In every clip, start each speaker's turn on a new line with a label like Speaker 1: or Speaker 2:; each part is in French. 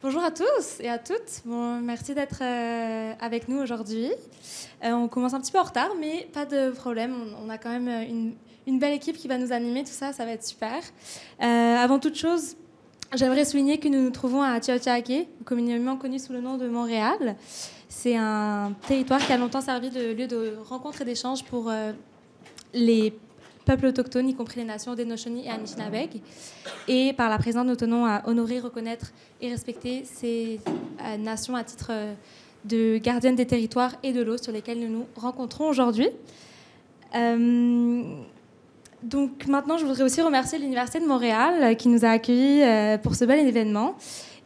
Speaker 1: Bonjour à tous et à toutes. Bon, merci d'être euh, avec nous aujourd'hui. Euh, on commence un petit peu en retard, mais pas de problème. On, a quand même euh, une, belle équipe qui va nous animer. Tout ça, ça va être super. avant toute chose, j'aimerais souligner que nous nous trouvons à Tiotiake, communément connu sous le nom de Montréal. C'est un territoire qui a longtemps servi de lieu de rencontre et d'échange pour les peuple autochtone, y compris les nations d'Enoshoni et Anishinabeg. Et par la présente, nous tenons à honorer, reconnaître et respecter ces euh, nations à titre euh, de gardiennes des territoires et de l'eau sur lesquels nous nous rencontrons aujourd'hui. Euh, donc maintenant, je voudrais aussi remercier l'Université de Montréal qui nous a accueillis pour ce bel événement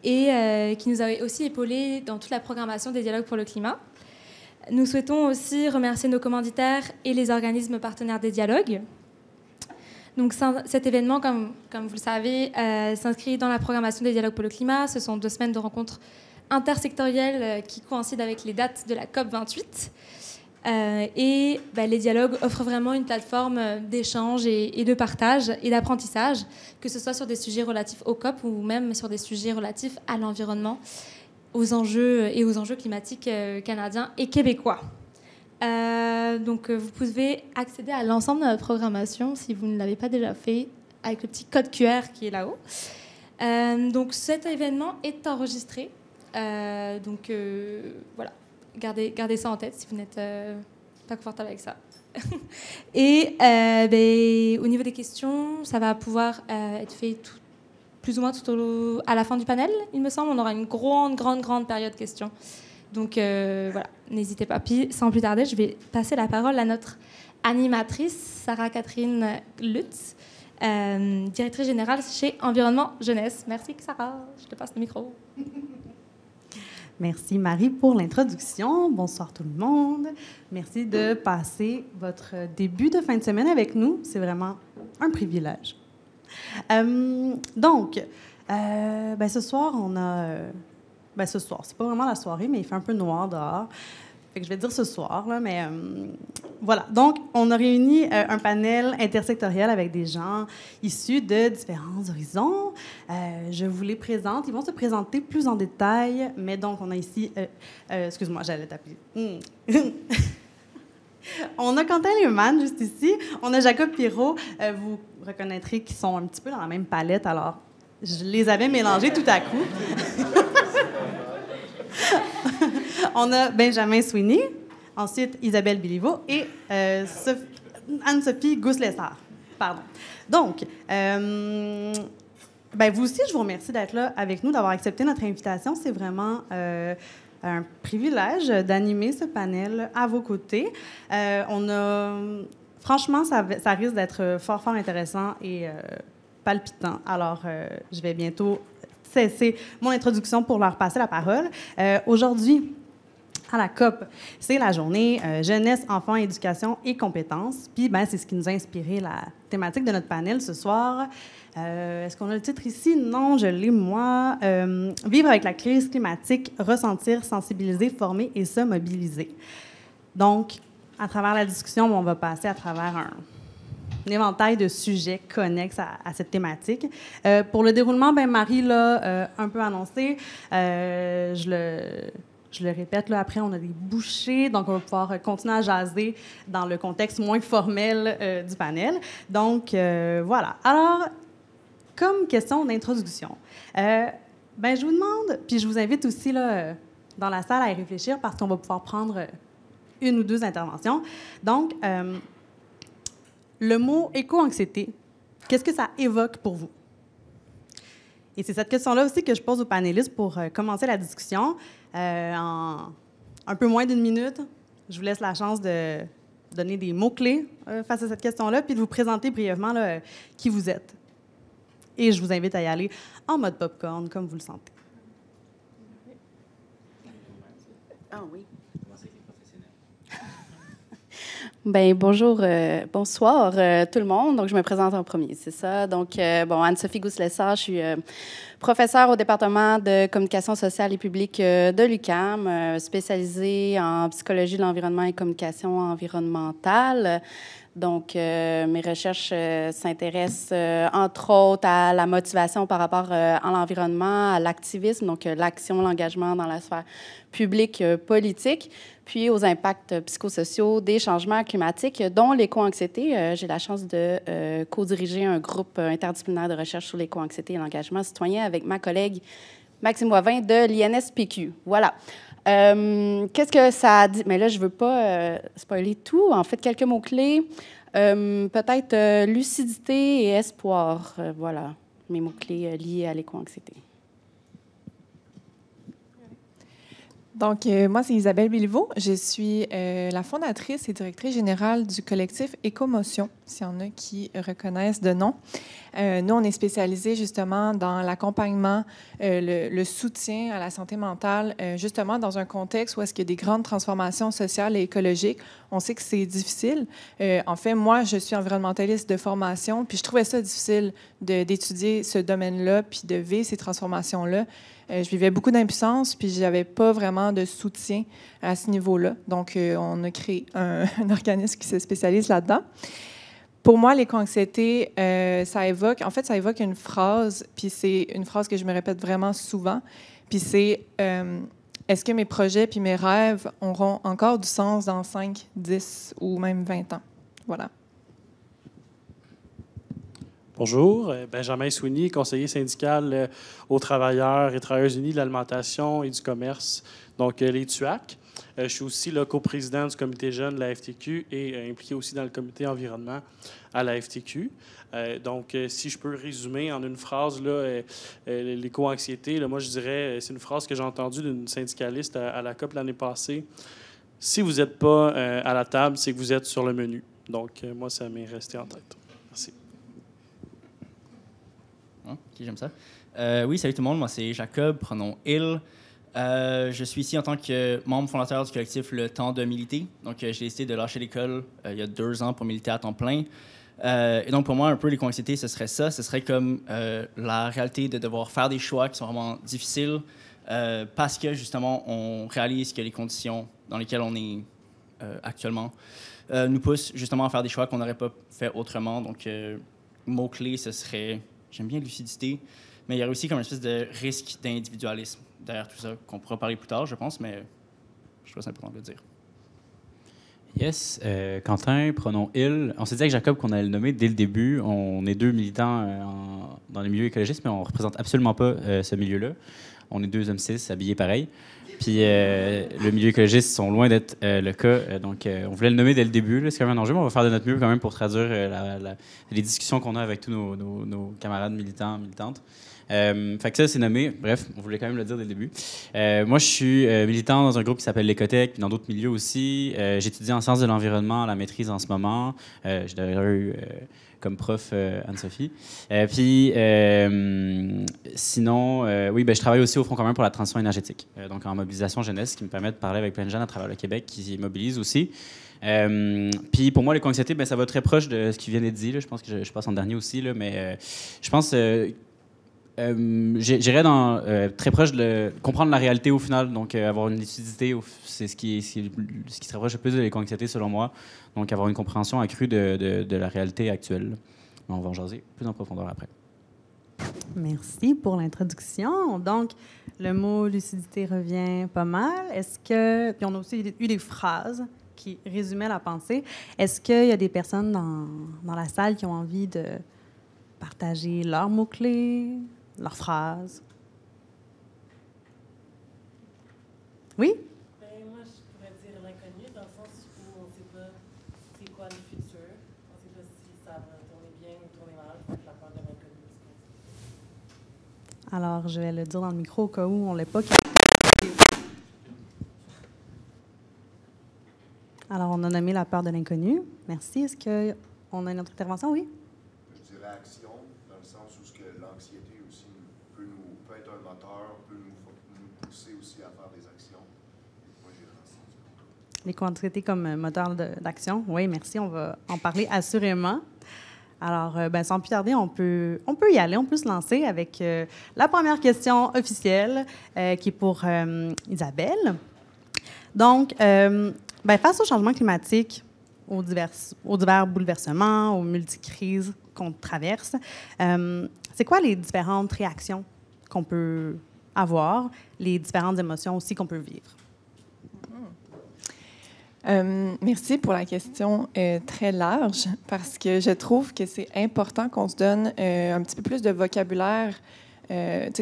Speaker 1: et qui nous a aussi épaulés dans toute la programmation des dialogues pour le climat. Nous souhaitons aussi remercier nos commanditaires et les organismes partenaires des dialogues. Donc cet événement, comme, vous le savez, euh, s'inscrit dans la programmation des dialogues pour le climat. Ce sont deux semaines de rencontres intersectorielles euh, qui coïncident avec les dates de la COP 28. Euh, et bah, les dialogues offrent vraiment une plateforme d'échange et, et, de partage et d'apprentissage, que ce soit sur des sujets relatifs au COP ou même sur des sujets relatifs à l'environnement, aux enjeux et aux enjeux climatiques canadiens et québécois. Euh, donc, euh, vous pouvez accéder à l'ensemble de notre programmation si vous ne l'avez pas déjà fait avec le petit code QR qui est là-haut. Euh, donc, cet événement est enregistré. donc, voilà, gardez, gardez ça en tête si vous n'êtes pas confortable avec ça. Et ben, au niveau des questions, ça va pouvoir être fait plus ou moins tout à la fin du panel, il me semble. On aura une grande, grande, grande période questions. Donc, voilà n'hésitez pas. Puis, sans plus tarder, je vais passer la parole à notre animatrice, Sarah-Catherine Lutz, euh, directrice générale chez Environnement Jeunesse. Merci, Sarah. Je te passe le micro.
Speaker 2: Merci Marie pour l'introduction. Bonsoir tout le monde. Merci de passer votre début de fin de semaine avec nous. C'est vraiment un privilège. Euh, donc, euh, ben, ce soir, on a... Ben, ce soir, c'est pas vraiment la soirée, mais il fait un peu noir dehors que je vais dire ce soir, là, mais euh, voilà. Donc, on a réuni euh, un panel intersectoriel avec des gens issus de différents horizons. Euh, je vous les présente. Ils vont se présenter plus en détail, mais donc, on a ici. Excuse-moi, j'allais taper. Hmm. on a Quentin Lehmann, juste ici. On a Jacob Pirot. vous reconnaîtrez qu'ils sont un petit peu dans la même palette, alors je les avais mélangés tout à coup. On a Benjamin Sweeney, ensuite Isabelle Biliveau et euh, Anne-Sophie Gousselessard. Pardon. Donc, euh, ben vous aussi, je vous remercie d'être là avec nous, d'avoir accepté notre invitation. C'est vraiment euh, un privilège d'animer ce panel à vos côtés. on a, franchement, ça, ça risque d'être fort, fort intéressant et palpitant. Alors, je vais bientôt cesser mon introduction pour leur passer la parole. Aujourd'hui, à la COP. C'est la journée euh, jeunesse, enfants, éducation et compétences. Puis, ben, c'est ce qui nous a inspiré la thématique de notre panel ce soir. Euh, est-ce qu'on a le titre ici? Non, je l'ai moi. Euh, vivre avec la crise climatique, ressentir, sensibiliser, former et se mobiliser. Donc, à travers la discussion, on va passer à travers un, éventail de sujets connexes à, cette thématique. pour le déroulement, ben Marie l'a un peu annoncé. je le je le répète, là, après, on a des bouchées, donc on va pouvoir euh, continuer à jaser dans le contexte moins formel euh, du panel. Donc, euh, voilà. Alors, comme question d'introduction, ben, je vous demande, puis je vous invite aussi dans la salle à y réfléchir parce qu'on va pouvoir prendre une ou deux interventions. Donc, le mot éco-anxiété, qu'est-ce que ça évoque pour vous? Et c'est cette question-là aussi que je pose aux panélistes pour commencer la discussion. Euh, en un peu moins d'une minute, je vous laisse la chance de donner des mots-clés euh, face à cette question-là, puis de vous présenter brièvement euh, qui vous êtes. Et je vous invite à y aller en mode pop-corn, comme vous le sentez.
Speaker 3: Ah oui. Ben, bonjour, bonsoir tout le monde. Donc, je me présente en premier, c'est ça. Donc, bon, Anne-Sophie Gousselessa, je suis professeur au département de communication sociale et publique euh, de l'UCAM, euh, spécialisé en psychologie de l'environnement et communication environnementale. Donc, euh, mes recherches euh, s'intéressent euh, entre autres à la motivation par rapport à l'environnement, à l'activisme, donc l'action, l'engagement dans la sphère publique politique, puis aux impacts psychosociaux des changements climatiques, dont l'éco-anxiété. J'ai la chance de co-diriger un groupe interdisciplinaire de recherche sur l'éco-anxiété et l'engagement citoyen avec ma collègue Maxime Boivin de l'INSPQ. Voilà. Euh, qu'est-ce que ça a dit? Mais là, je ne veux pas euh, spoiler tout. En fait, quelques mots-clés. Euh, peut-être lucidité et espoir. voilà, mes mots-clés liés à l'éco-anxiété.
Speaker 4: Donc, euh, moi, c'est Isabelle Bilvaux. Je suis euh, la fondatrice et directrice générale du collectif Écomotion, s'il y en a qui reconnaissent de nom. Euh, nous, on est spécialisé justement dans l'accompagnement, le, le, soutien à la santé mentale, justement dans un contexte où est-ce qu'il y a des grandes transformations sociales et écologiques. On sait que c'est difficile. en fait, moi, je suis environnementaliste de formation, puis je trouvais ça difficile d'étudier ce domaine-là, puis de vivre ces transformations-là. Euh, je vivais beaucoup d'impuissance, puis j'avais pas vraiment de soutien à ce niveau-là. Donc, euh, on a créé un, organisme qui se spécialise là-dedans pour moi, les anxiété euh, ça évoque, en fait, ça évoque une phrase, puis c'est une phrase que je me répète vraiment souvent, puis c'est est-ce que mes projets puis mes rêves auront encore du sens dans 5, 10 ou même 20 ans? Voilà.
Speaker 5: Bonjour, euh, Benjamin Souigny, conseiller syndical euh, aux travailleurs et travailleuses unis de l'alimentation et du commerce, donc euh, les TUAC. Je suis aussi le coprésident du comité jeune de la FTQ et impliqué aussi dans le comité environnement à la FTQ. donc, si je peux résumer en une phrase l'éco-anxiété, moi je dirais, c'est une phrase que j'ai entendue d'une syndicaliste à, la COP l'année passée. Si vous n'êtes pas à la table, c'est que vous êtes sur le menu. Donc, moi, ça m'est resté en tête.
Speaker 6: Hein? j'aime ça. Euh, oui, salut tout le monde, moi c'est Jacob, pronom il. Euh, je suis ici en tant que membre fondateur du collectif Le Temps de Militer. Donc, euh, j'ai décidé de lâcher l'école il y a deux ans pour militer à temps plein. et donc, pour moi, un peu, les concités, ce serait ça. Ce serait comme la réalité de devoir faire des choix qui sont vraiment difficiles parce que, justement, on réalise que les conditions dans lesquelles on est actuellement nous poussent justement à faire des choix qu'on n'aurait pas fait autrement. Donc, mot-clé, ce serait J'aime bien lucidité. Mais il y a aussi comme une espèce de risque d'individualisme derrière tout ça, qu'on pourra parler plus tard, je pense, mais je trouve ça important de le dire.
Speaker 7: Yes. Euh, Quentin, pronom il. On s'est dit avec Jacob qu'on allait le nommer dès le début. On est deux militants euh, dans les milieux écologistes, mais on ne représente absolument pas euh, ce milieu-là on est deux hommes six, habillés pareil. Puis euh, le milieu écologiste sont loin d'être euh, le cas. Euh, donc, on voulait le nommer dès le début. C'est quand même un enjeu, mais on va faire de notre mieux quand même pour traduire les discussions qu'on a avec tous nos, camarades militants, militantes. fait ça, c'est nommé. Bref, on voulait quand même le dire dès le début. moi, je suis militant dans un groupe qui s'appelle l'Écotech, puis dans d'autres milieux aussi. J'étudie en sciences de l'environnement la maîtrise en ce moment. J'ai d'ailleurs eu comme prof, euh, Anne-Sophie. Euh, puis, euh, sinon, oui, ben, je travaille aussi au Front commun pour la transition énergétique, donc en mobilisation jeunesse, qui me permet de parler avec plein de jeunes à travers le Québec qui mobilisent aussi. puis pour moi, les anxiétés, ben, ça va très proche de ce qui vient d'être dit. Là. Je pense que je, passe en dernier aussi, là, mais je pense euh, j'irais dans très proche de comprendre la réalité au final, donc avoir une lucidité, c'est ce qui, ce qui se rapproche le plus de l'éco-anxiété selon moi. Donc, avoir une compréhension accrue de, de, la réalité actuelle. On va en jaser plus en profondeur après.
Speaker 2: Merci pour l'introduction. Donc, le mot lucidité revient pas mal. Est-ce que. Puis, on a aussi eu des phrases qui résumaient la pensée. Est-ce qu'il y a des personnes dans, dans, la salle qui ont envie de partager leurs mots-clés, leurs phrases? Oui? Alors, je vais le dire dans le micro au cas où on ne l'est pas. Alors, on a nommé la peur de l'inconnu. Merci. Est-ce qu'on a une autre intervention? Oui? Je dirais action, dans le sens où l'anxiété aussi peut, nous, peut être un moteur, peut nous, pousser aussi à faire des actions. Moi, les quantités comme moteur d'action, oui, merci, on va en parler assurément. Alors, euh, ben, sans plus tarder, on peut, on peut y aller, on peut se lancer avec euh, la première question officielle euh, qui est pour Isabelle. Donc, ben, face au changement climatique, aux divers, aux divers bouleversements, aux multicrises qu'on traverse, c'est quoi les différentes réactions qu'on peut avoir, les différentes émotions aussi qu'on peut vivre? Euh,
Speaker 4: merci pour la question euh, très large parce que je trouve que c'est important qu'on se donne euh, un petit peu plus de vocabulaire,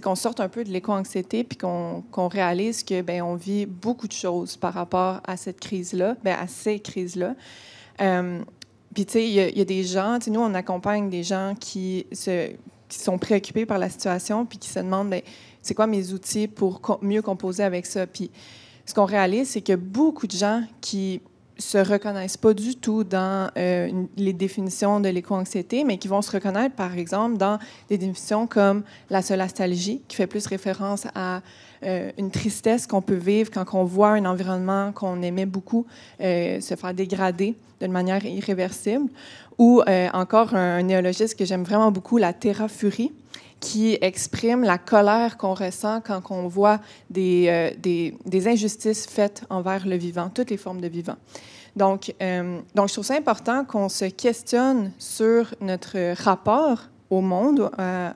Speaker 4: qu'on sorte un peu de l'éco-anxiété puis qu'on réalise que ben on vit beaucoup de choses par rapport à cette crise-là, ben à ces crises-là. puis tu sais, il y, a des gens, nous on accompagne des gens qui se qui sont préoccupés par la situation puis qui se demandent ben, c'est quoi mes outils pour mieux composer avec ça puis ce qu'on réalise, c'est que beaucoup de gens qui se reconnaissent pas du tout dans euh, les définitions de l'éco-anxiété, mais qui vont se reconnaître, par exemple, dans des définitions comme la solastalgie, qui fait plus référence à euh, une tristesse qu'on peut vivre quand on voit un environnement qu'on aimait beaucoup euh, se faire dégrader d'une manière irréversible, ou encore un, néologiste que j'aime vraiment beaucoup, la terra furie qui exprime la colère qu'on ressent quand on voit euh, des, des, injustices faites envers le vivant, toutes les formes de vivant. Donc, euh, donc je trouve ça important qu'on se questionne sur notre rapport au monde, euh,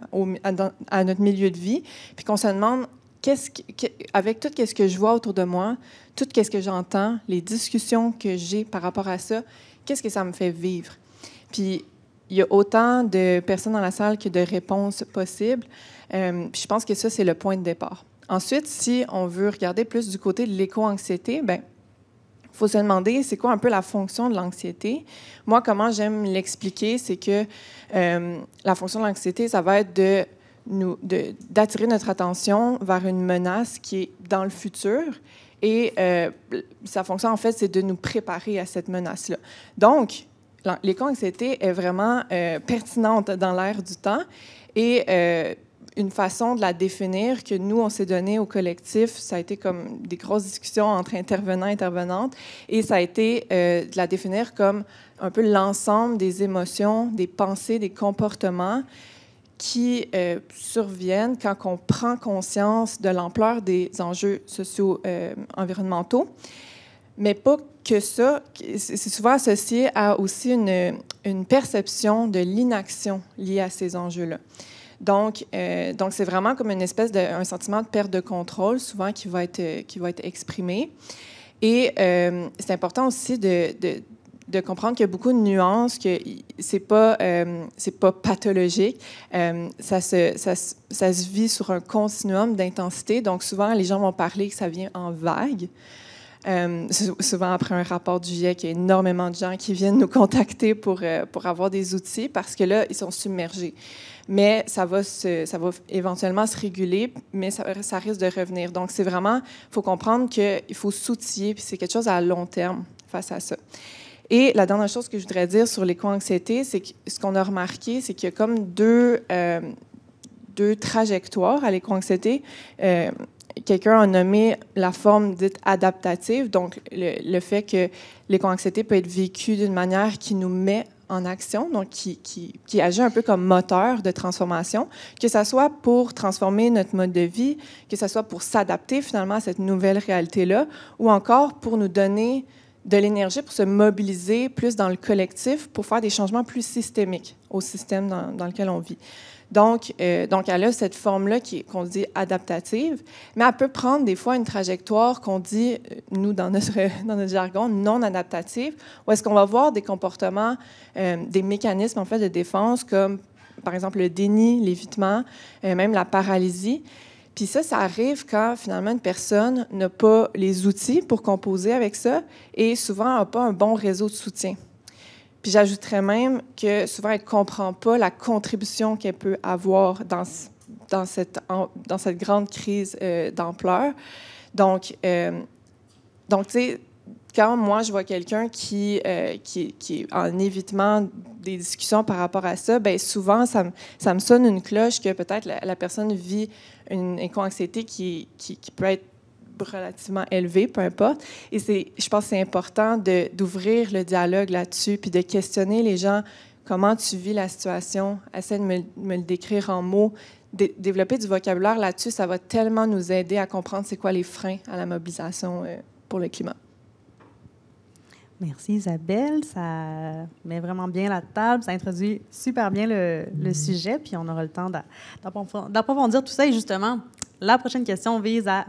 Speaker 4: à, notre milieu de vie, puis qu'on se demande qu'est-ce que, avec tout ce que je vois autour de moi, tout ce que j'entends, les discussions que j'ai par rapport à ça, qu'est-ce que ça me fait vivre. Puis il y a autant de personnes dans la salle que de réponses possibles. Euh, je pense que ça, c'est le point de départ. Ensuite, si on veut regarder plus du côté de l'éco-anxiété, ben il faut se demander, c'est quoi un peu la fonction de l'anxiété? Moi, comment j'aime l'expliquer, c'est que euh, la fonction de l'anxiété, ça va être de nous, d'attirer notre attention vers une menace qui est dans le futur. Et euh, sa fonction, en fait, c'est de nous préparer à cette menace-là. Donc, l'éco-anxiété est vraiment euh, pertinente dans l'ère du temps et euh, une façon de la définir que nous, on s'est donné au collectif. Ça a été comme des grosses discussions entre intervenants et intervenantes. Et ça a été euh, de la définir comme un peu l'ensemble des émotions, des pensées, des comportements qui surviennent quand on prend conscience de l'ampleur des enjeux sociaux environnementaux mais pas que ça. C'est souvent associé à aussi une, perception de l'inaction liée à ces enjeux-là. Donc, euh, donc c'est vraiment comme une espèce de sentiment de perte de contrôle souvent qui va être euh, qui va être exprimé. Et euh, c'est important aussi de, de, comprendre qu'il y a beaucoup de nuances, que c'est pas pas pathologique, ça se, ça, ça se vit sur un continuum d'intensité. Donc souvent les gens vont parler que ça vient en vague. Euh, souvent après un rapport du GIEC, il y a énormément de gens qui viennent nous contacter pour, euh, pour avoir des outils parce que là, ils sont submergés. Mais ça va, ça va éventuellement se réguler, mais ça, risque de revenir. Donc, c'est vraiment, il faut comprendre qu'il faut s'outiller, puis c'est quelque chose à long terme face à ça. Et la dernière chose que je voudrais dire sur l'éco-anxiété, c'est que ce qu'on a remarqué, c'est qu'il y a comme deux, euh, deux trajectoires à l'éco-anxiété quelqu'un a nommé la forme dite adaptative, donc le, fait que l'éco-anxiété peut être vécue d'une manière qui nous met en action, donc qui, agit un peu comme moteur de transformation, que ce soit pour transformer notre mode de vie, que ce soit pour s'adapter finalement à cette nouvelle réalité-là, ou encore pour nous donner de l'énergie pour se mobiliser plus dans le collectif, pour faire des changements plus systémiques au système dans lequel on vit. Donc, euh, donc elle a cette forme-là qu'on dit adaptative, mais elle peut prendre des fois une trajectoire qu'on dit, euh, nous, dans notre, dans jargon, non adaptative, où est-ce qu'on va voir des comportements, euh, des mécanismes en fait de défense comme par exemple le déni, l'évitement, même la paralysie. Puis ça, ça arrive quand finalement une personne n'a pas les outils pour composer avec ça et souvent n'a pas un bon réseau de soutien. Puis j'ajouterais même que souvent, elle ne comprend pas la contribution qu'elle peut avoir dans, dans, cette, dans cette grande crise euh, d'ampleur. Donc, euh, donc tu sais, quand moi, je vois quelqu'un qui, euh, qui, qui, est en évitement des discussions par rapport à ça, bien souvent, ça me, ça me sonne une cloche que peut-être la, personne vit une éco-anxiété qui, qui, qui peut être relativement élevé, peu importe. Et c'est, je pense que c'est important de, d'ouvrir le dialogue là-dessus, puis de questionner les gens, comment tu vis la situation, essaie de me, me le décrire en mots. développer du vocabulaire là-dessus, ça va tellement nous aider à comprendre c'est quoi les freins à la mobilisation euh, pour le climat.
Speaker 2: Merci Isabelle, ça met vraiment bien la table, ça introduit super bien le, mm-hmm. sujet, puis on aura le temps d'approfondir tout ça. Et justement, la prochaine question vise à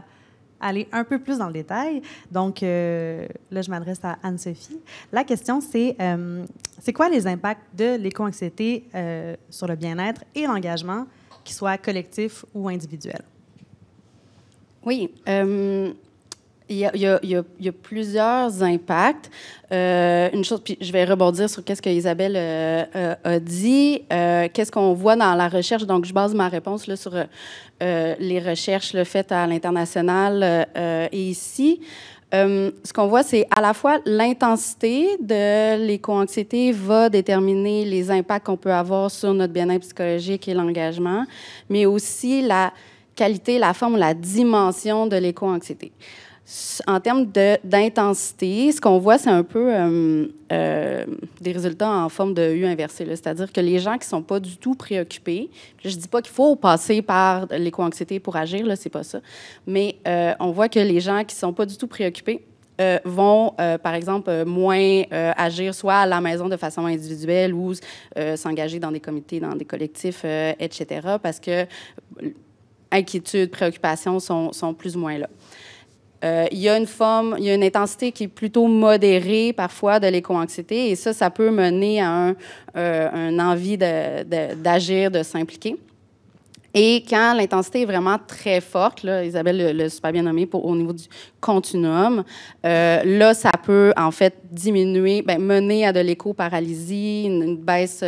Speaker 2: aller un peu plus dans le détail. Donc, euh, là, je m'adresse à Anne-Sophie. La question, c'est euh, c'est quoi les impacts de l'éco-anxiété euh, sur le bien-être et l'engagement, qu'ils soient collectifs ou individuels?
Speaker 3: Oui. Il y, a, il, y a, il y a, plusieurs impacts. Euh, une chose, puis je vais rebondir sur qu'est-ce que Isabelle euh, euh, a dit. Euh, qu'est-ce qu'on voit dans la recherche Donc, je base ma réponse là, sur les recherches le faites à l'international et ici. ce qu'on voit, c'est à la fois l'intensité de l'éco-anxiété va déterminer les impacts qu'on peut avoir sur notre bien-être psychologique et l'engagement, mais aussi la qualité, la forme, la dimension de l'éco-anxiété. En termes d'intensité, ce qu'on voit, c'est un peu euh, euh, des résultats en forme de U inversé. C'est-à-dire que les gens qui ne sont pas du tout préoccupés, je ne dis pas qu'il faut passer par l'éco-anxiété pour agir, ce n'est pas ça, mais euh, on voit que les gens qui ne sont pas du tout préoccupés vont, par exemple, moins agir soit à la maison de façon individuelle ou s'engager dans des comités, dans des collectifs, etc., parce que inquiétude, préoccupation sont plus ou moins là. Euh, il y a une forme, il y a une intensité qui est plutôt modérée parfois de l'éco-anxiété et ça, ça peut mener à un, euh, envie d'agir, de, s'impliquer. Et quand l'intensité est vraiment très forte, là, Isabelle le, super bien nommé pour, au niveau du continuum, euh, là, ça peut en fait diminuer, ben, mener à de l'éco-paralysie, une, baisse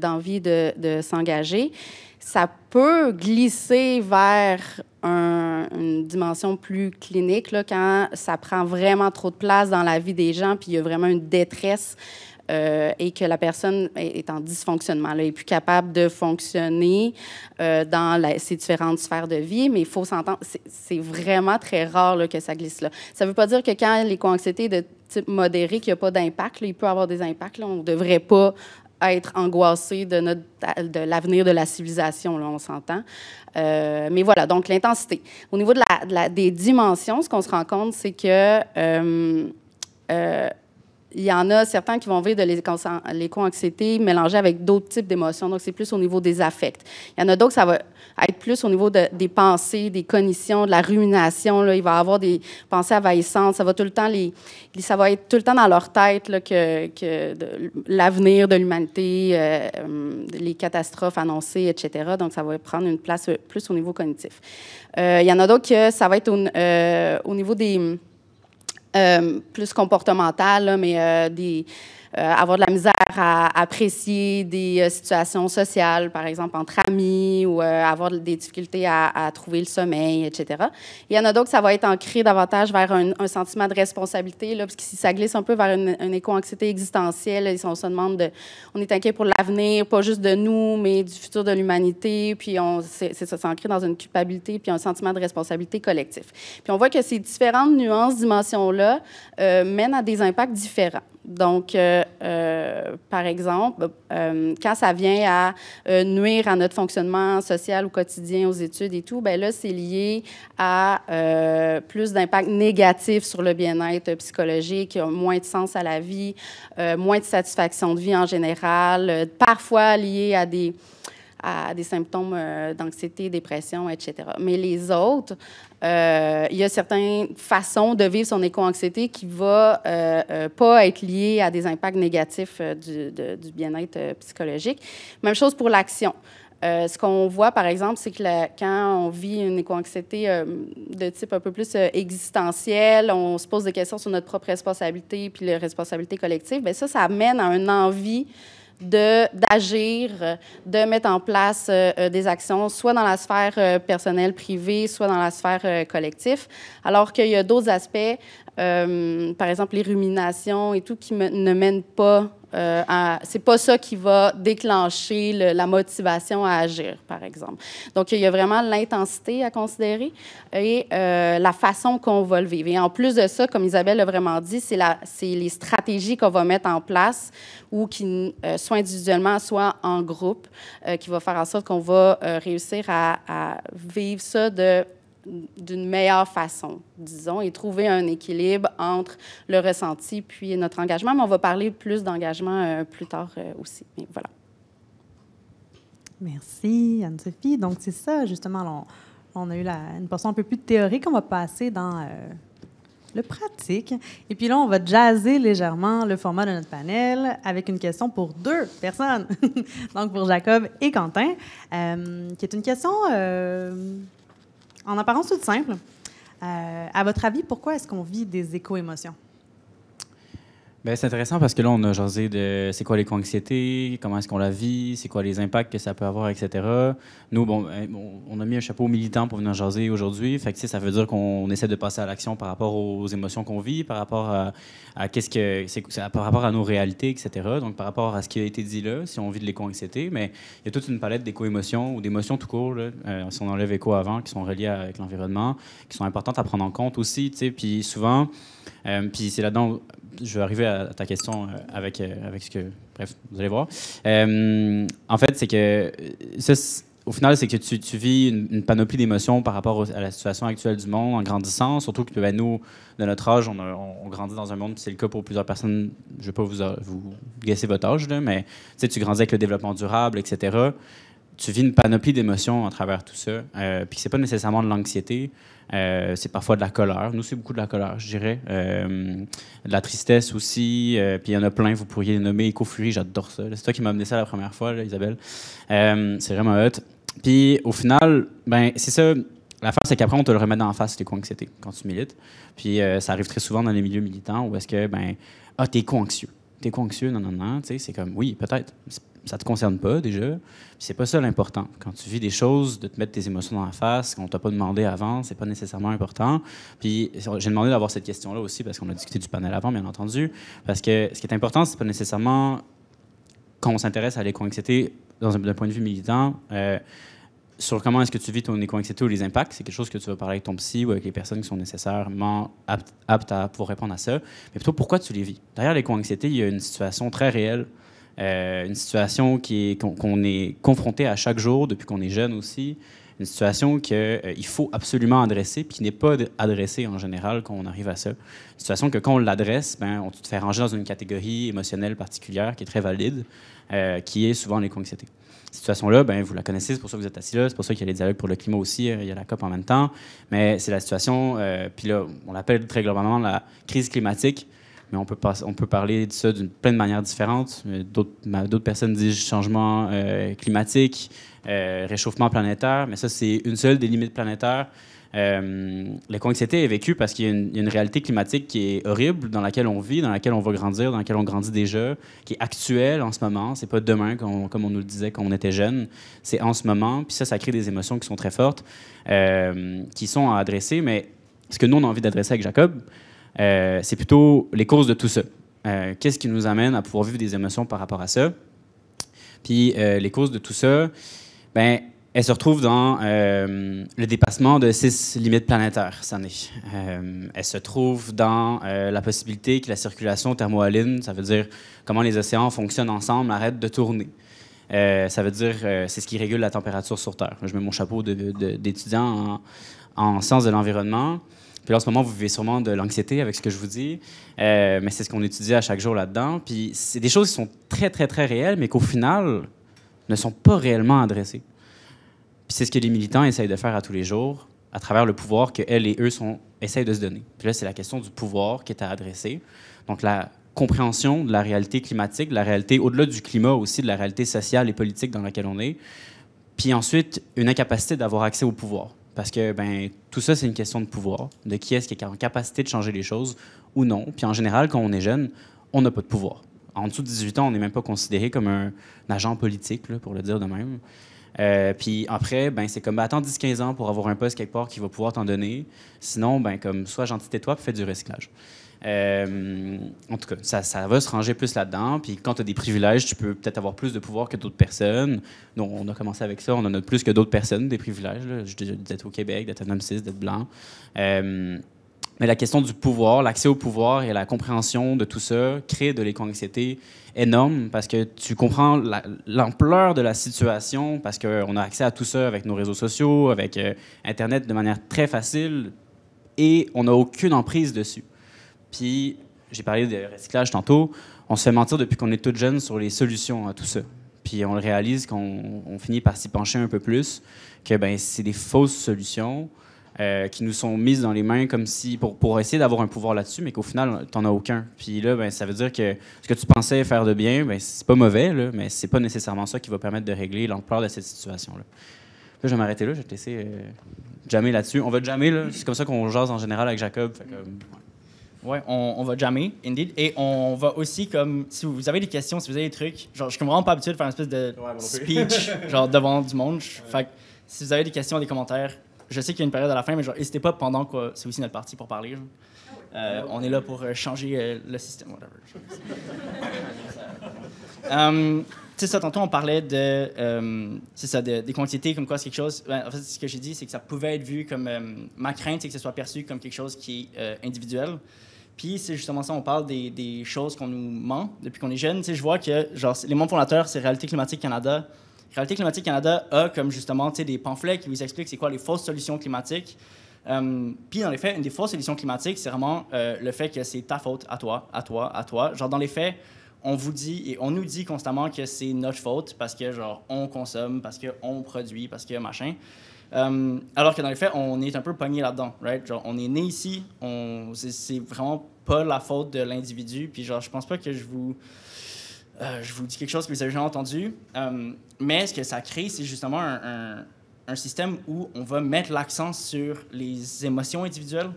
Speaker 3: d'envie de s'engager. Ça peut glisser vers une dimension plus clinique, là, quand ça prend vraiment trop de place dans la vie des gens, puis il y a vraiment une détresse euh, et que la personne est en dysfonctionnement, là, est plus capable de fonctionner euh, dans la, ces différentes sphères de vie, mais il faut s'entendre, c'est vraiment très rare là, que ça glisse là. Ça ne veut pas dire que quand les anxiété de type modéré, qu'il n'y a pas d'impact, il peut avoir des impacts, là, on ne devrait pas être angoissé de, notre, de l'avenir de la civilisation, on s'entend. Euh, mais voilà, donc l'intensité. Au niveau de la, des dimensions, ce qu'on se rend compte, c'est que euh, euh, il y en a certains qui vont vivre de l'éco-anxiété mélangée avec d'autres types d'émotions. Donc, c'est plus au niveau des affects. Il y en a d'autres, ça va être plus au niveau des pensées, des cognitions, de la rumination. Là. Il va avoir des pensées envahissantes. Ça va tout le temps les, ça va être tout le temps dans leur tête que, l'avenir de l'humanité, euh, les catastrophes annoncées, etc. Donc, ça va prendre une place euh, plus au niveau cognitif. Euh, il y en a d'autres que ça va être au niveau des euh, plus comportemental, mais euh, des, euh, avoir de la misère à apprécier des euh, situations sociales, par exemple entre amis, ou euh, avoir des difficultés à, trouver le sommeil, etc. Il y en a d'autres, ça va être ancré davantage vers un, sentiment de responsabilité, là, parce que si ça glisse un peu vers une, une éco-anxiété existentielle, si on se demande, de, on est inquiet pour l'avenir, pas juste de nous, mais du futur de l'humanité, puis on, c'est, ça s'ancre dans une culpabilité, puis un sentiment de responsabilité collectif. Puis on voit que ces différentes nuances, dimensions-là, mènent à des impacts différents. Donc, euh, euh, par exemple, euh, quand ça vient à nuire à notre fonctionnement social au quotidien, aux études et tout, ben là, c'est lié à plus d'impact négatif sur le bien-être psychologique, moins de sens à la vie, moins de satisfaction de vie en général, parfois lié à des à des symptômes euh, d'anxiété, dépression, etc. Mais les autres, euh, il y a certaines façons de vivre son éco-anxiété qui ne va euh, pas être liées à des impacts négatifs du, bien-être psychologique. Même chose pour l'action. ce qu'on voit, par exemple, c'est que quand on vit une éco-anxiété de type un peu plus existentiel, on se pose des questions sur notre propre responsabilité puis la responsabilité collective. Ben ça, ça amène à une envie d'agir, de, mettre en place euh, euh, des actions, soit dans la sphère euh, personnelle privée, soit dans la sphère collective, alors qu'il y a d'autres aspects, par exemple les ruminations et tout, qui ne mènent pas euh, c'est pas ça qui va déclencher la motivation à agir, par exemple. Donc, il y a vraiment l'intensité à considérer et euh, la façon qu'on va le vivre. Et en plus de ça, comme Isabelle l'a vraiment dit, c'est les stratégies qu'on va mettre en place ou qui, euh, soit individuellement, soit en groupe, euh, qui va faire en sorte qu'on va réussir à, à vivre ça de d'une meilleure façon, disons, et trouver un équilibre entre le ressenti puis notre engagement. Mais on va parler plus d'engagement euh, plus tard euh, aussi. Mais voilà.
Speaker 2: Merci, Anne-Sophie. Donc, c'est ça, justement. On, a eu une portion un peu plus théorique. On va passer dans euh, le pratique. Et puis là, on va jaser légèrement le format de notre panel avec une question pour deux personnes. Donc, pour Jacob et Quentin, qui est une question en apparence toute simple, euh, à votre avis, pourquoi est-ce qu'on vit des éco-émotions?
Speaker 7: Ben, c'est intéressant parce que là, on a jasé de c'est quoi les anxiété comment est-ce qu'on la vit, c'est quoi les impacts que ça peut avoir, etc. Nous, ben, bon, on a mis un chapeau militant pour venir jaser aujourd'hui. Fait que, ça veut dire qu'on essaie de passer à l'action par rapport aux émotions qu'on vit, par rapport à, qu'est-ce que c'est, par rapport à nos réalités, etc. Donc, par rapport à ce qui a été dit là, si on vit de l'éco-anxiété, mais il y a toute une palette d'éco-émotions ou d'émotions tout court, euh, si on enlève éco avant, qui sont reliées avec l'environnement, qui sont importantes à prendre en compte aussi, tu sais. Puis souvent, euh, puis c'est là-dedans je vais arriver à ta question euh, avec, euh, avec ce que. Bref, vous allez voir. Euh, en fait, c'est que. au final, c'est que tu, vis une, panoplie d'émotions par rapport à la situation actuelle du monde en grandissant, surtout que ben, nous, de notre âge, on, grandit dans un monde, c'est le cas pour plusieurs personnes, je ne vais pas vous, vous guesser votre âge, là, mais tu grandis avec le développement durable, etc. Tu vis une panoplie d'émotions à travers tout ça, et puis ce n'est pas nécessairement de l'anxiété, euh, c'est parfois de la colère. Nous, c'est beaucoup de la colère, je dirais. Euh, de la tristesse aussi. Euh, puis il y en a plein, vous pourriez les nommer. Écofurie, j'adore ça. C'est toi qui m'as amené ça la première fois, Isabelle. c'est vraiment hot. Puis au final, ben c'est ça. L'affaire, c'est qu'après, on te le remet la face, tes co-anxiétés, quand tu milites. Puis ça arrive très souvent dans les milieux militants où est-ce que, ben, ah, t'es co-anxieux t'es anxieux, non, non, non, tu sais, c'est comme, oui, peut-être, ça te concerne pas déjà. C'est pas ça l'important. Quand tu vis des choses, de te mettre tes émotions dans la face, qu'on t'a pas demandé avant, c'est pas nécessairement important. Puis j'ai demandé d'avoir cette question-là aussi parce qu'on a discuté du panel avant, bien entendu, parce que ce qui est important, c'est pas nécessairement quand on s'intéresse à l'éco-anxiété d'un point de vue militant. Euh, sur comment est-ce que tu vis ton éco-anxiété ou les impacts. C'est quelque chose que tu vas parler avec ton psy ou avec les personnes qui sont nécessairement aptes, pour à répondre à ça. Mais plutôt, pourquoi tu les vis? Derrière l'éco-anxiété, il y a une situation très réelle, euh, une situation qui est, qu'on, est confronté à chaque jour depuis qu'on est jeune aussi, une situation qu'il euh, faut absolument adresser puis qui n'est pas adressée en général quand on arrive à ça. Une situation que quand on l'adresse, ben, on te fait ranger dans une catégorie émotionnelle particulière qui est très valide, euh, qui est souvent l'éco-anxiété situation-là, ben, vous la connaissez, c'est pour ça que vous êtes assis là, c'est pour ça qu'il y a les dialogues pour le climat aussi, euh, il y a la COP en même temps. Mais c'est la situation, euh, puis là, on l'appelle très globalement la crise climatique, mais on peut, pas, on peut parler de ça d'une pleine manière différente, euh, D'autres personnes disent changement climatique, réchauffement planétaire, mais ça, c'est une seule des limites planétaires. Euh, la léco est vécue parce qu'il y, a une réalité climatique qui est horrible, dans laquelle on vit, dans laquelle on va grandir, dans laquelle on grandit déjà, qui est actuelle en ce moment. C'est pas demain, comme on nous le disait quand on était jeune. C'est en ce moment. Puis ça, ça crée des émotions qui sont très fortes, euh, qui sont à adresser. Mais ce que nous, on a envie d'adresser avec Jacob, euh, c'est plutôt les causes de tout ça. Qu'est-ce qui nous amène à pouvoir vivre des émotions par rapport à ça? Puis les causes de tout ça, ben elle se retrouve dans euh, le dépassement de six limites planétaires cette année. Euh, elle se trouve dans euh, la possibilité que la circulation thermohaline, ça veut dire comment les océans fonctionnent ensemble, arrête de tourner. ça veut dire, c'est ce qui régule la température sur Terre. Je mets mon chapeau d'étudiant en, en, sciences de l'environnement. Puis en ce moment, vous vivez sûrement de l'anxiété avec ce que je vous dis, mais c'est ce qu'on étudie à chaque jour là-dedans. Puis c'est des choses qui sont très, très, très réelles, mais qu'au final, ne sont pas réellement adressées. Puis c'est ce que les militants essayent de faire à tous les jours à travers le pouvoir qu'elles et eux sont, essayent de se donner. Puis là, c'est la question du pouvoir qui est à adresser. Donc la compréhension de la réalité climatique, la réalité au-delà du climat aussi, de la réalité sociale et politique dans laquelle on est. Puis ensuite, une incapacité d'avoir accès au pouvoir. Parce que ben, tout ça, c'est une question de pouvoir, de qui est-ce qui est en capacité de changer les choses ou non. Puis en général, quand on est jeune, on n'a pas de pouvoir. En dessous de 18 ans, on n'est même pas considéré comme un, agent politique, pour le dire de même. Euh, puis après, ben, c'est comme, attendre attends 10-15 ans pour avoir un poste quelque part qui va pouvoir t'en donner. Sinon, ben, comme, sois gentil tais toi, et fais du recyclage. Euh, en tout cas, ça, va se ranger plus là-dedans. Puis quand tu as des privilèges, tu peux peut-être avoir plus de pouvoir que d'autres personnes. Donc, on a commencé avec ça. On en a plus que d'autres personnes, des privilèges. d'être au Québec, d'être un homme cis, d'être blanc. Euh, mais la question du pouvoir, l'accès au pouvoir et la compréhension de tout ça crée de l'éco-anxiété énorme parce que tu comprends l'ampleur de la situation, parce qu'on a accès à tout ça avec nos réseaux sociaux, avec euh, Internet de manière très facile, et on n'a aucune emprise dessus. Puis, j'ai parlé de recyclage tantôt, on se fait mentir depuis qu'on est toute jeune sur les solutions à tout ça. Puis on le réalise qu'on finit par s'y pencher un peu plus, que ben, c'est des fausses solutions. Euh, qui nous sont mises dans les mains comme si pour, pour essayer d'avoir un pouvoir là-dessus, mais qu'au final, tu n'en as aucun. Puis là, ben, ça veut dire que ce que tu pensais faire de bien, ben, c'est pas mauvais, là, mais c'est pas nécessairement ça qui va permettre de régler l'ampleur de cette situation-là. je vais m'arrêter là, je vais te laisser euh, jammer là-dessus. On va jammer, là. C'est comme ça qu'on jase en général avec Jacob. Fait
Speaker 6: euh, on, on va jammer, indeed. Et on va aussi, comme, si vous avez des questions, si vous avez des trucs, genre, je me vraiment pas habitué de faire une espèce de speech, genre, devant du monde. Fait si vous avez des questions, des commentaires, je sais qu'il y a une période à la fin, mais genre, n'hésitez pas pendant que c'est aussi notre parti pour parler. Euh, on est là pour euh, changer euh, le système, whatever. ça, tantôt on parlait de, ça, des quantités comme quoi c'est quelque chose. Ben, en fait, ce que j'ai dit, c'est que ça pouvait être vu comme ma crainte, c'est que ce soit perçu comme quelque chose qui est individuel. Puis c'est justement ça, on parle des, choses qu'on nous ment depuis qu'on est jeune. Tu sais, je vois que genre les membres fondateurs, c'est Réalité climatique Canada, Réalité climatique Canada a comme justement des pamphlets qui vous expliquent c'est quoi les fausses solutions climatiques. Euh, puis dans les faits, une des fausses solutions climatiques, c'est vraiment euh, le fait que c'est ta faute, à toi, à toi, à toi. Genre dans les faits, on vous dit et on nous dit constamment que c'est notre faute parce que genre on consomme, parce que on produit, parce que machin. Euh, alors que dans les faits, on est un peu pogné là-dedans, right? Genre, on est né ici, c'est, vraiment pas la faute de l'individu. Puis genre, je pense pas que je vous euh, je vous dis quelque chose que vous avez déjà entendu. Euh, mais ce que ça crée, c'est justement un, système où on va mettre l'accent sur les émotions individuelles.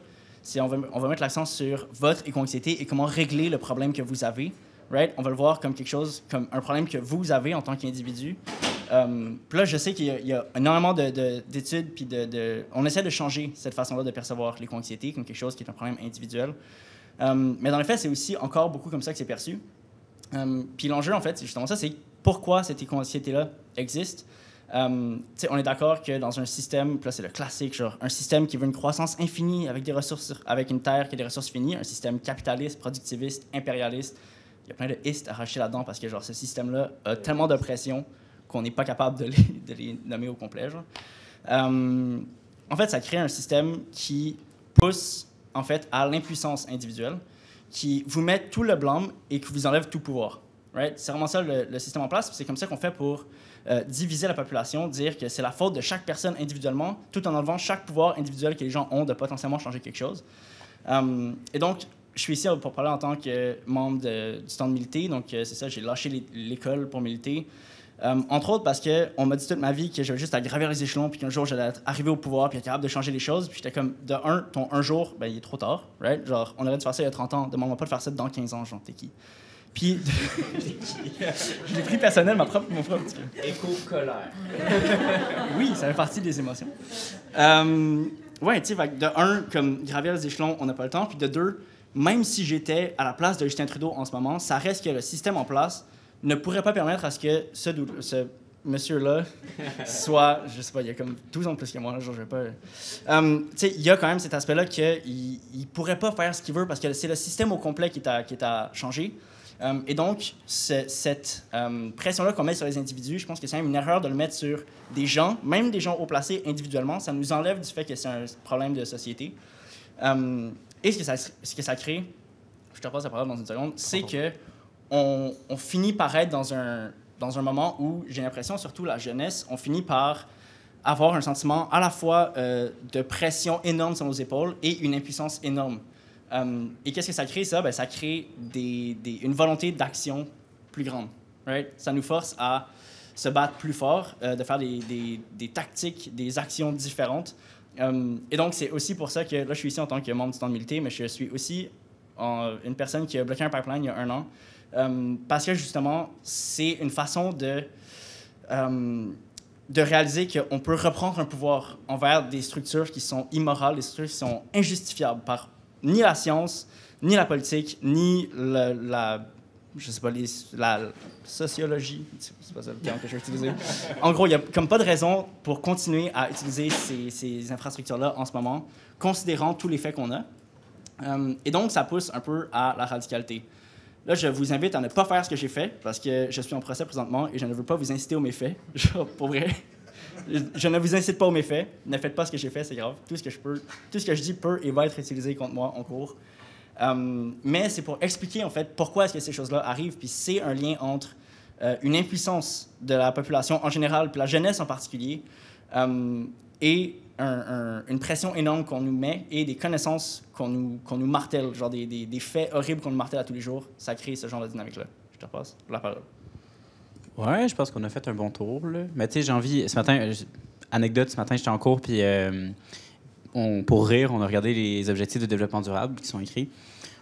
Speaker 6: On va, on va mettre l'accent sur votre éco-anxiété et comment régler le problème que vous avez. Right? On va le voir comme quelque chose, comme un problème que vous avez en tant qu'individu. Euh, puis là, je sais qu'il y, a énormément d'études, puis de, de, on essaie de changer cette façon-là de percevoir l'éco-anxiété comme quelque chose qui est un problème individuel. mais dans le fait, c'est aussi encore beaucoup comme ça que c'est perçu. Euh, puis l'enjeu, en fait, c'est justement ça, c'est pourquoi cette éco là existe. Euh, on est d'accord que dans un système, là c'est le classique, genre un système qui veut une croissance infinie avec des ressources, avec une terre qui a des ressources finies, un système capitaliste, productiviste, impérialiste. Il y a plein de istes arrachés là-dedans parce que genre ce système-là a tellement de pression qu'on n'est pas capable de les, nommer au complet. Euh, en fait, ça crée un système qui pousse en fait à l'impuissance individuelle qui vous mettent tout le blâme et qui vous enlève tout pouvoir. Right? C'est vraiment ça le, système en place. C'est comme ça qu'on fait pour euh, diviser la population, dire que c'est la faute de chaque personne individuellement, tout en enlevant chaque pouvoir individuel que les gens ont de potentiellement changer quelque chose. Hum, et donc, je suis ici pour parler en tant que membre du stand de Donc, euh, c'est ça, j'ai lâché l'école pour militer. Euh, entre autres parce qu'on m'a dit toute ma vie que j'avais juste à gravir les échelons, puis qu'un jour j'allais arriver au pouvoir, puis être capable de changer les choses. Puis j'étais comme, de un, ton un jour, ben, il est trop tard, right? Genre, on aurait dû faire ça il y a 30 ans, demande-moi pas de faire ça dans 15 ans, genre, t'es qui? Puis, je l'ai pris personnel, ma propre, mon propre colère oui, ça fait partie des émotions. Euh, ouais, tu sais, de un, comme gravir les échelons, on n'a pas le temps. Puis de deux, même si j'étais à la place de Justin Trudeau en ce moment, ça reste que le système en place ne pourrait pas permettre à ce que ce, ce monsieur-là soit, je sais pas, il y a comme 12 ans de plus que moi, là, genre, je vais pas. Euh, il y a quand même cet aspect-là qu'il ne pourrait pas faire ce qu'il veut parce que c'est le système au complet qui est à, qui est à changer. Euh, et donc, cette euh, pression-là qu'on met sur les individus, je pense que c'est même une erreur de le mettre sur des gens, même des gens haut placés individuellement. Ça nous enlève du fait que c'est un problème de société. et ce que ça, ce que ça crée, je te repasse la parole dans une seconde, c'est que on, finit par être dans un, moment où, j'ai l'impression, surtout la jeunesse, on finit par avoir un sentiment à la fois euh, de pression énorme sur nos épaules et une impuissance énorme. Euh, et qu'est-ce que ça crée, ça? Ben, ça crée une volonté d'action plus grande. Ça nous force à se battre plus fort, euh, de faire des, tactiques, des actions différentes. et donc, c'est aussi pour ça que là, je suis ici en tant que membre du temps de milité, mais je suis aussi une personne qui a bloqué un pipeline il y a un an. Euh, parce que justement, c'est une façon de, euh, de réaliser qu'on peut reprendre un pouvoir envers des structures qui sont immorales, des structures qui sont injustifiables par ni la science, ni la politique, ni la je sais pas, la, sociologie, c'est pas ça le terme que En gros, il n'y a comme pas de raison pour continuer à utiliser ces, ces infrastructures-là en ce moment, considérant tous les faits qu'on a. Euh, et donc, ça pousse un peu à la radicalité. Là, je vous invite à ne pas faire ce que j'ai fait parce que je suis en procès présentement et je ne veux pas vous inciter aux méfaits. Pour vrai. Je ne vous incite pas aux méfaits. Ne faites pas ce que j'ai fait, c'est grave. Tout ce que je peux, tout ce que je dis peut et va être utilisé contre moi en cours. Euh, mais c'est pour expliquer en fait pourquoi est-ce que ces choses-là arrivent. Puis c'est un lien entre euh, une impuissance de la population en général, puis la jeunesse en particulier, euh, et une pression énorme qu'on nous met et des connaissances qu'on nous, qu'on nous martèle, genre des, des, des faits horribles qu'on nous martèle à tous les jours, ça crée ce genre de dynamique-là. Je te passe la parole.
Speaker 7: Ouais, je pense qu'on a fait un bon tour. Là. Mais tu sais, j'ai envie, ce matin, euh, anecdote, ce matin, j'étais en cours, puis euh, on, pour rire, on a regardé les objectifs de développement durable qui sont écrits.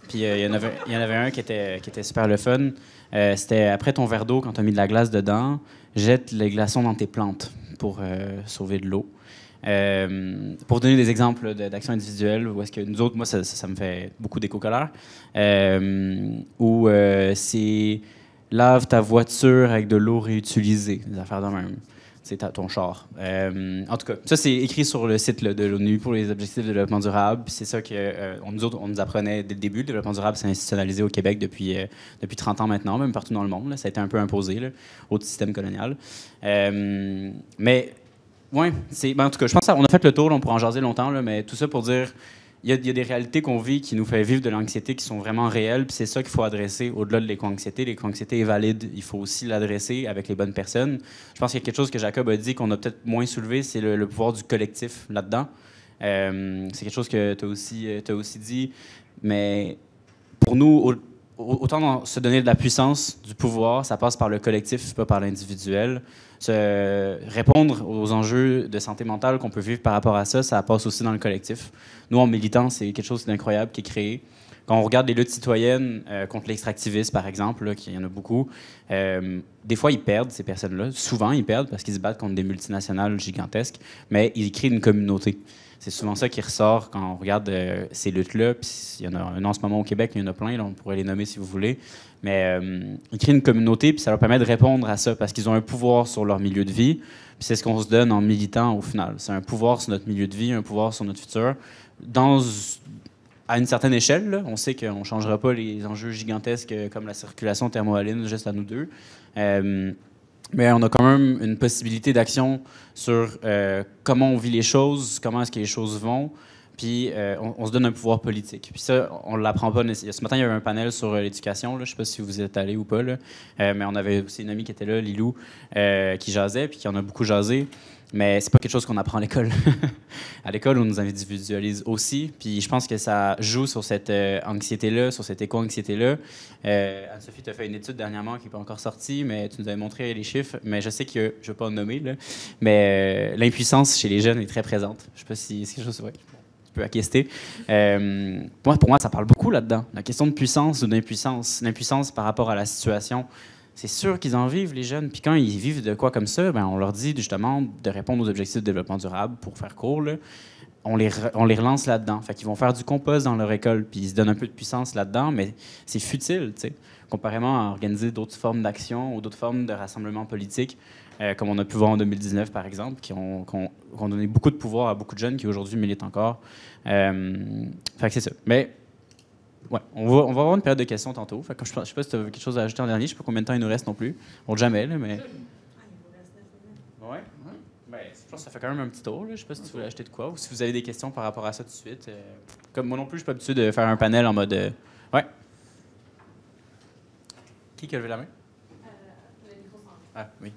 Speaker 7: Puis euh, il y, en avait, y en avait un qui était, qui était super le fun. C'était après ton verre d'eau, quand tu as mis de la glace dedans, jette les glaçons dans tes plantes pour sauver de l'eau. Euh, pour donner des exemples d'actions individuelles, où est-ce que nous autres, moi, ça, me fait beaucoup d'éco-colère, euh, où euh, c'est lave ta voiture avec de l'eau réutilisée, des affaires de même. C'est ton char. en tout cas, ça, c'est écrit sur le site de l'ONU pour les objectifs de développement durable. C'est ça que on, nous on nous apprenait dès le début. Le développement durable s'est institutionnalisé au Québec depuis, depuis 30 ans maintenant, même partout dans le monde. Ça a été un peu imposé au système colonial. mais oui, c'est. Ben, en tout cas, je pense qu'on a fait le tour, on pourra en jaser longtemps, là, mais tout ça pour dire il y, a des réalités qu'on vit qui nous fait vivre de l'anxiété qui sont vraiment réelles, puis c'est ça qu'il faut adresser au-delà de l'éco-anxiété. L'éco-anxiété est valide, il faut aussi l'adresser avec les bonnes personnes. Je pense qu'il y a quelque chose que Jacob a dit qu'on a peut-être moins soulevé, c'est le, pouvoir du collectif là-dedans. Euh, c'est quelque chose que tu as aussi, euh, aussi dit, mais pour nous, autant se donner de la puissance, du pouvoir, ça passe par le collectif, pas par l'individuel répondre aux enjeux de santé mentale qu'on peut vivre par rapport à ça, ça passe aussi dans le collectif. Nous, en militant, c'est quelque chose d'incroyable qui est créé. Quand on regarde les luttes citoyennes euh, contre l'extractivisme, par exemple, il y en a beaucoup, euh, des fois, ils perdent, ces personnes-là. Souvent, ils perdent parce qu'ils se battent contre des multinationales gigantesques, mais ils créent une communauté c'est souvent ça qui ressort quand on regarde euh, ces luttes-là. Il y en a un en ce moment au Québec, il y en a plein, on pourrait les nommer si vous voulez. Mais créer euh, ils une communauté, puis ça leur permet de répondre à ça, parce qu'ils ont un pouvoir sur leur milieu de vie. c'est ce qu'on se donne en militant au final. C'est un pouvoir sur notre milieu de vie, un pouvoir sur notre futur. Dans, à une certaine échelle, on sait qu'on ne changera pas les enjeux gigantesques euh, comme la circulation thermohaline juste à nous deux mais on a quand même une possibilité d'action sur euh, comment on vit les choses, comment est-ce que les choses vont, puis euh, on, se donne un pouvoir politique. Puis ça, on ne l'apprend pas. Ce matin, il y avait un panel sur euh, l'éducation, je ne sais pas si vous êtes allé ou pas, là, mais on avait aussi une amie qui était là, Lilou, qui jasait, puis qui en a beaucoup jasé. Mais c'est pas quelque chose qu'on apprend à l'école. à l'école, on nous individualise aussi. Puis je pense que ça joue sur cette euh, anxiété-là, sur cette éco-anxiété-là. Euh, Anne-Sophie, tu as fait une étude dernièrement qui n'est pas encore sortie, mais tu nous avais montré les chiffres. Mais je sais que, je ne vais pas en nommer, là, mais euh, l'impuissance chez les jeunes est très présente. Je ne sais pas si c'est quelque chose. que tu peux acquiescer. pour, moi, pour moi, ça parle beaucoup là-dedans. La question de puissance ou d'impuissance. L'impuissance par rapport à la situation c'est sûr qu'ils en vivent, les jeunes. Puis quand ils vivent de quoi comme ça, ben, on leur dit justement de répondre aux objectifs de développement durable, pour faire court, là. On, les on les, relance là-dedans. Fait qu'ils vont faire du compost dans leur école, puis ils se donnent un peu de puissance là-dedans, mais c'est futile, tu sais, comparément à organiser d'autres formes d'action ou d'autres formes de rassemblement politique, euh, comme on a pu voir en 2019, par exemple, qui ont, donné beaucoup de pouvoir à beaucoup de jeunes qui aujourd'hui militent encore. Euh, fait que c'est ça. Mais Ouais, on va, on va avoir une période de questions tantôt. je ne sais pas si tu as quelque chose à ajouter en dernier. Je ne sais pas combien de temps il nous reste non plus. Bon, jamais, mais. Ah, ouais. Hein? Ben, je pense que ça fait quand même un petit tour. Je ne sais pas si tu voulais acheter de quoi ou si vous avez des questions par rapport à ça tout de suite. Euh, comme moi non plus, je suis pas habitué de faire un panel en mode. Oui? Euh, ouais. Qui a levé la main? Euh, le micro ah, oui.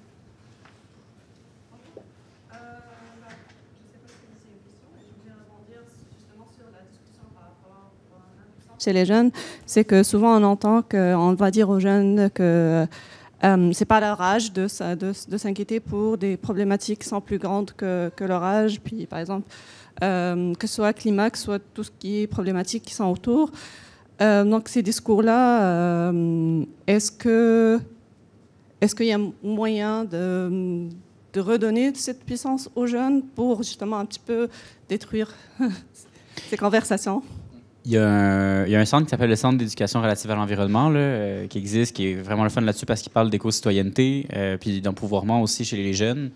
Speaker 8: chez les jeunes, c'est que souvent on entend qu'on va dire aux jeunes que euh, c'est pas leur âge de, s'inquiéter pour des problématiques sans plus grandes que, leur âge. Puis, par exemple, euh, que ce soit climat, que ce soit tout ce qui est problématique qui sont autour. Euh, donc, ces discours-là, est-ce que est-ce qu'il y a moyen de, redonner cette puissance aux jeunes pour justement un petit peu détruire ces conversations
Speaker 7: il y, a un, centre qui s'appelle le Centre d'éducation relative à l'environnement, euh, qui existe, qui est vraiment le fun là-dessus parce qu'il parle d'éco-citoyenneté, euh, puis d'empouvoirment aussi chez les jeunes.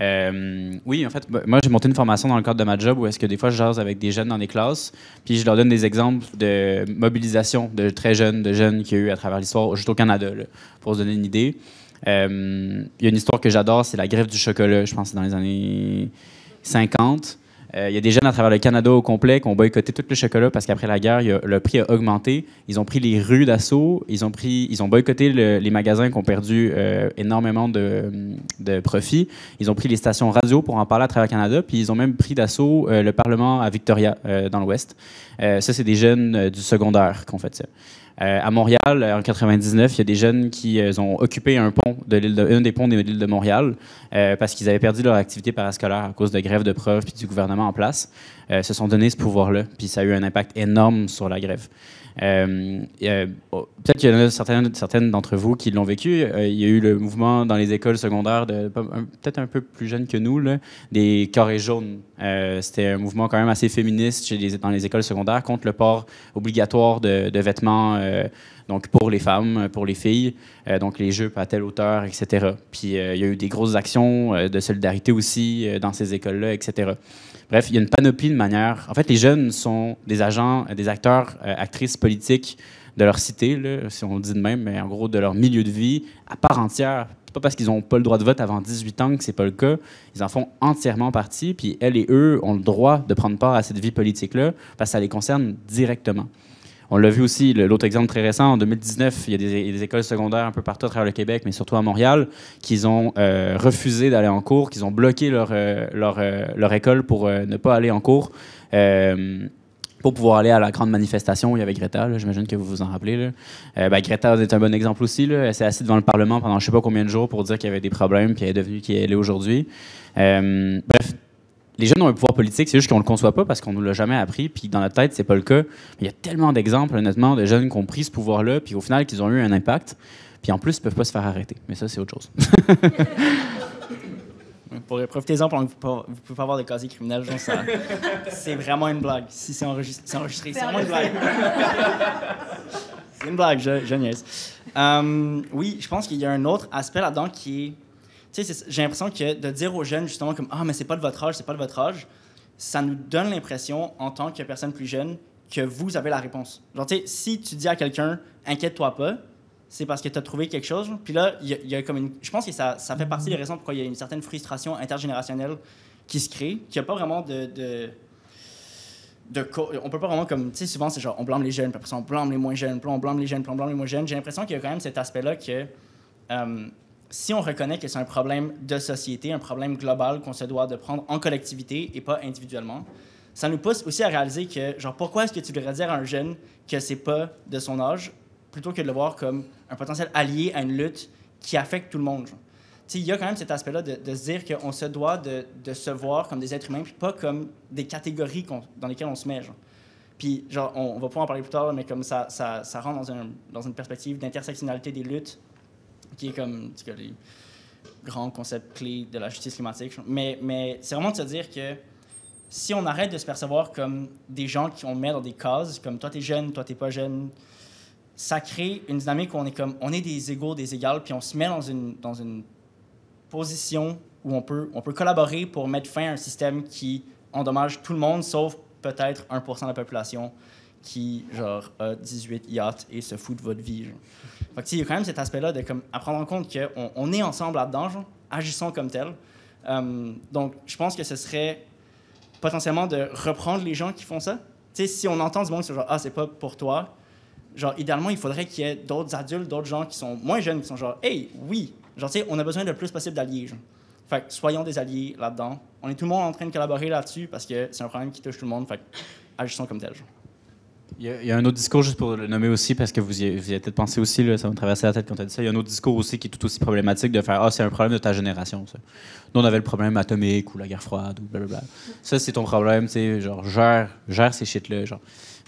Speaker 7: Euh, oui, en fait, bah, moi, j'ai monté une formation dans le cadre de ma job où est-ce que des fois, je jase avec des jeunes dans des classes, puis je leur donne des exemples de mobilisation de très jeunes, de jeunes qu'il y a eu à travers l'histoire, juste au Canada, pour se donner une idée. Il y a une histoire que j'adore, c'est la grève du chocolat, je pense, dans les années 50. Euh, il y a des jeunes à travers le Canada au complet qui ont boycotté tout le chocolat parce qu'après la guerre, le prix a augmenté. Ils ont pris les rues d'assaut, ils ont pris, ils ont boycotté les magasins qui ont perdu euh, énormément de, de profits. Ils ont pris les stations radio pour en parler à travers le Canada, puis ils ont même pris d'assaut euh, le Parlement à Victoria dans l'Ouest. ça, c'est des jeunes du secondaire qui ont fait ça. Euh, à Montréal, en 99, il y a des jeunes qui euh, ont occupé un pont de l'île de, des ponts de l'île de Montréal euh, parce qu'ils avaient perdu leur activité parascolaire à cause de grèves de preuves puis du gouvernement en place. se sont donné ce pouvoir-là, puis ça a eu un impact énorme sur la grève. Euh, euh, oh, peut-être qu'il y en a certaines, d'entre vous qui l'ont vécu. Euh, il y a eu le mouvement dans les écoles secondaires, peut-être un peu plus jeunes que nous, des carrés jaunes. C'était un mouvement quand même assez féministe dans les écoles secondaires contre le port obligatoire de, vêtements donc pour les femmes, pour les filles, donc les jupes à telle hauteur, etc. Puis il y a eu des grosses actions de solidarité aussi dans ces écoles-là, etc. Bref, il y a une panoplie de manières. En fait, les jeunes sont des agents, euh, des acteurs, euh, actrices politiques de leur cité, si on le dit de même, mais en gros de leur milieu de vie à part entière. Pas parce qu'ils n'ont pas le droit de vote avant 18 ans que c'est pas le cas. Ils en font entièrement partie, puis elles et eux ont le droit de prendre part à cette vie politique-là parce que ça les concerne directement. On l'a vu aussi, l'autre exemple très récent, en 2019, il y, a des, écoles secondaires un peu partout à travers le Québec, mais surtout à Montréal, qu'ils ont euh, refusé d'aller en cours, qu'ils ont bloqué leur, euh, euh, leur, école pour ne pas aller en cours. pour pouvoir aller à la grande manifestation où il y avait Greta, j'imagine que vous vous en rappelez. Ben, Greta est un bon exemple aussi. Elle s'est assise devant le Parlement pendant je ne sais pas combien de jours pour dire qu'il y avait des problèmes, puis elle est devenue qui elle est aujourd'hui. bref, les jeunes ont un pouvoir politique, c'est juste qu'on ne le conçoit pas parce qu'on ne nous l'a jamais appris, puis dans la tête, c'est pas le cas. Il y a tellement d'exemples, honnêtement, de jeunes qui ont pris ce pouvoir-là, puis au final, qu'ils ont eu un impact, puis en plus, ils peuvent pas se faire arrêter. Mais ça, c'est autre chose.
Speaker 6: pour profitez-en pendant que vous pouvez, avoir des casiers criminels. c'est vraiment une blague. Si c'est enregistré, c'est vraiment une blague. c'est une blague, je, euh, oui, je pense qu'il y a un autre aspect là-dedans qui est j'ai l'impression que de dire aux jeunes justement comme ah mais c'est pas de votre âge, c'est pas de votre âge, ça nous donne l'impression en tant que personne plus jeune que vous avez la réponse. Genre tu sais si tu dis à quelqu'un inquiète-toi pas, c'est parce que tu as trouvé quelque chose. Puis là, il y, a comme une. Je pense que ça, ça fait partie des raisons pourquoi il y a une certaine frustration intergénérationnelle qui se crée, qu'il n'y a pas vraiment de. de, de on peut pas vraiment comme. Tu sais, souvent, c'est genre, on blâme les jeunes, puis après ça, on blâme les moins jeunes, puis on blâme les jeunes, puis on blâme les moins jeunes. J'ai l'impression qu'il y a quand même cet aspect-là que. Euh, si on reconnaît que c'est un problème de société, un problème global qu'on se doit de prendre en collectivité et pas individuellement, ça nous pousse aussi à réaliser que, genre, pourquoi est-ce que tu devrais dire à un jeune que c'est pas de son âge, plutôt que de le voir comme un potentiel allié à une lutte qui affecte tout le monde. Tu sais, Il y a quand même cet aspect-là de, se dire qu'on se doit de, se voir comme des êtres humains, puis pas comme des catégories dans lesquelles on se met. Puis, genre, on, va pouvoir en parler plus tard, mais comme ça, ça, ça rentre dans, dans une perspective d'intersectionnalité des luttes qui est comme cas, les grands concepts clés de la justice climatique. Mais, mais c'est vraiment de se dire que si on arrête de se percevoir comme des gens qui ont met dans des cases, comme toi t'es jeune, toi t'es pas jeune, ça crée une dynamique où on est comme on est des égaux, des égales, puis on se met dans une, dans une position où on peut, on peut collaborer pour mettre fin à un système qui endommage tout le monde, sauf peut-être 1% de la population qui, genre, a 18 yachts et se fout de votre vie, genre. il y a quand même cet aspect-là de, comme, à prendre en compte qu'on on est ensemble là-dedans, genre, agissons comme tel. Hum, donc, je pense que ce serait potentiellement de reprendre les gens qui font ça. Tu sais, si on entend du monde qui genre, ah, c'est pas pour toi, genre, idéalement, il faudrait qu'il y ait d'autres adultes, d'autres gens qui sont moins jeunes, qui sont genre, hey, oui, genre, tu sais, on a besoin le plus possible d'alliés, Fait soyons des alliés là-dedans. On est tout le monde en train de collaborer là-dessus parce que c'est un problème qui touche tout le monde. Fait agissons comme tel. Genre.
Speaker 7: Il y, a, un autre discours, juste pour le nommer aussi, parce que vous y, avez peut-être pensé aussi, là, ça m'a traversé la tête quand tu as dit ça. Il y a un autre discours aussi qui est tout aussi problématique de faire Ah, c'est un problème de ta génération. Ça. Nous, on avait le problème atomique ou la guerre froide ou blablabla. Ça, c'est ton problème, tu sais, genre, gère, ces shit-là. Genre.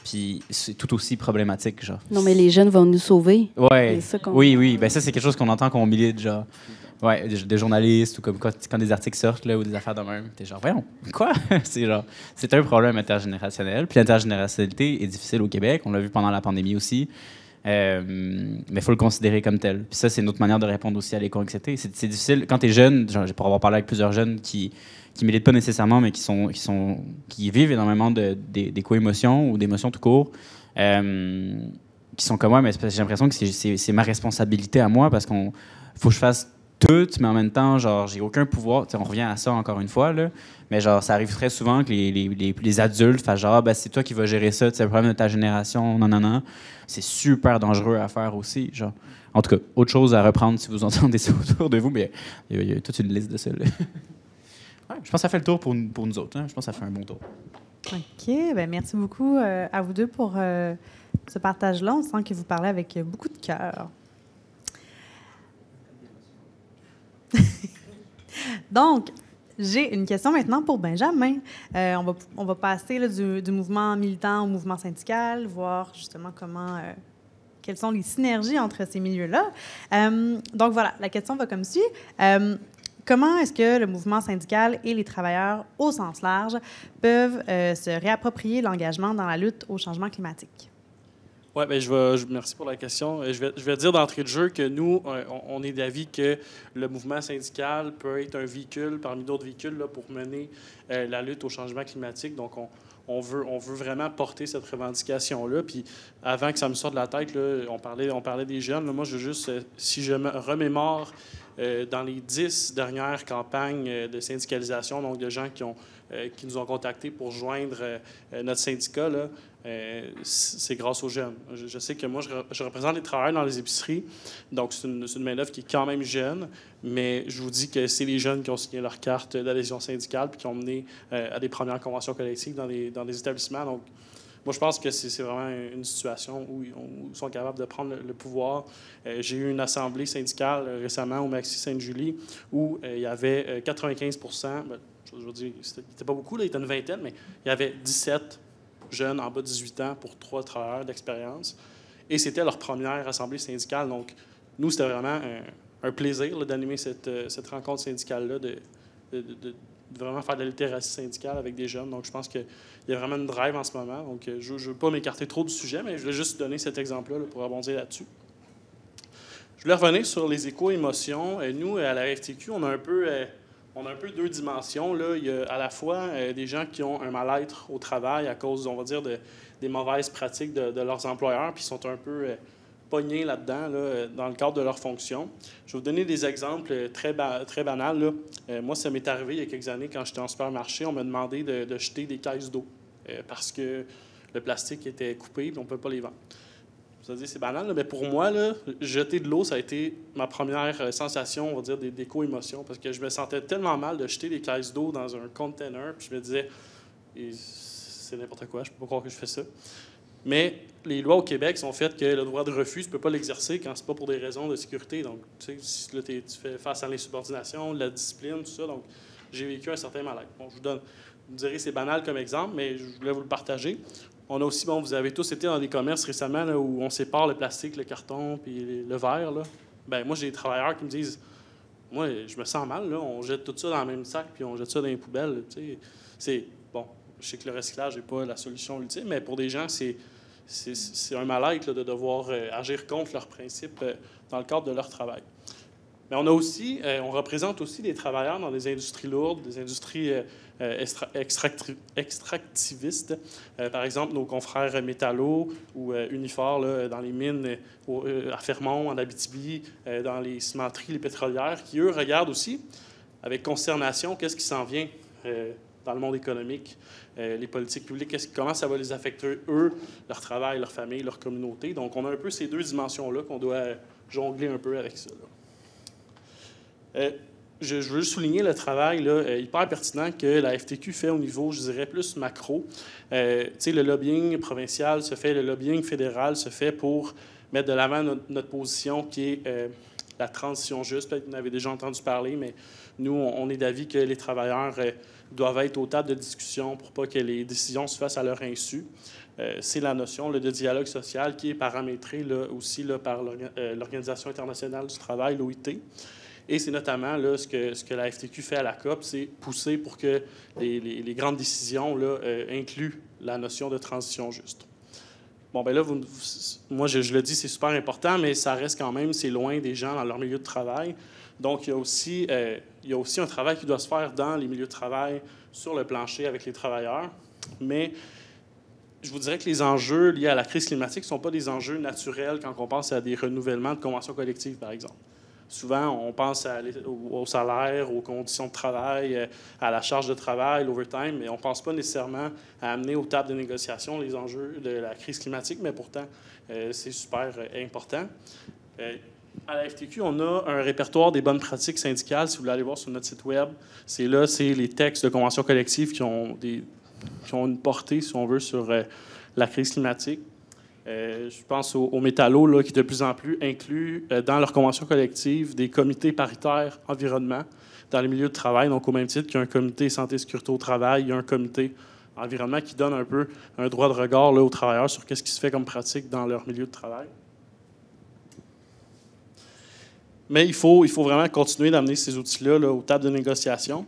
Speaker 7: Puis c'est tout aussi problématique, genre.
Speaker 3: Non, mais les jeunes vont nous sauver.
Speaker 7: Ouais. oui, oui. Ben, ça, c'est quelque chose qu'on entend qu'on milite, genre. Ouais, des, journalistes ou comme quand, quand, des articles sortent là, ou des affaires de même, t'es genre, voyons, quoi? c'est genre, c'est un problème intergénérationnel. Puis l'intergénérationnalité est difficile au Québec, on l'a vu pendant la pandémie aussi. Euh, mais il faut le considérer comme tel. Puis ça, c'est une autre manière de répondre aussi à l'éco-anxiété. C'est difficile quand tu es jeune, j'ai pour avoir parlé avec plusieurs jeunes qui qui militent pas nécessairement, mais qui sont qui sont qui vivent énormément co émotions de, ou d'émotions tout court. Euh, qui sont comme moi, mais j'ai l'impression que c'est ma responsabilité à moi parce qu'il faut que je fasse toutes, mais en même temps, genre, j'ai aucun pouvoir. on revient à ça encore une fois, Mais genre, ça arrive très souvent que les, adultes fassent genre, ben, c'est toi qui vas gérer ça, c'est le problème de ta génération, non, non, non. C'est super dangereux à faire aussi, En tout cas, autre chose à reprendre si vous entendez ça autour de vous, mais il y, a toute une liste de ça, je pense que ça fait le tour pour, nous autres. Hein. Je pense que ça fait un bon tour.
Speaker 2: OK. Ben, merci beaucoup euh, à vous deux pour euh, ce partage-là. On sent que vous parlez avec beaucoup de cœur. Donc, j'ai une question maintenant pour Benjamin. Euh, on, va, passer du, mouvement militant au mouvement syndical, voir justement comment, euh, quelles sont les synergies entre ces milieux-là. Euh, donc voilà, la question va comme suit. Comment est-ce que le mouvement syndical et les travailleurs au sens large peuvent se réapproprier l'engagement dans la lutte au changement climatique?
Speaker 5: Ben, je, merci pour la question. Euh, je vais, je vais dire d'entrée de jeu que nous, euh, on, est d'avis que le mouvement syndical peut être un véhicule parmi d'autres véhicules pour mener euh, la lutte au changement climatique. Donc, on, veut, on veut vraiment porter cette revendication-là. Puis avant que ça me sorte de la tête, on, parlait, on parlait des jeunes. moi, je veux juste, si je me remémore dans les dix dernières campagnes de syndicalisation, donc de gens qui, nous ont contactés pour joindre notre syndicat, là, euh, c'est grâce aux jeunes. Je, sais que moi, je, représente les travailleurs dans les épiceries, donc c'est une, main-d'œuvre qui est quand même jeune, mais je vous dis que c'est les jeunes qui ont signé leur carte d'adhésion syndicale puis qui ont mené euh, à des premières conventions collectives dans les, établissements. Donc, moi, je pense que c'est vraiment une situation où ils sont capables de prendre le, pouvoir. Euh, j'ai eu une assemblée syndicale récemment au Maxi Sainte-Julie où il y avait 95 ben, je, veux dire, c'était pas beaucoup, là, il était une vingtaine, mais il y avait 17 jeunes en bas de 18 ans pour trois travailleurs d'expérience. Et c'était leur première assemblée syndicale. Donc, nous, c'était vraiment un, plaisir d'animer cette, euh, cette, rencontre syndicale-là, de, vraiment faire de la littératie syndicale avec des jeunes. Donc, je pense qu'il y a vraiment une drive en ce moment. Donc, euh, je ne veux pas m'écarter trop du sujet, mais je voulais juste donner cet exemple-là pour rebondir là-dessus. Je voulais revenir sur les échos émotions. Et euh, nous, à la FTQ, on a un peu on a un peu deux dimensions. Là. Il y a à la fois euh, des gens qui ont un mal-être au travail à cause, on va dire, de, des mauvaises pratiques de, leurs employeurs, puis sont un peu euh, pognés là-dedans, dans le cadre de leur fonction. Je vais vous donner des exemples euh, très, très banals. moi, ça m'est arrivé il y a quelques années quand j'étais en supermarché, on m'a demandé de, jeter des caisses d'eau parce que le plastique était coupé et on ne peut pas les vendre. Ça c'est banal, mais pour moi, là, jeter de l'eau, ça a été ma première euh, sensation, on va dire, d'éco-émotion, parce que je me sentais tellement mal de jeter des caisses d'eau dans un container, puis je me disais, c'est n'importe quoi, je peux pas croire que je fais ça. Mais les lois au Québec sont faites que le droit de refus, tu peux pas l'exercer quand c'est pas pour des raisons de sécurité. Donc, tu sais, si tu fais face à l'insubordination, la discipline, tout ça. Donc, j'ai vécu un certain malaise. Bon, je vous donne, vous me direz, c'est banal comme exemple, mais je voulais vous le partager. On a aussi, bon, vous avez tous été dans des commerces récemment où on sépare le plastique, le carton, puis le verre. Là. Ben, moi, j'ai des travailleurs qui me disent Moi, je me sens mal, là, on jette tout ça dans le même sac, puis on jette ça dans les poubelles. C'est bon, je sais que le recyclage n'est pas la solution ultime, mais pour des gens, c'est, c'est, un mal-être de devoir euh, agir contre leurs principes euh, dans le cadre de leur travail. Mais on a aussi, euh, on représente aussi des travailleurs dans des industries lourdes, des industries euh, extractivistes. Euh, par exemple, nos confrères métallos ou euh, uniformes là, dans les mines à Fermont, en Abitibi, dans les cimenteries, les pétrolières, qui, eux, regardent aussi avec consternation qu'est-ce qui s'en vient dans le monde économique, les politiques publiques, comment ça va les affecter, eux, leur travail, leur famille, leur communauté. Donc, on a un peu ces deux dimensions-là qu'on doit jongler un peu avec ça je, veux souligner le travail là, euh, hyper pertinent que la FTQ fait au niveau, je dirais, plus macro. Euh, le lobbying provincial se fait, le lobbying fédéral se fait pour mettre de l'avant notre, position qui est euh, la transition juste. Peut-être que vous en avez déjà entendu parler, mais nous, on, est d'avis que les travailleurs euh, doivent être au tables de discussion pour pas que les décisions se fassent à leur insu. c'est la notion de dialogue social qui est paramétrée aussi par l'Organisation internationale du travail, l'OIT. Et c'est notamment là, ce, que, ce que la FTQ fait à la COP, c'est pousser pour que les, grandes décisions là, euh, incluent la notion de transition juste. Bon, ben là, moi, je, je, le dis, c'est super important, mais ça reste quand même, c'est loin des gens dans leur milieu de travail. Donc, il y, a aussi, euh, il y a aussi un travail qui doit se faire dans les milieux de travail, sur le plancher, avec les travailleurs. Mais je vous dirais que les enjeux liés à la crise climatique ne sont pas des enjeux naturels quand on pense à des renouvellements de conventions collectives, par exemple. Souvent, on pense au, salaire, aux conditions de travail, euh, à la charge de travail, l'overtime, mais on ne pense pas nécessairement à amener aux tables de négociation les enjeux de la crise climatique, mais pourtant, euh, c'est super euh, important. à la FTQ, on a un répertoire des bonnes pratiques syndicales. Si vous voulez aller voir sur notre site web, c'est là, c'est les textes de conventions collectives qui ont, une portée, si on veut, sur la crise climatique. Euh, je pense aux, métallos qui de plus en plus incluent euh, dans leur convention collective des comités paritaires environnement dans les milieux de travail, donc au même titre qu'il y a un comité santé sécurité au travail, il y a un comité environnement qui donne un peu un droit de regard aux travailleurs sur qu'est-ce qui se fait comme pratique dans leur milieu de travail. Mais il faut, il faut vraiment continuer d'amener ces outils-là là, aux tables de négociation.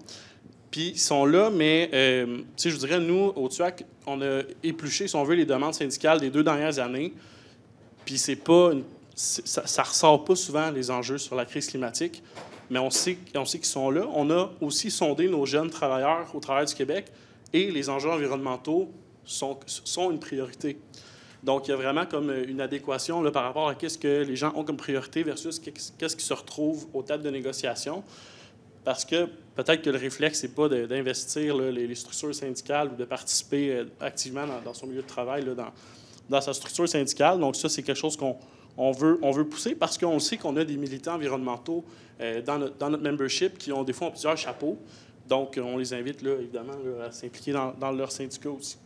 Speaker 5: Puis ils sont là, mais euh, je vous dirais, nous, au TUAC, on a épluché, si on veut, les demandes syndicales des deux dernières années. Puis c'est pas ça, ça ressort pas souvent les enjeux sur la crise climatique, mais on sait, on sait qu'ils sont là. On a aussi sondé nos jeunes travailleurs au travail du Québec et les enjeux environnementaux sont, sont une priorité. Donc, il y a vraiment comme une adéquation là, par rapport à qu'est-ce que les gens ont comme priorité versus qu'est-ce qui se retrouve aux tables de négociation parce que peut-être que le réflexe, n'est pas d'investir les, structures syndicales ou de participer euh, activement dans, son milieu de travail, dans, sa structure syndicale. Donc ça, c'est quelque chose qu'on veut, pousser parce qu'on sait qu'on a des militants environnementaux euh, dans, notre, membership qui ont des fois plusieurs chapeaux. Donc, on les invite, évidemment, à s'impliquer dans leur syndicat aussi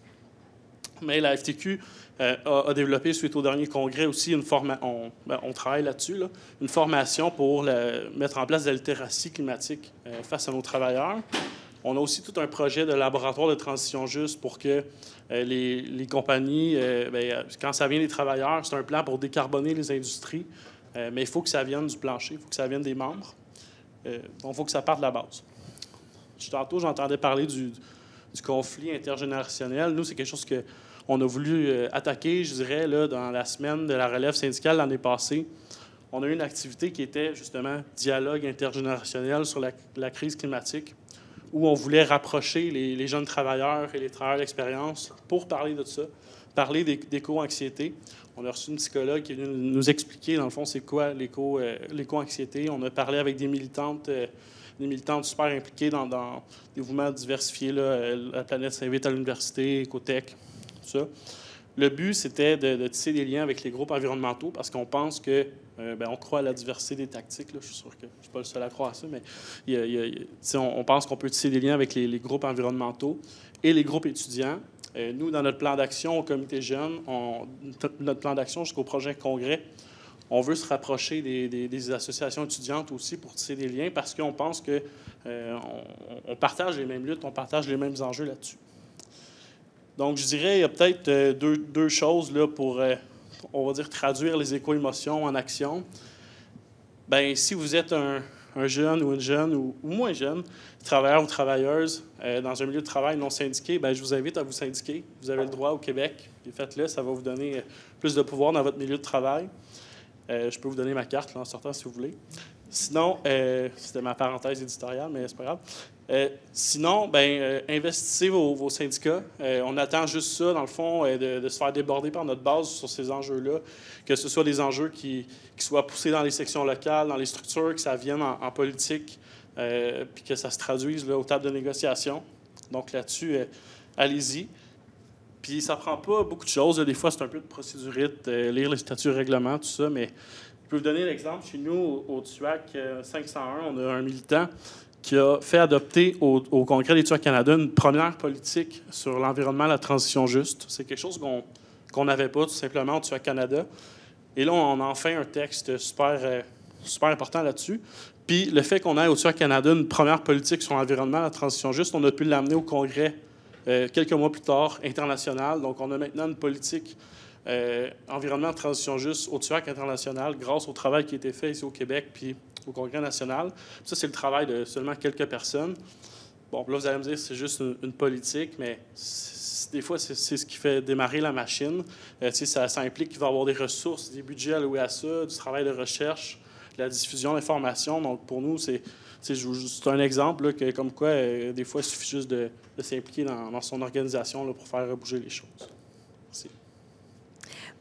Speaker 5: mais la FTQ euh, a, développé, suite au dernier congrès aussi, une formation, ben, on, travaille là-dessus, une formation pour mettre en place de la littératie climatique euh, face à nos travailleurs. On a aussi tout un projet de laboratoire de transition juste pour que euh, les, compagnies, ben, quand ça vient des travailleurs, c'est un plan pour décarboner les industries, mais il faut que ça vienne du plancher, il faut que ça vienne des membres. donc, il faut que ça parte de la base. Tantôt, j'entendais parler du conflit intergénérationnel. Nous, c'est quelque chose que on a voulu euh, attaquer, je dirais, dans la semaine de la relève syndicale l'année passée. On a eu une activité qui était justement dialogue intergénérationnel sur la, crise climatique, où on voulait rapprocher les, jeunes travailleurs et les travailleurs d'expérience pour parler de ça, parler d'éco-anxiété. On a reçu une psychologue qui est venue nous expliquer, dans le fond, c'est quoi l'éco-anxiété. Euh, on a parlé avec des militantes, euh, des militantes super impliquées dans, des mouvements diversifiés. Là, la planète s'invite à l'université, EcoTech. Le but, c'était de, tisser des liens avec les groupes environnementaux parce qu'on pense que, euh, ben, on croit à la diversité des tactiques. Je suis sûr que je ne suis pas le seul à croire à ça, mais on, pense qu'on peut tisser des liens avec les, groupes environnementaux et les groupes étudiants. Euh, nous, dans notre plan d'action au comité jeune, notre plan d'action jusqu'au projet congrès, on veut se rapprocher des, associations étudiantes aussi pour tisser des liens parce qu'on pense qu'on euh, partage les mêmes luttes, on partage les mêmes enjeux là-dessus. Donc, je dirais, il y a peut-être euh, deux, choses là, pour, euh, on va dire, traduire les éco-émotions en action. Ben, si vous êtes un, jeune ou une jeune ou, moins jeune, travailleur ou travailleuse euh, dans un milieu de travail non syndiqué, bien, je vous invite à vous syndiquer. Vous avez le droit au Québec. Faites-le, ça va vous donner plus de pouvoir dans votre milieu de travail. je peux vous donner ma carte en sortant si vous voulez. Sinon, c'était ma parenthèse éditoriale, mais c'est pas grave. Euh, sinon, ben, euh, investissez vos, syndicats. Euh, on attend juste ça, dans le fond, de, de, se faire déborder par notre base sur ces enjeux-là, que ce soit des enjeux qui, soient poussés dans les sections locales, dans les structures, que ça vienne en, politique, puis que ça se traduise aux tables de négociation. Donc là-dessus, allez-y. Puis ça prend pas beaucoup de choses. Des fois, c'est un peu de procédurite, lire les statuts, règlements, tout ça, mais je peux vous donner l'exemple. Chez nous, au, au TUAC 501, on a un militant qui a fait adopter au, Congrès des tueurs Canada une première politique sur l'environnement, et la transition juste. C'est quelque chose qu'on n'avait pas tout simplement au tueurs Canada. Et là, on a enfin un texte super, euh, super important là-dessus. Puis le fait qu'on ait au tueurs Canada une première politique sur l'environnement, et la transition juste, on a pu l'amener au Congrès euh, quelques mois plus tard, international. Donc on a maintenant une politique environnement euh, environnement, transition juste au TUAC international grâce au travail qui a été fait ici au Québec puis au Congrès national. Ça, c'est le travail de seulement quelques personnes. Bon, là, vous allez me dire, c'est juste une, politique, mais des fois, c'est ce qui fait démarrer la machine. Euh, ça, ça, implique qu'il va y avoir des ressources, des budgets alloués à ça, du travail de recherche, de la diffusion d'informations. Donc, pour nous, c'est c'est un exemple que, comme quoi, euh, des fois, il suffit juste de, s'impliquer dans, son organisation là, pour faire bouger les choses. Merci.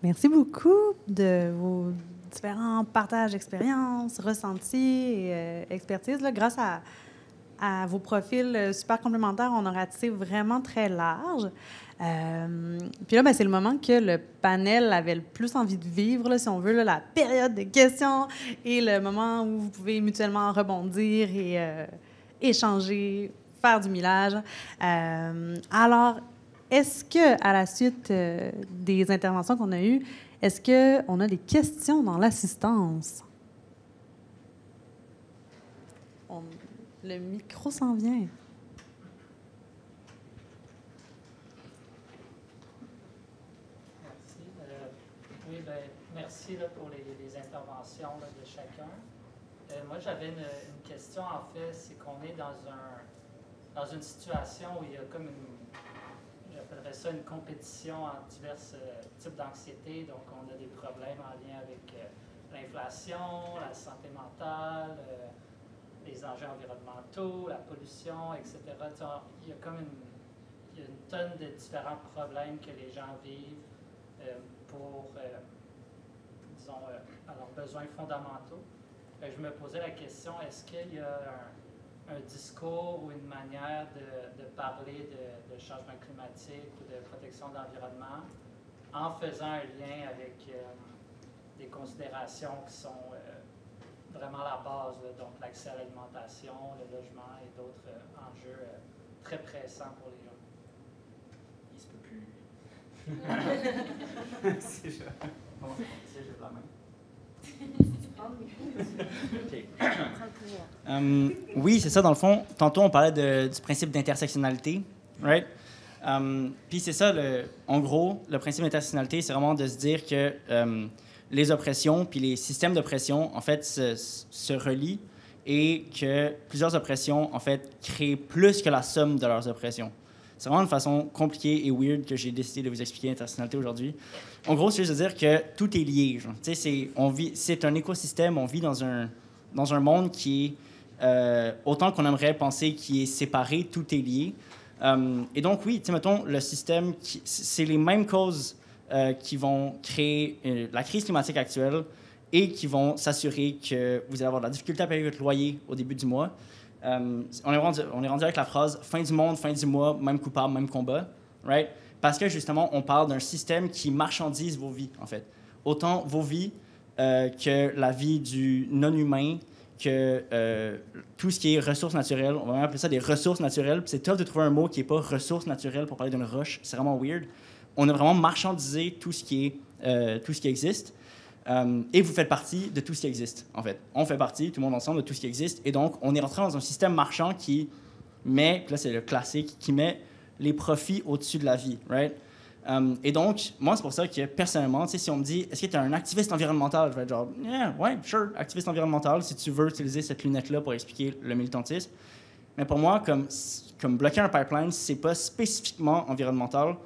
Speaker 2: Merci beaucoup de vos différents partages d'expériences, ressentis et euh, expertise Là, grâce à, à, vos profils euh, super complémentaires, on aura été vraiment très large. Euh, puis là, ben, c'est le moment que le panel avait le plus envie de vivre, si on veut, la période des questions et le moment où vous pouvez mutuellement rebondir et échanger, faire du millage. alors, est-ce que à la suite des interventions qu'on a eues, est-ce qu'on a des questions dans l'assistance? Le micro s'en vient. Merci.
Speaker 9: Euh, oui, ben, merci là, pour les, interventions de chacun. Euh, moi, j'avais une, question, en fait, c'est qu'on est dans, un, dans une situation où il y a comme une j'appellerais ça une compétition en divers euh, types d'anxiété. Donc, on a des problèmes en lien avec euh, l'inflation, la santé mentale, euh, les enjeux environnementaux, la pollution, etc. Il y a comme une, il y a une tonne de différents problèmes que les gens vivent pour, disons, à leurs besoins fondamentaux. je me posais la question, est-ce qu'il y a un, un discours ou une manière de, parler de, changement climatique ou de protection de l'environnement en faisant un lien avec euh, des considérations qui sont euh, vraiment la base, donc l'accès à l'alimentation, le logement et d'autres euh, enjeux très pressants pour les gens. Il se peut plus. C'est je... Bon, la main.
Speaker 6: Um, oui, c'est ça, dans le fond. Tantôt, on parlait du principe d'intersectionnalité, right? Um, puis c'est ça, le, en gros, le principe d'intersectionnalité, c'est vraiment de se dire que um, les oppressions, puis les systèmes d'oppression, en fait, se, se, relient et que plusieurs oppressions, en fait, créent plus que la somme de leurs oppressions. C'est vraiment une façon compliquée et weird que j'ai décidé de vous expliquer l'internationalité aujourd'hui. En gros, c'est juste de dire que tout est lié. C'est un écosystème, on vit dans un, dans un monde qui est, euh, autant qu'on aimerait penser qui est séparé, tout est lié. Euh, et donc, oui, mettons, le système, c'est les mêmes causes euh, qui vont créer la crise climatique actuelle et qui vont s'assurer que vous allez avoir de la difficulté à payer votre loyer au début du mois. Euh, on, est rendu, avec la phrase fin du monde, fin du mois, même coupable, même combat, right? Parce que justement, on parle d'un système qui marchandise vos vies, en fait. Autant vos vies euh, que la vie du non-humain, que euh, tout ce qui est ressources naturelles, on va appeler ça des ressources naturelles. C'est tough de trouver un mot qui n'est pas ressources naturelles pour parler d'une roche, c'est vraiment weird. On a vraiment marchandisé tout ce qui, est, tout ce qui existe. Euh, et vous faites partie de tout ce qui existe, en fait. On fait partie, tout le monde ensemble, de tout ce qui existe. Et donc, on est rentré dans un système marchand qui met, là c'est le classique, qui met les profits au-dessus de la vie, right? Euh, et donc, moi, c'est pour ça que personnellement, si on me dit, est-ce que tu es un activiste environnemental? Je vais être genre, ouais, sure, activiste environnemental, si tu veux utiliser cette lunette-là pour expliquer le militantisme. Mais pour moi, comme, bloquer un pipeline, c'est pas spécifiquement environnemental.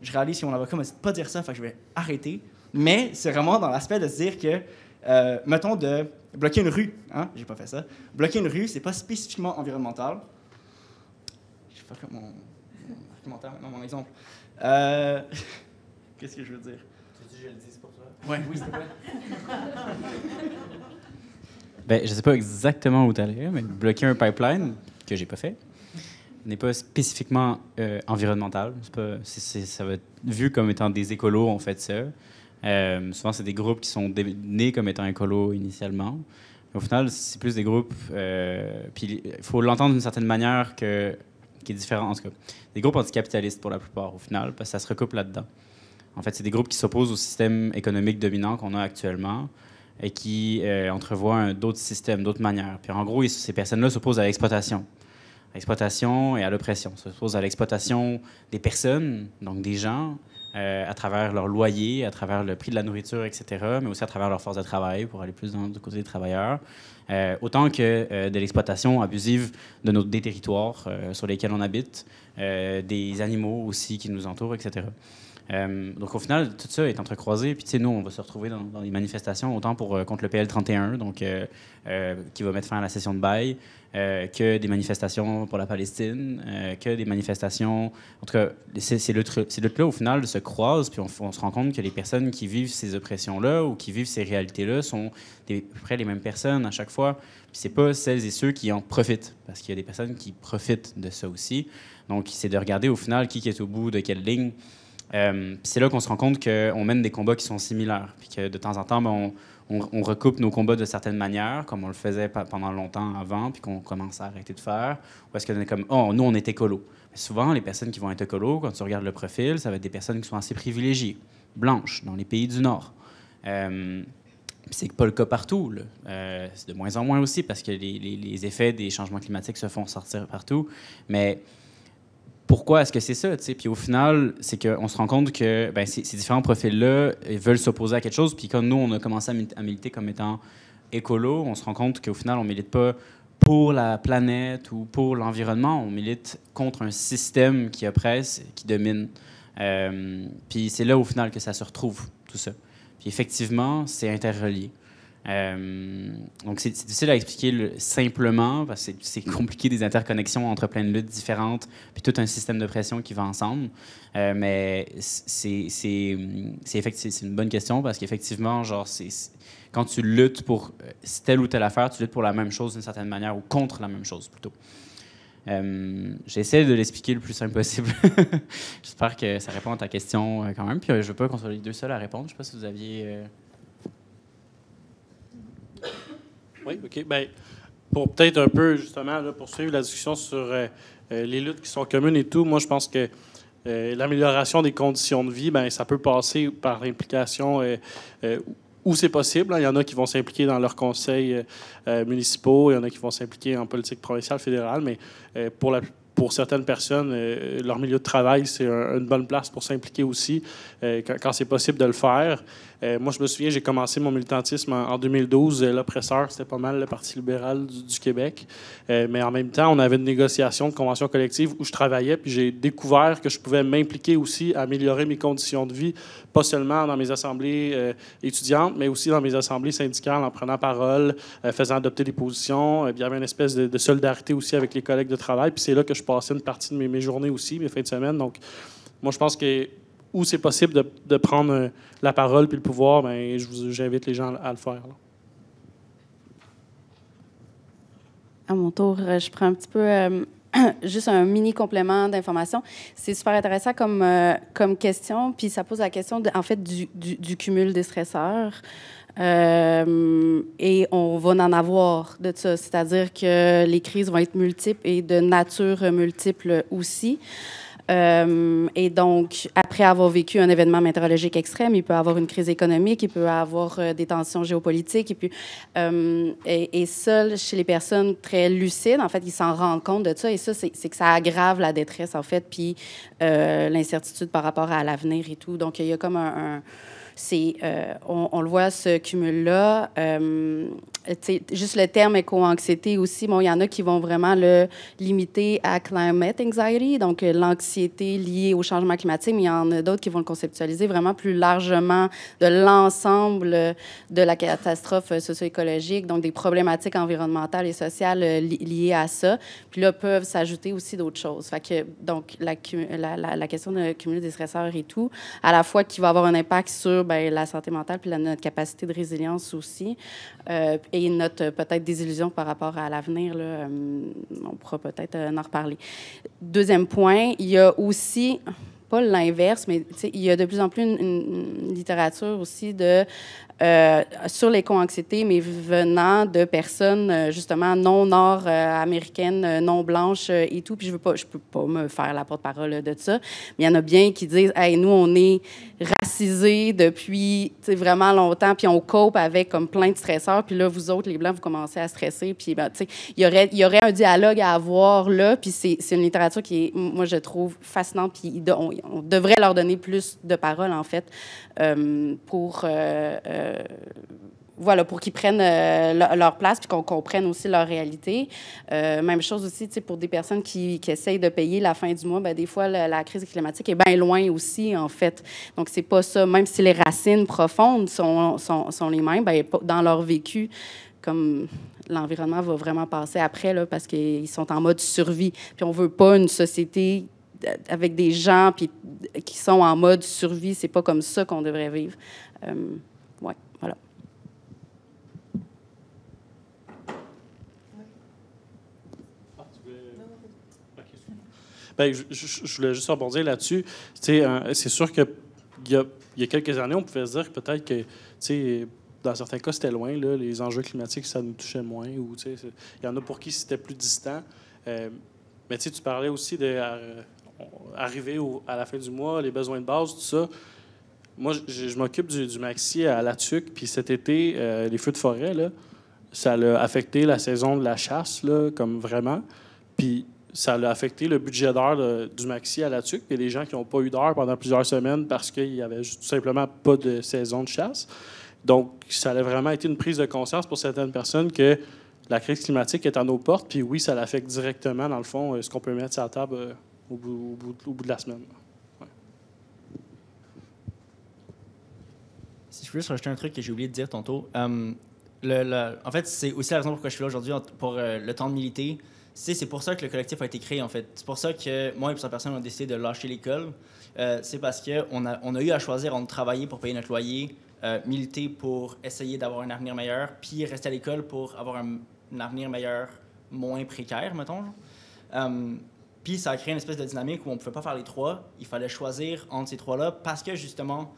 Speaker 6: Je réalise si on va comme, pas dire ça, enfin je vais arrêter. Mais c'est vraiment dans l'aspect de se dire que, euh, mettons, de bloquer une rue. Hein? J'ai pas fait ça. Bloquer une rue, c'est pas spécifiquement environnemental. Je vais faire mon, mon mon exemple. Euh, qu'est-ce que je veux dire? Tu dis je le dis pour toi? Ouais, oui, c'est
Speaker 7: ben, je sais pas exactement où t'allais, mais bloquer un pipeline, que j'ai pas fait, n'est pas spécifiquement euh, environnemental. ça va être vu comme étant des écolos, en fait ça. Euh, souvent, c'est des groupes qui sont nés comme étant écolo, initialement. Au final, c'est plus des groupes. Euh, puis il faut l'entendre d'une certaine manière que, qui est différente. En des groupes anticapitalistes pour la plupart, au final, parce que ça se recoupe là-dedans. En fait, c'est des groupes qui s'opposent au système économique dominant qu'on a actuellement et qui euh, entrevoient d'autres systèmes, d'autres manières. Puis en gros, ces personnes-là s'opposent à l'exploitation. À l'exploitation et à l'oppression. S'opposent à l'exploitation des personnes, donc des gens, euh, à travers leur loyer, à travers le prix de la nourriture, etc., mais aussi à travers leur force de travail pour aller plus dans, du côté des travailleurs. Euh, autant que euh, de l'exploitation abusive de des territoires sur lesquels on habite, des animaux aussi qui nous entourent, etc. Euh, donc au final, tout ça est entrecroisé. Puis tu sais, nous, on va se retrouver dans, des manifestations, autant pour euh, contre le PL31, donc euh, qui va mettre fin à la session de bail, que des manifestations pour la Palestine, que des manifestations. En tout cas, ces luttes-là, au final, se croisent. Puis on, se rend compte que les personnes qui vivent ces oppressions-là ou qui vivent ces réalités-là sont à peu près les mêmes personnes à chaque fois. Puis c'est pas celles et ceux qui en profitent, parce qu'il y a des personnes qui profitent de ça aussi. Donc c'est de regarder au final qui est au bout de quelle ligne. Euh, c'est là qu'on se rend compte qu'on mène des combats qui sont similaires, puis que de temps en temps, ben, on, recoupe nos combats de certaines manières, comme on le faisait pendant longtemps avant, puis qu'on commence à arrêter de faire. Ou est-ce qu'on est comme, oh, nous, on est écolo. souvent, les personnes qui vont être écolo, quand tu regardes le profil, ça va être des personnes qui sont assez privilégiées, blanches, dans les pays du Nord. Euh, c'est pas le cas partout. Euh, c'est de moins en moins aussi parce que les, les, effets des changements climatiques se font sortir partout. Mais pourquoi est-ce que c'est ça? Puis au final, c'est qu'on se rend compte que ben, ces, différents profils-là veulent s'opposer à quelque chose. Puis quand nous, on a commencé à, militer comme étant écolo, on se rend compte qu'au final, on ne milite pas pour la planète ou pour l'environnement, on milite contre un système qui oppresse, qui domine. Euh, puis c'est là, au final, que ça se retrouve, tout ça. Puis effectivement, c'est interrelié. Euh, donc, c'est difficile à expliquer simplement, parce que c'est compliqué des interconnexions entre plein de luttes différentes, puis tout un système de pression qui va ensemble. Euh, mais c'est une bonne question, parce qu'effectivement, genre, c'est quand tu luttes pour euh, telle ou telle affaire, tu luttes pour la même chose d'une certaine manière, ou contre la même chose plutôt. J'essaie de l'expliquer le plus simple possible. J'espère que ça répond à ta question quand même. Puis je ne veux pas qu'on soit les deux seuls à répondre. Je ne sais pas si vous aviez.
Speaker 5: Oui, OK. Ben, pour peut-être un peu, justement, poursuivre la discussion sur euh, euh, les luttes qui sont communes et tout, moi, je pense que euh, l'amélioration des conditions de vie, ben, ça peut passer par l'implication où c'est possible. Hein. Il y en a qui vont s'impliquer dans leurs conseils municipaux, il y en a qui vont s'impliquer en politique provinciale, fédérale, mais pour, la, pour certaines personnes, leur milieu de travail, c'est une bonne place pour s'impliquer aussi quand c'est possible de le faire. Euh, moi, je me souviens, j'ai commencé mon militantisme en, 2012. 2012. Euh, l'oppresseur, c'était pas mal le Parti libéral du, Québec. Euh, mais en même temps, on avait une négociation de convention collective où je travaillais, puis j'ai découvert que je pouvais m'impliquer aussi à améliorer mes conditions de vie, pas seulement dans mes assemblées étudiantes, mais aussi dans mes assemblées syndicales, en prenant parole, faisant adopter des positions. il y avait une espèce de, solidarité aussi avec les collègues de travail. Puis c'est là que je passais une partie de mes, mes journées aussi, mes fins de semaine. Donc, moi, je pense que où c'est possible de, prendre euh, la parole puis le pouvoir, ben, j'invite les gens à, le faire.
Speaker 3: À mon tour, euh, je prends un petit peu euh, juste un mini complément d'information. C'est super intéressant comme, comme question, puis ça pose la question, de, en fait, du, cumul des stresseurs. et on va en avoir de ça. C'est-à-dire que les crises vont être multiples et de nature multiple aussi. Euh, et donc, après avoir vécu un événement météorologique extrême, il peut avoir une crise économique, il peut avoir euh, des tensions géopolitiques. Et, puis, euh, et, seul chez les personnes très lucides, en fait, ils s'en rendent compte de ça. Et ça, c'est que ça aggrave la détresse, en fait, puis l'incertitude par rapport à l'avenir et tout. Donc, il y a comme un c'est, euh, on, le voit, ce cumul-là. Euh, juste le terme éco-anxiété aussi, bon, il y en a qui vont vraiment le limiter à climate anxiety, donc euh, l'anxiété liée au changement climatique, mais il y en a d'autres qui vont le conceptualiser vraiment plus largement de l'ensemble de la catastrophe socio-écologique, donc des problématiques environnementales et sociales euh, liées à ça. Puis là, peuvent s'ajouter aussi d'autres choses. que, donc, la, la, la, question de cumuler des stresseurs et tout, à la fois qui va avoir un impact sur ben, la santé mentale puis notre capacité de résilience aussi euh, et notre euh, peut-être désillusion par rapport à l'avenir. Euh, on pourra peut-être en reparler. Deuxième point, il y a aussi pas l'inverse, mais il y a de plus en plus une littérature aussi de euh, sur les anxiété mais venant de personnes euh, justement non nord-américaines, euh, non blanches et tout. Puis je veux pas, je peux pas me faire la porte-parole de ça. Mais il y en a bien qui disent, hey, nous on est racisés depuis vraiment longtemps, puis on cope avec comme plein de stresseurs. Puis là, vous autres, les blancs, vous commencez à stresser. Puis ben, tu sais, il y aurait, y aurait un dialogue à avoir là. Puis c'est une littérature qui est, moi, je trouve fascinante. Puis on, devrait leur donner plus de paroles en fait pour euh, voilà, pour qu'ils prennent euh, leur, place puis qu'on comprenne aussi leur réalité. Euh, même chose aussi, pour des personnes qui, essayent de payer la fin du mois, ben, des fois, la, crise climatique est bien loin aussi, en fait. Donc, c'est pas ça. Même si les racines profondes sont, les mêmes, ben, dans leur vécu, comme l'environnement va vraiment passer après, là, parce qu'ils sont en mode survie. Puis on veut pas une société avec des gens puis, qui sont en mode survie. C'est pas comme ça qu'on devrait vivre ouais, voilà. Ben,
Speaker 5: je, voulais juste rebondir là-dessus. c'est sûr qu'il y, y a, quelques années, on pouvait se dire peut-être que, dans certains cas, c'était loin, là, les enjeux climatiques, ça nous touchait moins. Ou, il y en a pour qui c'était plus distant. Euh, mais tu parlais aussi de euh, arriver à la fin du mois, les besoins de base, tout ça. Moi, je, m'occupe du, maxi à La Tuc. puis cet été, euh, les feux de forêt, ça a affecté la saison de la chasse, comme vraiment. Puis ça a affecté le budget d'heure du maxi à La Tuc, Puis les gens qui n'ont pas eu d'heure pendant plusieurs semaines parce qu'il n'y avait tout simplement pas de saison de chasse. Donc, ça a vraiment été une prise de conscience pour certaines personnes que la crise climatique est à nos portes. Puis oui, ça l'affecte directement, dans le fond, euh, ce qu'on peut mettre sur la table euh, au bout de la semaine.
Speaker 6: je veux juste rajouter un truc que j'ai oublié de dire tantôt. Euh, en fait, c'est aussi la raison pourquoi je suis là aujourd'hui pour euh, le temps de militer. C'est pour ça que le collectif a été créé, en fait. C'est pour ça que moi et plusieurs personnes ont décidé de lâcher l'école. Euh, c'est parce qu'on a, on a eu à choisir entre travailler pour payer notre loyer, militer pour essayer d'avoir un avenir meilleur, puis rester à l'école pour avoir un, un, avenir meilleur, moins précaire, mettons. puis ça a créé une espèce de dynamique où on ne pouvait pas faire les trois. Il fallait choisir entre ces trois-là parce que, justement,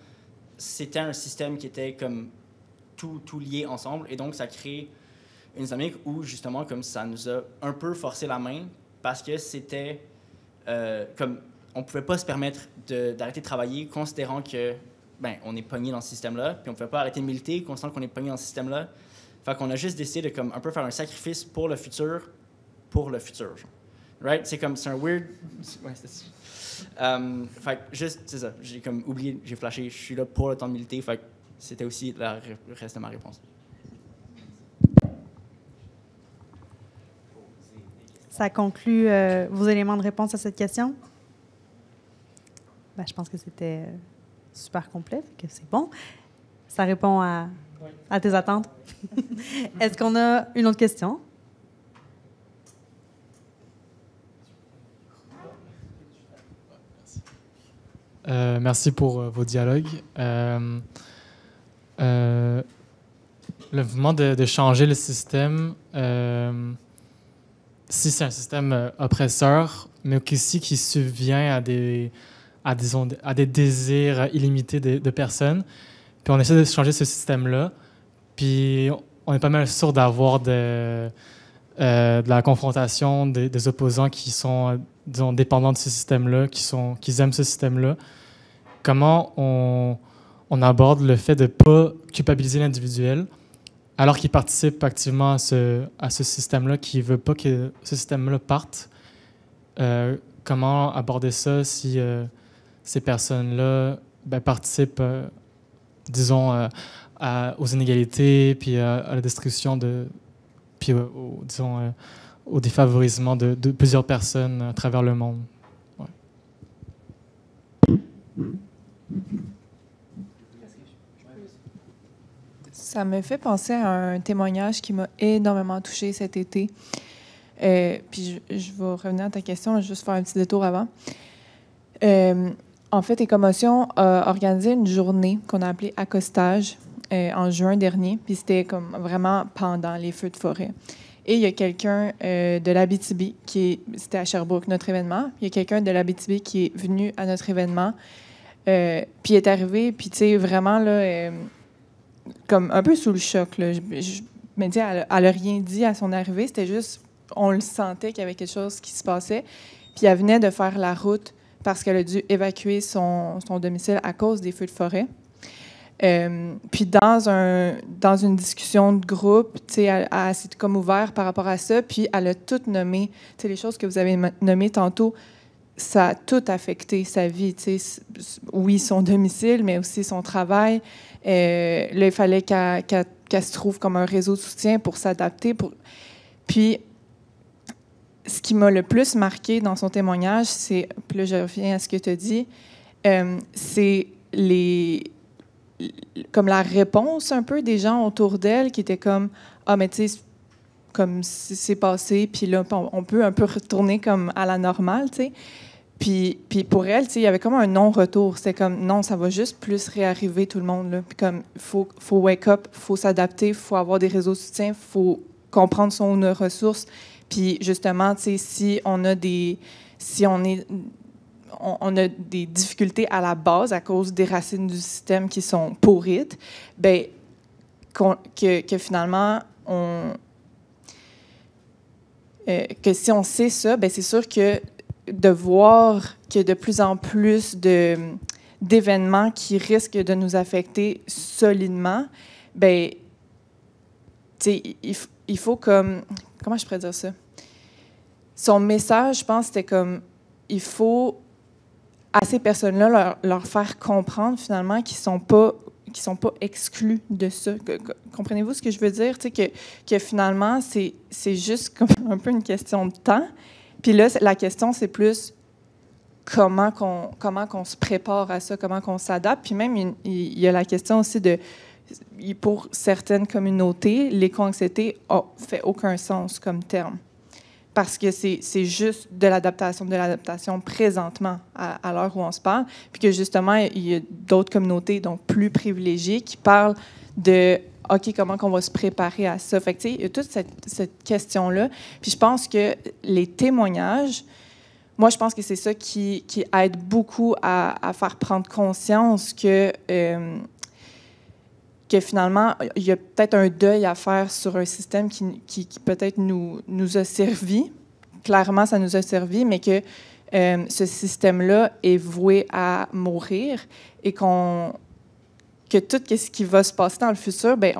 Speaker 6: c'était un système qui était comme tout, tout lié ensemble. Et donc, ça crée une dynamique où, justement, comme ça nous a un peu forcé la main parce que c'était euh, comme on pouvait pas se permettre d'arrêter de, travailler considérant que ben, on est pogné dans ce système-là, puis on ne pouvait pas arrêter de militer considérant qu'on est pogné dans ce système-là. Fait qu'on a juste décidé de comme un peu faire un sacrifice pour le futur, pour le futur. Right? C'est comme, c'est un weird... Euh, fait juste, c'est ça. J'ai comme oublié, j'ai flashé. Je suis là pour le temps de militer. Fait c'était aussi la, le reste de ma réponse.
Speaker 2: Ça conclut euh, vos éléments de réponse à cette question? Ben, je pense que c'était euh, super complet, que c'est bon. Ça répond à, à tes attentes. Est-ce qu'on a une autre question?
Speaker 10: Euh, merci pour euh, vos dialogues. Euh, le mouvement de, changer le système, si c'est un système oppresseur, mais aussi qui subvient à des, à des, à des désirs illimités de, personnes, puis on essaie de changer ce système-là, puis on est pas mal sûr d'avoir de, la confrontation des, des, opposants qui sont disons, dépendants de ce système là qui, sont, qui aiment ce système-là, comment on, aborde le fait de ne pas culpabiliser l'individuel alors qu'il participe activement à ce, à ce système-là, qui ne veut pas que ce système-là parte? Euh, comment aborder ça si euh, ces personnes-là ben, participent, euh, disons, aux inégalités, puis à, la destruction de... puis, disons au défavorisement de, plusieurs personnes à travers le monde.
Speaker 4: Ça me fait penser à un témoignage qui m'a énormément touchée cet été. Euh, puis je, vais revenir à ta question, juste faire un petit détour avant. Euh, en fait, Écomotion a organisé une journée qu'on a appelée accostage euh, en juin dernier, puis c'était comme vraiment pendant les feux de forêt. Et il y a quelqu'un euh, de l'Abitibi qui est, c'était à Sherbrooke, notre événement. Il y a quelqu'un de l'Abitibi qui est venu à notre événement. Euh, puis est arrivé, puis tu sais, vraiment, euh, comme un peu sous le choc. Là. Je, elle, n'a rien dit à son arrivée. C'était juste, on le sentait qu'il y avait quelque chose qui se passait. Puis elle venait de faire la route parce qu'elle a dû évacuer son domicile à cause des feux de forêt. Euh, puis dans, un, dans une discussion de groupe, elle, s'est comme ouvert par rapport à ça, puis elle a tout nommé. sais, les choses que vous avez nommées tantôt, ça a tout affecté sa vie. Oui, son domicile, mais aussi son travail. Euh, là, il fallait qu'elle se trouve comme un réseau de soutien pour s'adapter. Pour... Puis, ce qui m'a le plus marqué dans son témoignage, c'est, puis là, je reviens à ce que tu dis, dit, euh, c'est les comme la réponse un peu des gens autour d'elle qui étaient comme ah mais tu sais comme c'est passé puis là on peut un peu retourner comme à la normale tu sais puis, puis pour elle tu sais il y avait comme un non retour c'est comme non ça va juste plus réarriver tout le monde là puis comme faut faut wake up faut s'adapter faut avoir des réseaux de soutien faut comprendre son ressources puis justement tu sais si on a des si on est on, a des difficultés à la base à cause des racines du système qui sont pourrites, ben, que, finalement, on, euh, que si on sait ça, ben, c'est sûr que de voir que de plus en plus de, d'événements qui risquent de nous affecter solidement, ben, il, il faut comme, comment je pourrais dire ça? Son message, je pense, c'était comme, il faut à ces personnes-là, leur, faire comprendre finalement qu'ils ne sont pas qui sont pas exclus de ça. Comprenez-vous ce que je veux dire? c'est que, que finalement, c'est juste un peu une question de temps. Puis là, la question, c'est plus comment qu'on comment se prépare à ça, comment qu'on s'adapte. Puis même il, y a la question aussi de pour certaines communautés, l'éco-anxiété ont fait aucun sens comme terme parce que c'est juste de l'adaptation, de l'adaptation présentement à, l'heure où on se parle, puis que justement, il y a d'autres communautés, donc plus privilégiées, qui parlent de OK, comment qu'on va se préparer à ça? Fait que, il y a toute cette, cette question-là. Puis je pense que les témoignages, moi, je pense que c'est ça qui, qui, aide beaucoup à, à, faire prendre conscience que euh, que finalement, il y a peut-être un deuil à faire sur un système qui, qui, peut-être nous, nous a servi. Clairement, ça nous a servi, mais que euh, ce système-là est voué à mourir et qu'on que tout ce qui va se passer dans le futur, ben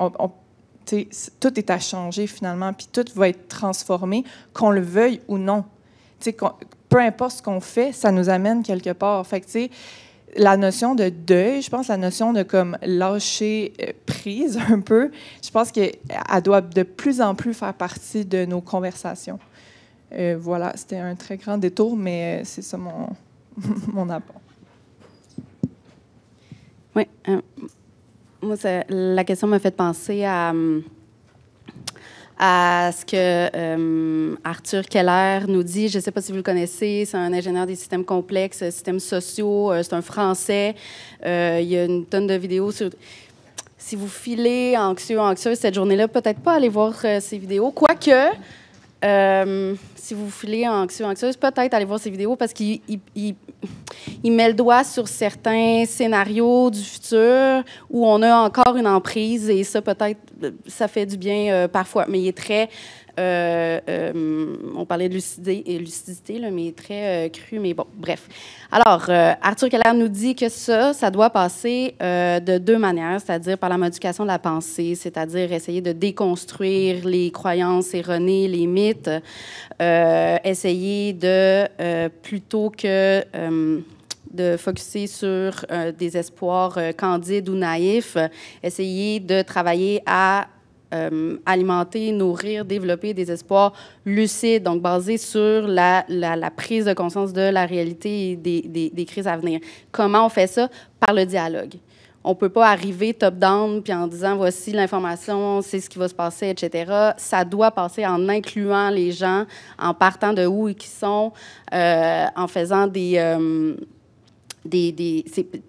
Speaker 4: tout est à changer finalement, puis tout va être transformé, qu'on le veuille ou non. Peu importe ce qu'on fait, ça nous amène quelque part. Fait que, la notion de deuil, je pense, la notion de comme lâcher euh, prise un peu, je pense qu'elle euh, doit de plus en plus faire partie de nos conversations. Euh, voilà, c'était un très grand détour, mais c'est ça mon, mon apport.
Speaker 3: Oui, moi, la question m'a fait penser à. Hum, à ce que euh, Arthur Keller nous dit. Je ne sais pas si vous le connaissez, c'est un ingénieur des systèmes complexes, euh, systèmes sociaux, euh, c'est un Français. il y a une tonne de vidéos sur si vous filez anxieux, anxieux cette journée-là, peut-être pas aller voir ces vidéos. Quoique, euh, si vous filez anxieux, anxieuse, peut-être aller voir ses vidéos parce qu'il il, met le doigt sur certains scénarios du futur où on a encore une emprise et ça, peut-être, ça fait du bien euh, parfois. Mais il est très euh, euh, on parlait de euh, lucidité, lucidité mais très cru, mais bon, bref. Alors, Arthur Keller nous dit que ça, ça doit passer de deux manières, c'est-à-dire par la modification de la pensée, c'est-à-dire essayer de déconstruire les croyances erronées, les mythes, essayer de, plutôt que de focuser sur des espoirs candides ou naïfs, essayer de travailler à euh, alimenter, nourrir, développer des espoirs lucides, donc basés sur la, prise de conscience de la réalité des, crises à venir. Comment on fait ça? Par le dialogue on peut pas arriver top-down puis en disant voici l'information, c'est ce qui va se passer, etc. Ça doit passer en incluant les gens, en partant de où ils sont, euh, en faisant des. Euh,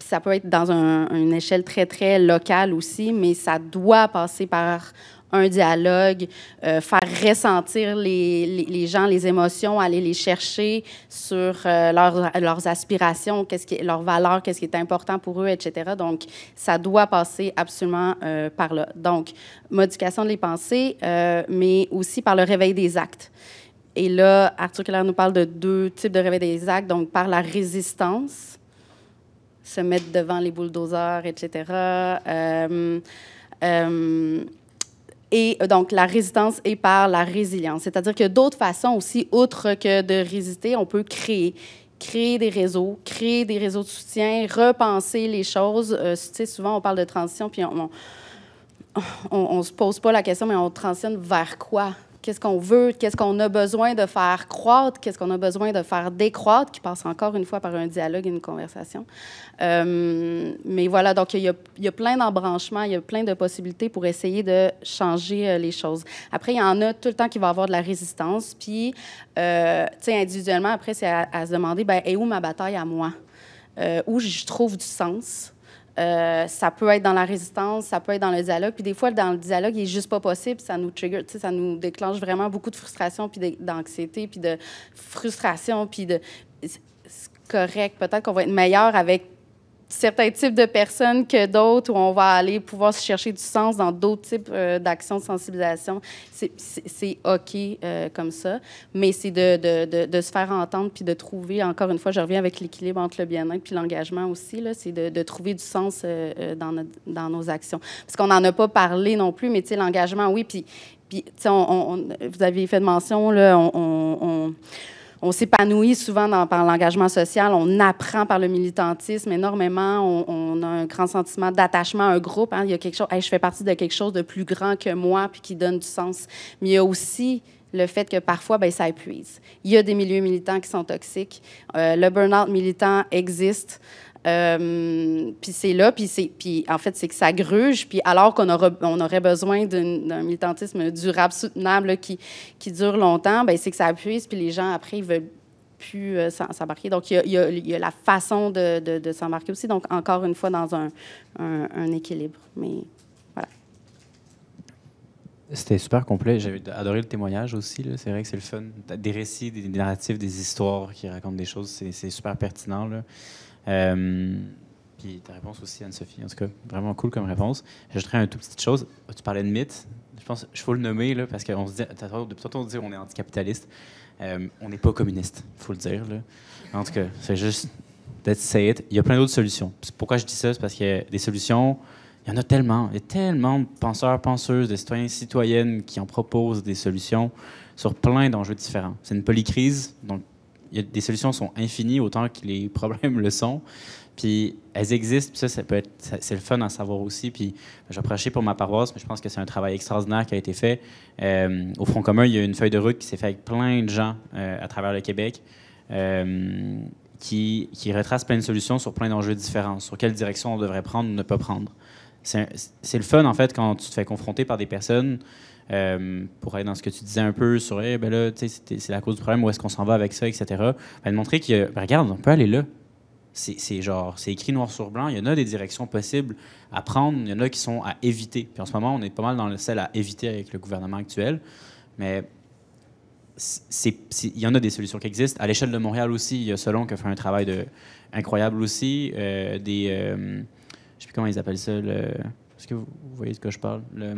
Speaker 3: ça peut être dans une échelle très, très locale aussi, mais ça doit passer par un dialogue, euh, faire ressentir les, gens, les émotions, aller les chercher sur euh, leurs aspirations, qu'est-ce qui, leurs valeurs, qu'est-ce qui est important pour eux, etc. Donc, ça doit passer absolument euh, par là. Donc, modification des pensées, mais aussi par le réveil des actes. Et là, Arthur Keller nous parle de deux types de réveil des actes, donc par la résistance, se mettre devant les bulldozers, etc. Euh, euh, et donc, la résistance est par la résilience. C'est-à-dire que d'autres façons aussi, outre que de résister, on peut créer créer des réseaux, créer des réseaux de soutien, repenser les choses. Euh, tu sais, souvent, on parle de transition, puis on ne se pose pas la question, mais on transitionne vers quoi? qu'est-ce qu'on veut, qu'est-ce qu'on a besoin de faire croître, qu'est-ce qu'on a besoin de faire décroître, qui passe encore une fois par un dialogue et une conversation. Euh, mais voilà, donc il y, a plein d'embranchements, il y a plein de possibilités pour essayer de changer euh, les choses. Après, il y en a tout le temps qui va avoir de la résistance, puis, euh, tu sais, individuellement, après, c'est à, se demander, ben, et où ma bataille à moi? où je trouve du sens? Euh, ça peut être dans la résistance, ça peut être dans le dialogue. Puis des fois, dans le dialogue, il est juste pas possible. Ça nous trigger, ça nous déclenche vraiment beaucoup de frustration, puis d'anxiété, puis de frustration, puis de... C'est correct. Peut-être qu'on va être meilleur avec certains types de personnes que d'autres, où on va aller pouvoir se chercher du sens dans d'autres types euh, d'actions de sensibilisation. C'est OK euh, comme ça, mais c'est de, se faire entendre puis de trouver, encore une fois, je reviens avec l'équilibre entre le bien-être puis l'engagement aussi, c'est de, trouver du sens euh, dans, nos actions. Parce qu'on n'en a pas parlé non plus, mais l'engagement, oui, puis, puis vous avez fait mention, là, on on s'épanouit souvent dans, par l'engagement social, on apprend par le militantisme énormément, on, a un grand sentiment d'attachement à un groupe. Hein. il y a quelque chose, hey, je fais partie de quelque chose de plus grand que moi, puis qui donne du sens. Mais il y a aussi le fait que parfois, ben, ça épuise. Il y a des milieux militants qui sont toxiques. Euh, le burnout militant existe. Euh, puis c'est là, puis c'est, puis en fait c'est que ça gruge, puis alors qu'on on aurait besoin d'un militantisme durable, soutenable qui qui dure longtemps, ben c'est que ça appuise, puis les gens après ils veulent plus euh, s'embarquer. Donc il y, y a, la façon de, de, s'embarquer aussi. Donc encore une fois dans un, un, équilibre, mais voilà.
Speaker 7: C'était super complet. J'avais adoré le témoignage aussi. C'est vrai que c'est le fun. Des récits, des narratifs, des histoires qui racontent des choses, c'est super pertinent là. Euh, puis ta réponse aussi, Anne-Sophie, en tout cas, vraiment cool comme réponse. J'ajouterais une toute petite chose. Ah, tu parlais de mythe. Je pense qu'il faut le nommer, là, parce qu'on se dit, tantôt, on dit qu'on est anticapitaliste. Euh, on n'est pas communiste, il faut le dire. Là. En tout cas, c'est juste d'être say Il y a plein d'autres solutions. Pourquoi je dis ça? C'est parce qu'il y a des solutions, il y en a tellement. Il y a tellement de penseurs, penseuses, de citoyens, citoyennes qui en proposent des solutions sur plein d'enjeux différents. C'est une polycrise, donc y a des solutions sont infinies autant que les problèmes le sont. Puis elles existent, ça, ça peut être, c'est le fun à savoir aussi. Puis je pour ma paroisse, mais je pense que c'est un travail extraordinaire qui a été fait. Euh, au Front commun, il y a une feuille de route qui s'est faite avec plein de gens euh, à travers le Québec euh, qui, qui retrace plein de solutions sur plein d'enjeux différents, sur quelle direction on devrait prendre ou ne pas prendre. C'est le fun, en fait, quand tu te fais confronter par des personnes euh, pour aller dans ce que tu disais un peu sur eh, ben là, c'est la cause du problème, où est-ce qu'on s'en va avec ça, etc. Ben, de montrer que, ben, regarde, on peut aller là. C'est genre, c'est écrit noir sur blanc. Il y en a des directions possibles à prendre, il y en a qui sont à éviter. Puis en ce moment, on est pas mal dans le sel à éviter avec le gouvernement actuel. Mais il y en a des solutions qui existent. À l'échelle de Montréal aussi, il y a Selon qui a fait un travail de, incroyable aussi. Euh, des. Euh, je sais plus comment ils appellent ça. Le, est-ce que vous voyez de quoi je parle? Il y a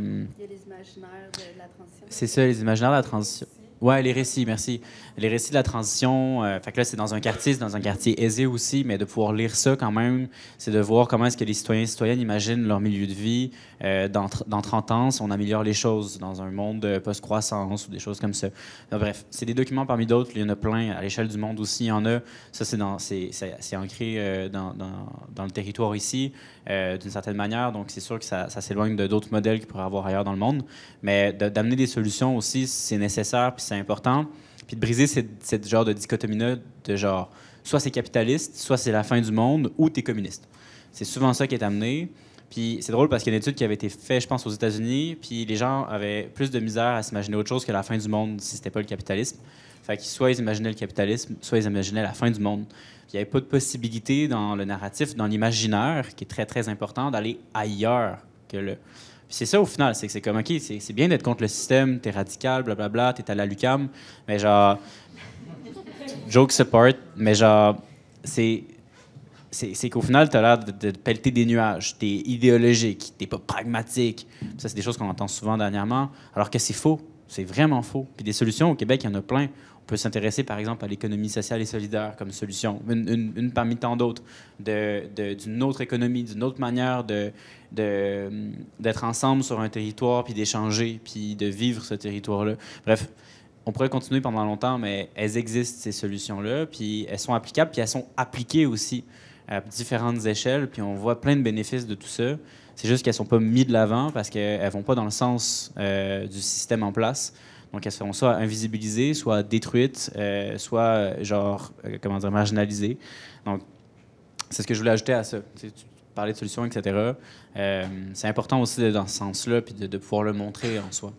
Speaker 7: les imaginaires de la transition. C'est ça, les imaginaires de la transition. Ouais, les récits, merci. Les récits de la transition, euh, fait là, c'est dans un quartier, c'est dans un quartier aisé aussi, mais de pouvoir lire ça quand même, c'est de voir comment est-ce que les citoyens et citoyennes imaginent leur milieu de vie. Euh, dans, dans, 30 ans, si on améliore les choses dans un monde euh, post-croissance ou des choses comme ça. bref, c'est des documents parmi d'autres, il y en a plein. À l'échelle du monde aussi, il y en a. Ça, c'est, ancré euh, dans, dans, dans, le territoire ici, d'une certaine manière, donc c'est sûr que ça, s'éloigne de d'autres modèles qu'il pourrait avoir ailleurs dans le monde. Mais d'amener des solutions aussi, c'est nécessaire, c'est important. Puis de briser cette, genre de dichotomie de genre, soit c'est capitaliste, soit c'est la fin du monde, ou t'es communiste. C'est souvent ça qui est amené. Puis c'est drôle parce qu'il y a une étude qui avait été faite, je pense, aux États-Unis, puis les gens avaient plus de misère à s'imaginer autre chose que la fin du monde si c'était pas le capitalisme. Fait que soit ils imaginaient le capitalisme, soit ils imaginaient la fin du monde. Il n'y avait pas de possibilité dans le narratif, dans l'imaginaire, qui est très, très important, d'aller ailleurs que le, c'est ça au final, c'est que c'est comme, OK, c'est bien d'être contre le système, t'es radical, blablabla, t'es à la Lucam, mais genre, Joke support, mais genre, c'est. C'est qu'au final, tu as l'air de, de, pelleter des nuages. T'es es idéologique, t'es pas pragmatique. Ça, c'est des choses qu'on entend souvent dernièrement, alors que c'est faux. C'est vraiment faux. Puis des solutions au Québec, il y en a plein peut s'intéresser, par exemple, à l'économie sociale et solidaire comme solution, une, parmi tant d'autres, d'une autre économie, d'une autre manière d'être ensemble sur un territoire, puis d'échanger, puis de vivre ce territoire-là. Bref, on pourrait continuer pendant longtemps, mais elles existent, ces solutions-là, puis elles sont applicables, puis elles sont appliquées aussi à différentes échelles, puis on voit plein de bénéfices de tout ça. C'est juste qu'elles ne sont pas mises de l'avant parce qu'elles ne vont pas dans le sens euh, du système en place. Donc, elles seront soit invisibilisées, soit détruites, euh, soit, euh, genre, euh, comment dire, marginalisées. Donc, c'est ce que je voulais ajouter à ça. Tu, parlais de solutions, etc. c'est important aussi dans ce sens-là, puis de, pouvoir le montrer en soi.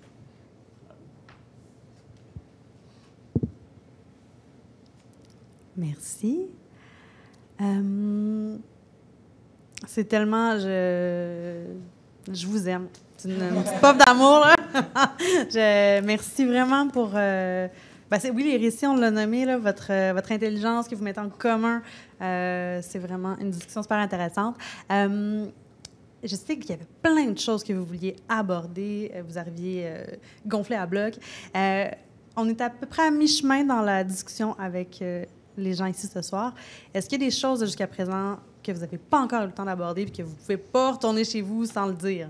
Speaker 2: Merci. c'est tellement. Je, je vous aime. C'est une, une d'amour, je, merci vraiment pour. Euh, ben, oui, les récits, on l'a nommé, votre, euh, votre intelligence que vous mettez en commun. Euh, c'est vraiment une discussion super intéressante. je sais qu'il y avait plein de choses que vous vouliez aborder. Vous arriviez gonflé à bloc. on est à peu près à mi-chemin dans la discussion avec les gens ici ce soir. Est-ce qu'il y a des choses jusqu'à présent que vous n'avez pas encore eu le temps d'aborder et que vous ne pouvez pas retourner chez vous sans le dire?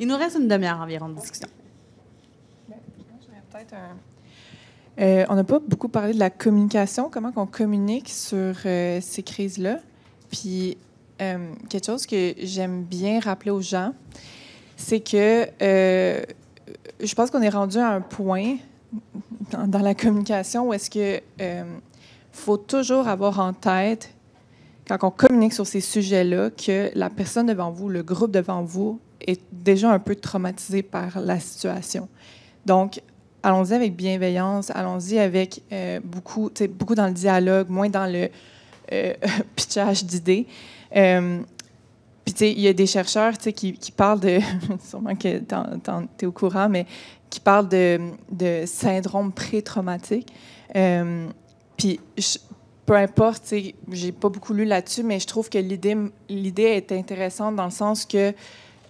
Speaker 2: Il nous reste une demi-heure environ de discussion.
Speaker 4: Euh, on n'a pas beaucoup parlé de la communication, comment on communique sur euh, ces crises-là. Puis, euh, quelque chose que j'aime bien rappeler aux gens, c'est que je pense qu'on est rendu à un point dans, la communication où est-ce que faut toujours avoir en tête quand on communique sur ces sujets-là, que la personne devant vous, le groupe devant vous, est déjà un peu traumatisé par la situation. Donc, allons-y avec bienveillance, allons-y avec euh, beaucoup, beaucoup dans le dialogue, moins dans le euh, pitchage d'idées. Euh, puis, tu sais, il y a des chercheurs qui, qui parlent de. sûrement que tu es au courant, mais qui parlent de, de syndrome pré-traumatique. puis, peu importe, j'ai pas beaucoup lu là-dessus, mais je trouve que l'idée, l'idée est intéressante dans le sens que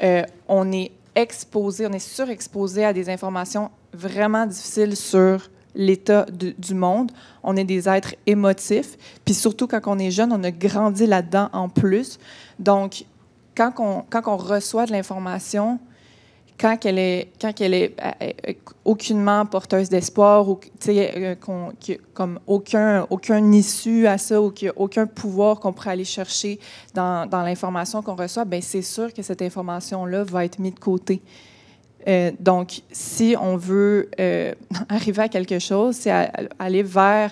Speaker 4: euh, on est exposé, on est surexposé à des informations vraiment difficiles sur l'état du monde. On est des êtres émotifs, puis surtout quand on est jeune, on a grandi là-dedans en plus. Donc, quand quand on reçoit de l'information, quand elle est, quand elle est euh, euh, aucunement porteuse d'espoir ou euh, qu'on, comme aucun, aucun issue à ça ou aucun pouvoir qu'on pourrait aller chercher dans, l'information qu'on reçoit, ben c'est sûr que cette information-là va être mise de côté. donc, si on veut arriver à quelque chose, c'est aller vers,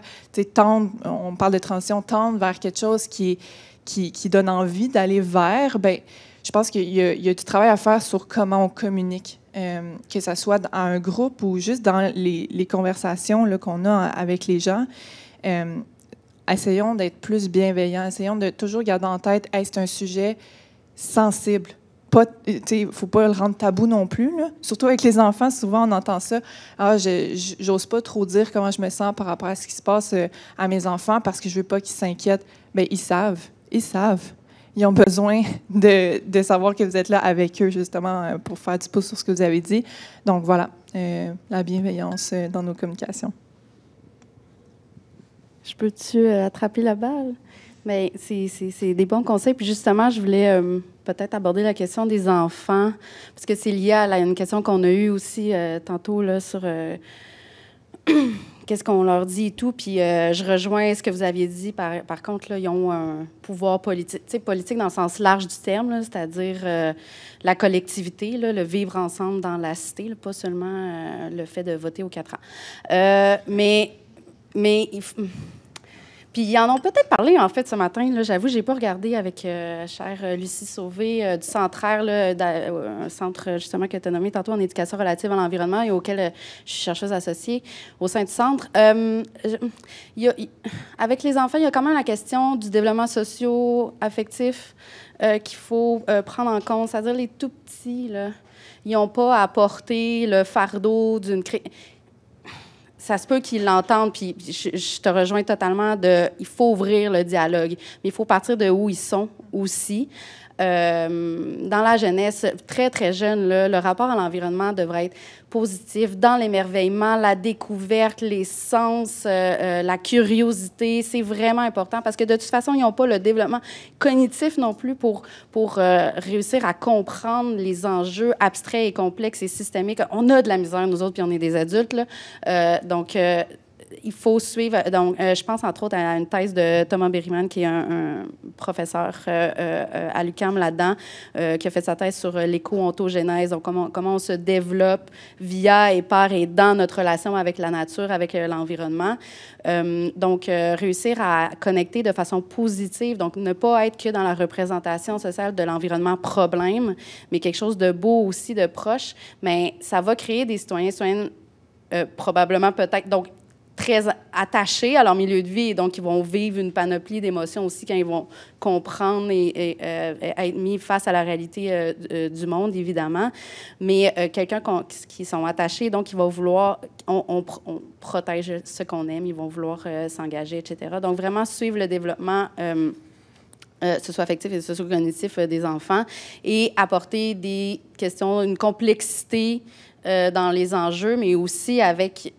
Speaker 4: tendre, on parle de transition, tendre vers quelque chose qui, qui, qui donne envie d'aller vers, ben, je pense qu'il y, a du travail à faire sur comment on communique, euh, que ce soit dans un groupe ou juste dans les, conversations qu'on a avec les gens. Euh, essayons d'être plus bienveillants, essayons de toujours garder en tête, est c'est un sujet sensible. Il ne faut pas le rendre tabou non plus. Surtout avec les enfants, souvent on entend ça. Ah, j'ose pas trop dire comment je me sens par rapport à ce qui se passe euh, à mes enfants parce que je veux pas qu'ils s'inquiètent. Mais ben, ils savent. Ils savent ils ont besoin de, savoir que vous êtes là avec eux, justement, euh, pour faire du pouce sur ce que vous avez dit. Donc voilà, euh, la bienveillance euh, dans nos communications.
Speaker 3: Je peux-tu attraper la balle? Mais ben, c'est des bons conseils. Puis justement, je voulais peut-être aborder la question des enfants, parce que c'est lié à, une question qu'on a eue aussi tantôt là, sur qu'est-ce qu'on leur dit et tout. Puis euh, je rejoins ce que vous aviez dit. Par, contre, ils ont un pouvoir politique, politique dans le sens large du terme, c'est-à-dire euh, la collectivité, le vivre ensemble dans la cité, pas seulement euh, le fait de voter aux quatre ans. mais mais puis ils en ont peut-être parlé, en fait, ce matin. J'avoue, je n'ai pas regardé avec euh, chère euh, Lucie Sauvé euh, du centraire, un centre justement que tu as nommé tantôt en éducation relative à l'environnement et auquel je suis chercheuse associée au sein du centre. avec les enfants, il y a quand même la question du développement socio-affectif qu'il faut prendre en compte, c'est-à-dire les tout petits. Là, ils n'ont pas à porter le fardeau d'une crise ça se peut qu'ils l'entendent, puis je, je, te rejoins totalement de, il faut ouvrir le dialogue, mais il faut partir de où ils sont aussi. Euh, dans la jeunesse, très, très jeune, le rapport à l'environnement devrait être positif dans l'émerveillement, la découverte, les sens, euh, euh, la curiosité. C'est vraiment important parce que de toute façon, ils n'ont pas le développement cognitif non plus pour, pour réussir à comprendre les enjeux abstraits et complexes et systémiques. On a de la misère, nous autres, puis on est des adultes. Là. donc, il faut suivre. Donc, euh, je pense entre autres à une thèse de Thomas Berryman, qui est un, professeur euh, euh, à l'UCAM là-dedans, qui a fait sa thèse sur l'éco-ontogénèse, donc comment, comment on se développe via et par et dans notre relation avec la nature, avec l'environnement. donc, réussir à connecter de façon positive, donc ne pas être que dans la représentation sociale de l'environnement problème, mais quelque chose de beau aussi, de proche, mais ça va créer des citoyens, citoyennes probablement peut-être. Donc, très attachés à leur milieu de vie. Donc, ils vont vivre une panoplie d'émotions aussi quand ils vont comprendre et, euh, être mis face à la réalité euh, euh, du monde, évidemment. Mais quelqu'un qui sont attachés, donc, ils vont vouloir, on, protège ce qu'on aime, ils vont vouloir s'engager, etc. Donc, vraiment suivre le développement. que ce soit affectif et socio-cognitif des enfants, et apporter des questions, une complexité dans les enjeux, mais aussi avec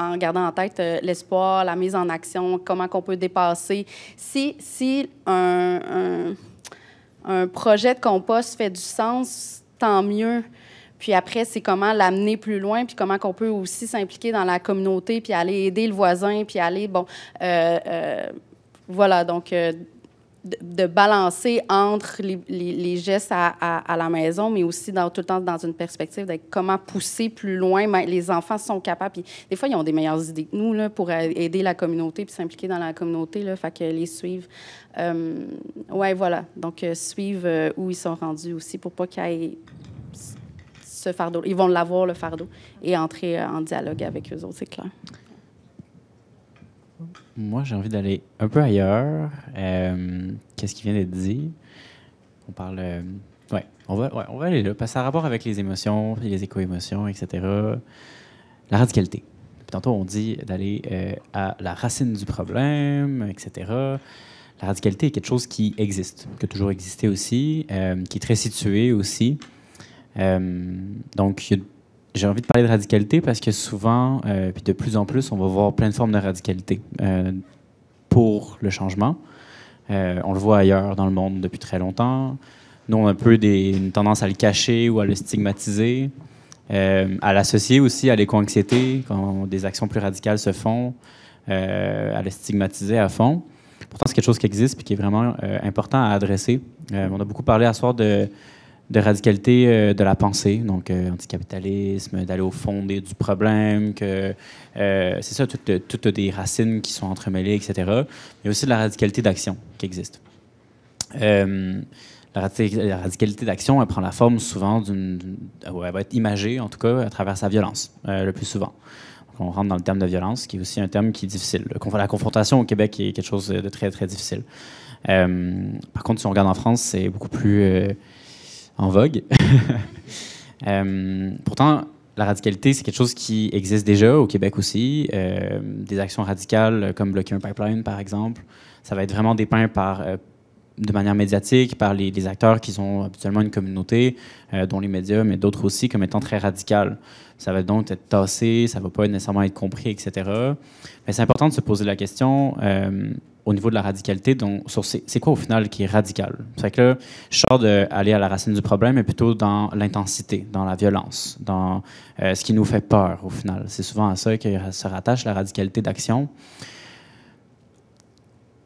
Speaker 3: en gardant en tête euh, l'espoir, la mise en action, comment qu'on peut dépasser. Si, si un, un, projet de compost fait du sens, tant mieux. Puis après, c'est comment l'amener plus loin, puis comment qu'on peut aussi s'impliquer dans la communauté, puis aller aider le voisin, puis aller, bon, euh, euh, voilà, donc de, balancer entre les, les, gestes à, à, la maison, mais aussi dans, tout le temps dans une perspective de comment pousser plus loin. Les enfants sont capables. Puis des fois, ils ont des meilleures idées que nous là, pour aider la communauté puis s'impliquer dans la communauté. Là, fait que les suivre. Euh, ouais, voilà. Donc, euh, suivent euh, où ils sont rendus aussi pour pas qu'ils se ce fardeau. Ils vont l'avoir, le fardeau, et entrer en dialogue avec eux autres, c'est clair.
Speaker 7: Moi, j'ai envie d'aller un peu ailleurs. Euh, qu'est-ce qui vient d'être dit? On parle. Euh, ouais, on va, on va aller là, parce que ça a rapport avec les émotions, les éco-émotions, etc. La radicalité. tantôt, on dit d'aller euh, à la racine du problème, etc. La radicalité est quelque chose qui existe, qui a toujours existé aussi, qui est très situé aussi. donc, j'ai envie de parler de radicalité parce que souvent, euh, puis de plus en plus, on va voir plein de formes de radicalité euh, pour le changement. Euh, on le voit ailleurs dans le monde depuis très longtemps. Nous, on a un peu des, une tendance à le cacher ou à le stigmatiser, à l'associer aussi à l'éco-anxiété quand des actions plus radicales se font, à le stigmatiser à fond. Pourtant, c'est quelque chose qui existe et qui est vraiment important à adresser. on a beaucoup parlé à ce soir de de radicalité euh, de la pensée, donc euh, anticapitalisme, d'aller au fond des, du problème, que euh, c'est ça, toutes, toutes des racines qui sont entremêlées, etc. Il y a aussi de la radicalité d'action qui existe. La, radicalité d'action, elle prend la forme souvent d'une. Elle va être imagée, en tout cas, à travers sa violence, le plus souvent. on rentre dans le terme de violence, qui est aussi un terme qui est difficile. La confrontation au Québec est quelque chose de très, très difficile. par contre, si on regarde en France, c'est beaucoup plus en vogue. Euh, pourtant, la radicalité, c'est quelque chose qui existe déjà au Québec aussi. Euh, des actions radicales comme bloquer un pipeline, par exemple, ça va être vraiment dépeint par, euh, de manière médiatique par les, acteurs qui sont habituellement une communauté, dont les médias, mais d'autres aussi, comme étant très radical. Ça va donc être tassé, ça ne va pas nécessairement être compris, etc. Mais c'est important de se poser la question au niveau de la radicalité, donc, sur c'est quoi au final qui est radical? C'est que là, je sors d'aller à la racine du problème, mais plutôt dans l'intensité, dans la violence, dans euh, ce qui nous fait peur au final. C'est souvent à ça que se rattache la radicalité d'action.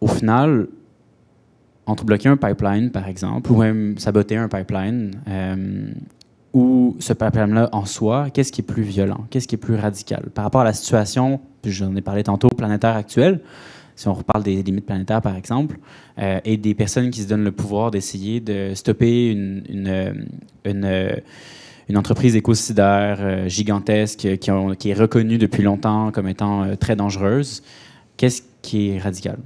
Speaker 7: Au final, entre bloquer un pipeline, par exemple, ou même saboter un pipeline, euh, ou ce pipeline là en soi, qu'est-ce qui est plus violent, qu'est-ce qui est plus radical par rapport à la situation, j'en ai parlé tantôt, planétaire actuelle, si on reparle des limites planétaires par exemple, euh, et des personnes qui se donnent le pouvoir d'essayer de stopper une, euh, euh, entreprise écocidaire gigantesque qui, est reconnue depuis longtemps comme étant très dangereuse, qu'est-ce qui est radical?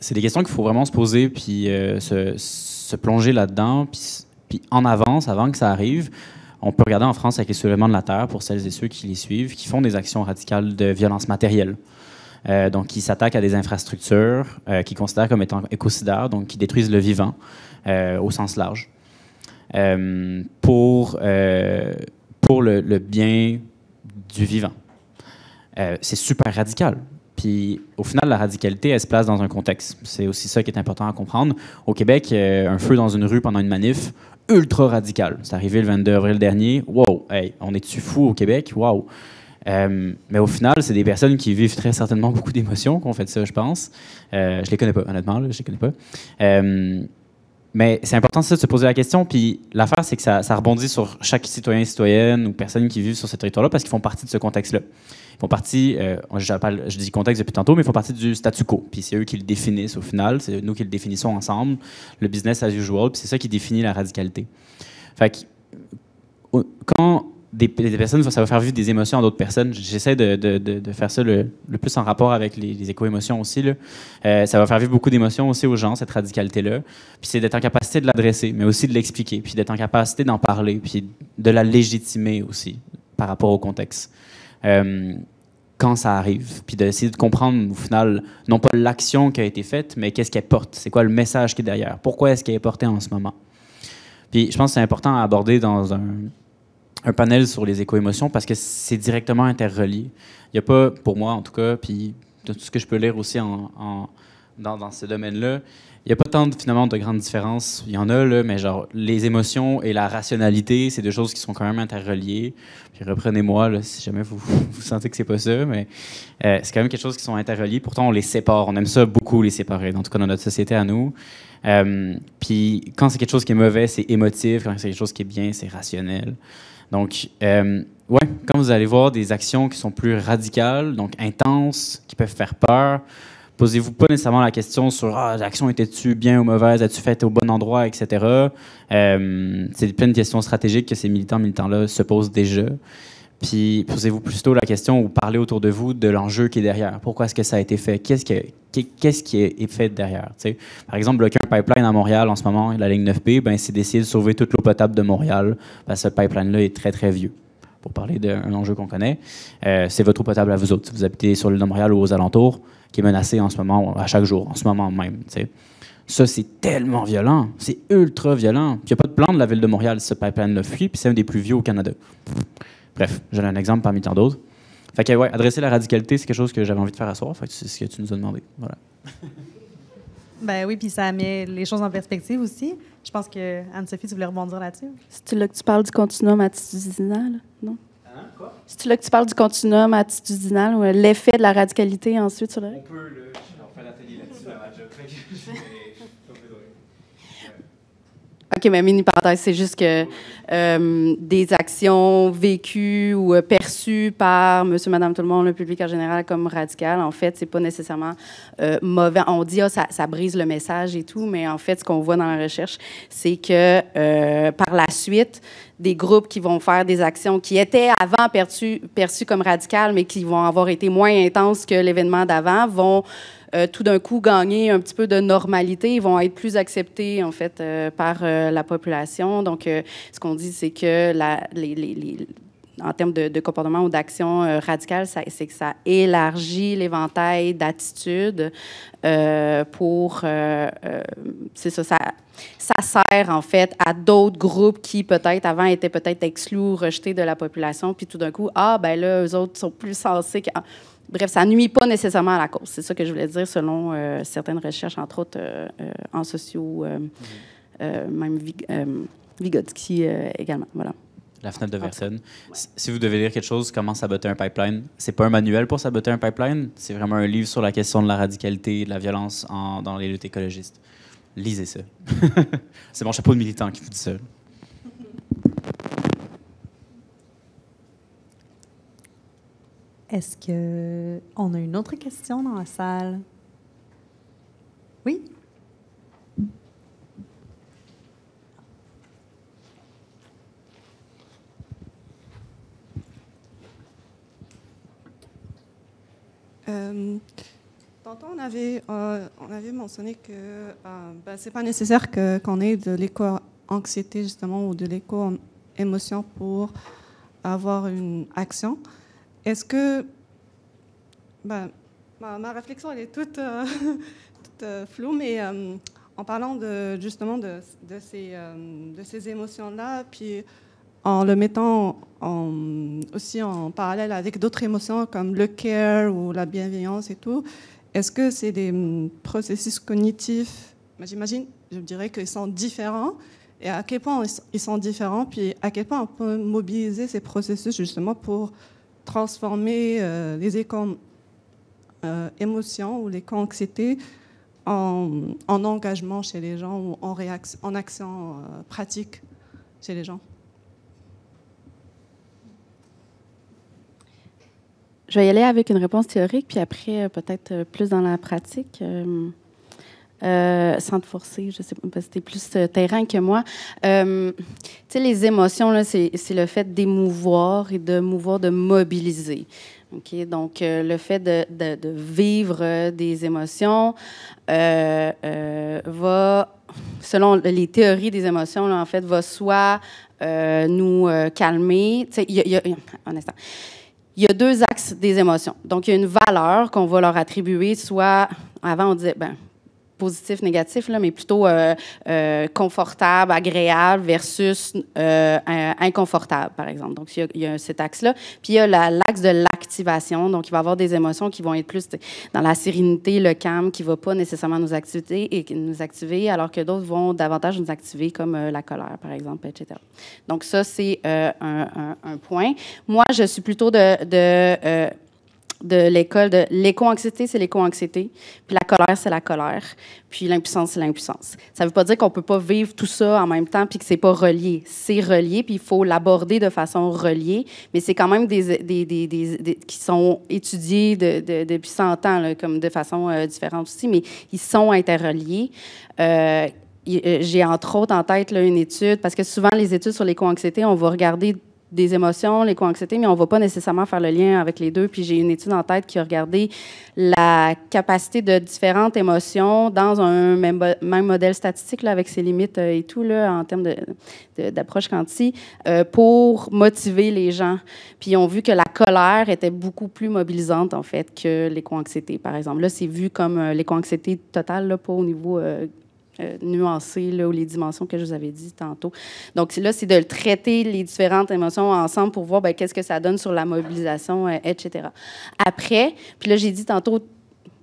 Speaker 7: C'est des questions qu'il faut vraiment se poser, puis se, plonger là-dedans, puis, en avance, avant que ça arrive, on peut regarder en France avec les soulèvements de la Terre, pour celles et ceux qui les suivent, qui font des actions radicales de violence matérielle. Euh, donc qui s'attaquent à des infrastructures euh, qui considèrent comme étant écocidaires, donc qui détruisent le vivant euh, au sens large, euh, pour, pour le, bien du vivant. c'est super radical. Puis au final, la radicalité, elle se place dans un contexte. C'est aussi ça qui est important à comprendre. Au Québec, un feu dans une rue pendant une manif, ultra radical. C'est arrivé le 22 avril dernier. Wow, hey, on est-tu fou au Québec? Wow. Euh, mais au final, c'est des personnes qui vivent très certainement beaucoup d'émotions ont fait ça, je pense. Euh, je les connais pas, honnêtement, je je les connais pas. Euh, mais c'est important de se poser la question. Puis l'affaire, c'est que ça, rebondit sur chaque citoyen, citoyenne ou personne qui vit sur ce territoire-là parce qu'ils font partie de ce contexte-là. Ils font partie, euh, je, dis contexte depuis tantôt, mais ils font partie du statu quo. Puis c'est eux qui le définissent au final, c'est nous qui le définissons ensemble, le business as usual, puis c'est ça qui définit la radicalité. Fait que, quand des, personnes, ça va faire vivre des émotions à d'autres personnes. J'essaie de, faire ça le, plus en rapport avec les, les éco-émotions aussi. Là. Euh, ça va faire vivre beaucoup d'émotions aussi aux gens, cette radicalité-là. Puis c'est d'être en capacité de l'adresser, mais aussi de l'expliquer, puis d'être en capacité d'en parler, puis de la légitimer aussi par rapport au contexte. Euh, quand ça arrive, puis d'essayer de comprendre au final, non pas l'action qui a été faite, mais qu'est-ce qu'elle porte, c'est quoi le message qui est derrière, pourquoi est-ce qu'elle est portée en ce moment. Puis je pense que c'est important à aborder dans un, un panel sur les éco-émotions parce que c'est directement interrelié. Il n'y a pas, pour moi en tout cas, puis tout ce que je peux lire aussi en, dans, ce domaine-là, il n'y a pas tant de, finalement de grandes différences. Il y en a, là, mais genre les émotions et la rationalité, c'est deux choses qui sont quand même interreliées. Puis reprenez-moi si jamais vous, vous sentez que c'est pas ça, mais euh, c'est quand même quelque chose qui sont interreliés. Pourtant, on les sépare. On aime ça beaucoup les séparer, en tout cas dans notre société à nous. Euh, puis quand c'est quelque chose qui est mauvais, c'est émotif. Quand c'est quelque chose qui est bien, c'est rationnel. Donc, euh, ouais, quand vous allez voir des actions qui sont plus radicales, donc intenses, qui peuvent faire peur, posez-vous pas nécessairement la question sur ah, l'action était-tu bien ou mauvaise, as-tu fait au bon endroit, etc. Euh, c'est plein de questions stratégiques que ces militants, militants-là se posent déjà. Puis posez-vous plutôt la question ou parlez autour de vous de l'enjeu qui est derrière. Pourquoi est-ce que ça a été fait? Qu'est-ce qui, est fait derrière? Par exemple, bloquer un pipeline à Montréal en ce moment, la ligne 9B, ben, c'est d'essayer de sauver toute l'eau potable de Montréal. Ben, ce pipeline-là est très, très vieux. Pour parler d'un enjeu qu'on connaît, euh, c'est votre eau potable à vous autres. vous habitez sur l'île de Montréal ou aux alentours, qui est menacée en ce moment, à chaque jour, en ce moment même. Ça, c'est tellement violent. C'est ultra violent. Il n'y a pas de plan de la ville de Montréal ce pipeline ne fuit, puis c'est un des plus vieux au Canada. Bref, j'en ai un exemple parmi tant d'autres. Fait ouais, adresser la radicalité, c'est quelque chose que j'avais envie de faire à soir. c'est ce que tu nous as demandé.
Speaker 2: Ben oui, puis ça met les choses en perspective aussi. Je pense que Anne-Sophie, tu voulais rebondir là-dessus.
Speaker 3: C'est là que tu parles du continuum attitudinal, non? Hein, quoi? C'est là que tu parles du continuum attitudinal ou l'effet de la radicalité ensuite sur le. On peut, le... on fait l'atelier
Speaker 7: là-dessus je la job.
Speaker 3: OK, mais mini parenthèse, c'est juste que euh, des actions vécues ou euh, perçues par monsieur, madame, tout le monde, le public en général comme radical. En fait, c'est pas nécessairement euh, mauvais. On dit, ah, ça, brise le message et tout, mais en fait, ce qu'on voit dans la recherche, c'est que par la suite, des groupes qui vont faire des actions qui étaient avant perçues comme radicales, mais qui vont avoir été moins intenses que l'événement d'avant, vont euh, tout d'un coup gagner un petit peu de normalité, ils vont être plus acceptés en fait euh, par euh, la population. Donc, ce qu'on dit, c'est que en termes de, comportement ou d'action radicale, c'est que ça élargit l'éventail d'attitudes pour... c'est ça, ça, sert en fait à d'autres groupes qui peut-être avant étaient peut-être exclus ou rejetés de la population, puis tout d'un coup, ah ben là, eux autres sont plus sensés bref, ça nuit pas nécessairement à la cause. C'est ça que je voulais dire selon euh, certaines recherches, entre autres euh, euh, en socio, même Vygotsky également. Voilà.
Speaker 7: La fenêtre de Versailles. Si vous devez lire quelque chose, comment saboter un pipeline, c'est pas un manuel pour saboter un pipeline, c'est vraiment un livre sur la question de la radicalité de la violence dans les luttes écologistes. Lisez ça. c'est mon chapeau de militant qui vous dit ça.
Speaker 2: Est-ce que on a une autre question dans la salle? Oui?
Speaker 8: Euh, tantôt, on avait, euh, on avait mentionné que euh, ben, ce n'est pas nécessaire qu'on ait de l'éco-anxiété, justement, ou de l'éco-émotion pour avoir une action. Est-ce que. Ben, ma, réflexion, elle est toute, euh, euh, floue, mais euh, en parlant de, justement de, de ces, émotions-là, puis en le mettant en, aussi en parallèle avec d'autres émotions comme le care ou la bienveillance et tout, est-ce que c'est des hum, processus cognitifs ben, J'imagine, je dirais qu'ils sont différents. Et à quel point ils sont différents, puis à quel point on peut mobiliser ces processus justement pour transformer euh, les euh, émotions ou les anxiétés en, engagement chez les gens ou en, en action euh, pratique chez les gens.
Speaker 3: Je vais y aller avec une réponse théorique, puis après, peut-être plus dans la pratique. Euh, sans te forcer, je sais pas, c'était plus euh, terrain que moi. Euh, tu sais, les émotions, là, c'est, le fait d'émouvoir et de mouvoir, de mobiliser. OK? Donc, le fait de, vivre des émotions va, selon les théories des émotions, en fait, va soit nous calmer. Tu sais, instant il y a deux axes des émotions. Donc, il y a une valeur qu'on va leur attribuer, soit avant on disait, ben, positif, négatif, là, mais plutôt euh, euh, confortable, agréable versus euh, inconfortable, par exemple. Donc, il y a, cet axe-là. Puis, il y a l'axe de l'activation. Donc, il va y avoir des émotions qui vont être plus dans la sérénité, le calme, qui ne va pas nécessairement nous, activer, et nous activer, alors que d'autres vont davantage nous activer, comme la colère, par exemple, etc. Donc, ça, c'est un, point. Moi, je suis plutôt de de l'école de l'éco-anxiété, c'est l'éco-anxiété, puis la colère, c'est la colère, puis l'impuissance, c'est l'impuissance. Ça ne veut pas dire qu'on peut pas vivre tout ça en même temps, puis que c'est pas relié. C'est relié, puis il faut l'aborder de façon reliée, mais c'est quand même des, des, qui sont étudiés depuis 100 ans, comme de façon euh, différente aussi, mais ils sont interreliés. Euh, euh, j'ai entre autres en tête une étude, parce que souvent les études sur l'éco-anxiété, on va regarder des émotions, co-anxiétés, mais on ne va pas nécessairement faire le lien avec les deux. Puis j'ai une étude en tête qui a regardé la capacité de différentes émotions dans un même, modèle statistique, là, avec ses limites euh, et tout, là, en termes d'approche quanti, euh, pour motiver les gens. Puis ils ont vu que la colère était beaucoup plus mobilisante, en fait, que l'éco-anxiété, par exemple. Là, c'est vu comme euh, les anxiété totales, là, pas au niveau... Euh, nuancées, là, ou les dimensions que je vous avais dit tantôt. Donc là, c'est de traiter les différentes émotions ensemble pour voir ben, qu'est-ce que ça donne sur la mobilisation, euh, etc. Après, puis là, j'ai dit tantôt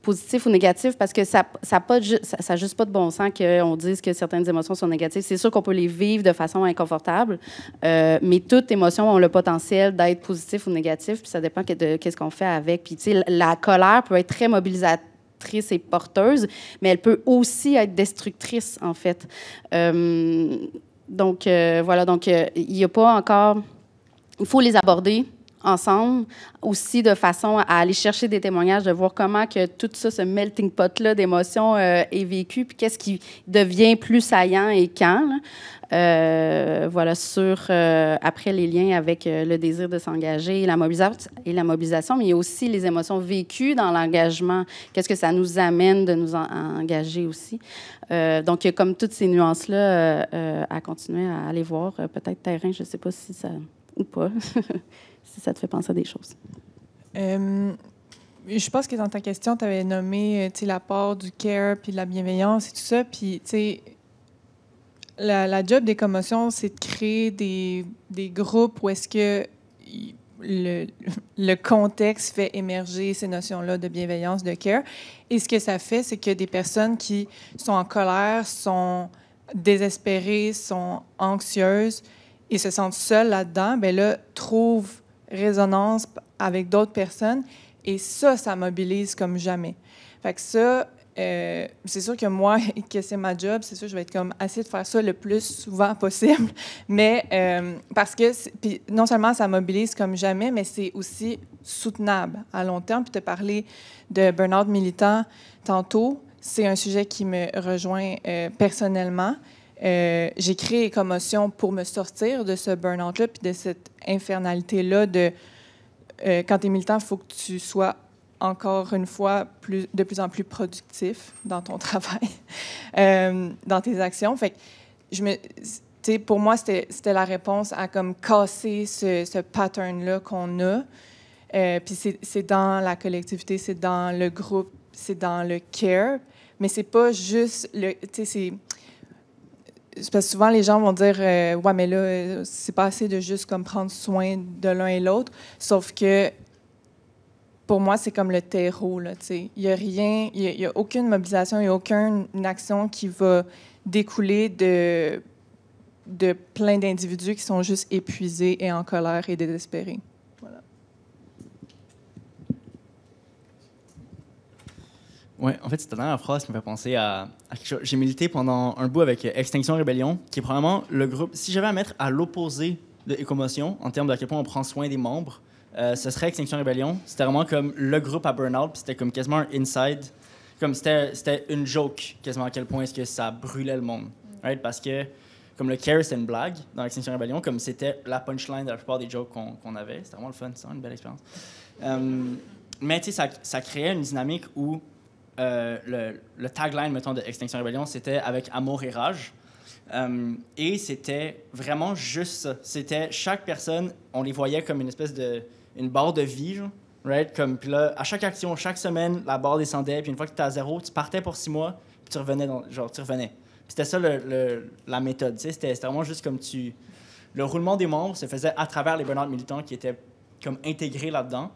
Speaker 3: positif ou négatif parce que ça ça pas juste pas de bon sens qu'on dise que certaines émotions sont négatives. C'est sûr qu'on peut les vivre de façon inconfortable, euh, mais toutes émotions ont le potentiel d'être positif ou négatif, puis ça dépend de, qu'est-ce qu'on fait avec. Puis tu sais la colère peut être très mobilisatrice et porteuse, mais elle peut aussi être destructrice, en fait. Euh, donc, euh, voilà, donc, euh, il n'y a pas encore... Il faut les aborder, ensemble, aussi de façon à aller chercher des témoignages, de voir comment que tout ça, ce melting pot-là d'émotions euh, est vécu, puis qu'est-ce qui devient plus saillant et quand. Euh, voilà, sur euh, après les liens avec le désir de s'engager la mobilisation, et la mobilisation, mais aussi les émotions vécues dans l'engagement. Qu'est-ce que ça nous amène de nous engager aussi? donc, comme toutes ces nuances-là à continuer à aller voir. Peut-être terrain, je ne sais pas si ça ou pas. si ça te fait penser à des choses. Euh,
Speaker 4: je pense que dans ta question, tu avais nommé euh, l'apport du care puis de la bienveillance et tout ça. Puis, la, job des commotions, c'est de créer des, des groupes où est-ce que le, le, contexte fait émerger ces notions-là de bienveillance, de care. Et ce que ça fait, c'est que des personnes qui sont en colère, sont désespérées, sont anxieuses et se sentent seules là-dedans, ben là, trouvent résonance avec d'autres personnes. Et ça, ça mobilise comme jamais. Fait que ça, euh, c'est sûr que moi, que c'est ma job, c'est sûr que je vais être comme assez de faire ça le plus souvent possible. Mais euh, parce que puis non seulement ça mobilise comme jamais, mais c'est aussi soutenable à long terme. Puis te parler de burn militant tantôt, c'est un sujet qui me rejoint euh, personnellement. Euh, j'ai créé Commotion pour me sortir de ce burn-out-là, puis de cette infernalité-là de euh, quand tu es militant, il faut que tu sois encore une fois plus, de plus en plus productif dans ton travail, euh, dans tes actions. Fait je me, pour moi, c'était la réponse à comme casser ce, pattern-là qu'on a. puis c'est dans la collectivité, c'est dans le groupe, c'est dans le care, mais c'est pas juste le. Tu sais, parce que souvent les gens vont dire euh, ouais mais là c'est pas assez de juste comme prendre soin de l'un et l'autre sauf que pour moi c'est comme le terreau là tu sais il y a rien il y, a aucune mobilisation il y a aucune action qui va découler de de plein d'individus qui sont juste épuisés et en colère et désespérés
Speaker 6: Oui, en fait, cette dernière phrase qui me fait penser à, quelque chose. J'ai milité pendant un bout avec euh, Extinction Rebellion, qui est probablement le groupe. Si j'avais à mettre à l'opposé de Écomotion, en termes de à quel point on prend soin des membres, euh, ce serait Extinction Rebellion. C'était vraiment comme le groupe à Burnout, puis c'était comme quasiment un inside. Comme c'était une joke, quasiment à quel point est-ce que ça brûlait le monde. Right? Parce que, comme le care, c'était une blague dans Extinction Rebellion, comme c'était la punchline de la plupart des jokes qu'on avait. C'était vraiment le fun, c'était une belle expérience. Euh, mais tu sais, ça, ça créait une dynamique où euh, le, tagline, mettons, de Extinction Rebellion, c'était avec amour et rage. Euh, et c'était vraiment juste ça. C'était chaque personne, on les voyait comme une espèce de. une barre de vie, right? Comme, puis là, à chaque action, chaque semaine, la barre descendait, puis une fois que tu étais à zéro, tu partais pour six mois, puis tu revenais, genre, tu revenais. c'était ça le, la méthode, c'était vraiment juste comme tu. Le roulement des membres se faisait à travers les Bernard militants qui étaient comme intégrés là-dedans.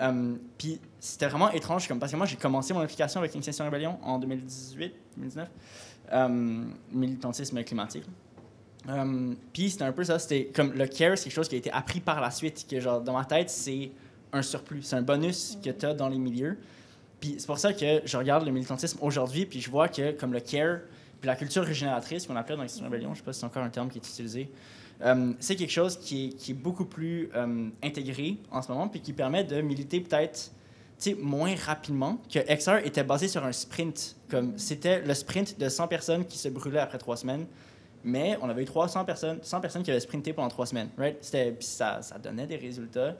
Speaker 6: Euh, puis c'était vraiment étrange, comme, parce que moi j'ai commencé mon application avec Extinction Rebellion en 2018, 2019, euh, militantisme climatique. Euh, puis c'était un peu ça, c'était comme le care, c'est quelque chose qui a été appris par la suite, que genre dans ma tête c'est un surplus, c'est un bonus que tu as dans les milieux. Puis c'est pour ça que je regarde le militantisme aujourd'hui, puis je vois que comme le care, puis la culture régénératrice qu'on appelle dans Extinction Rebellion, je sais pas si c'est encore un terme qui est utilisé, euh, c'est quelque chose qui est, beaucoup plus euh, intégré en ce moment, puis qui permet de militer peut-être moins rapidement que XR était basé sur un sprint. Comme c'était le sprint de 100 personnes qui se brûlaient après trois semaines, mais on avait eu 300 personnes, 100 personnes qui avaient sprinté pendant trois semaines, right? C'était, ça, ça, donnait des résultats,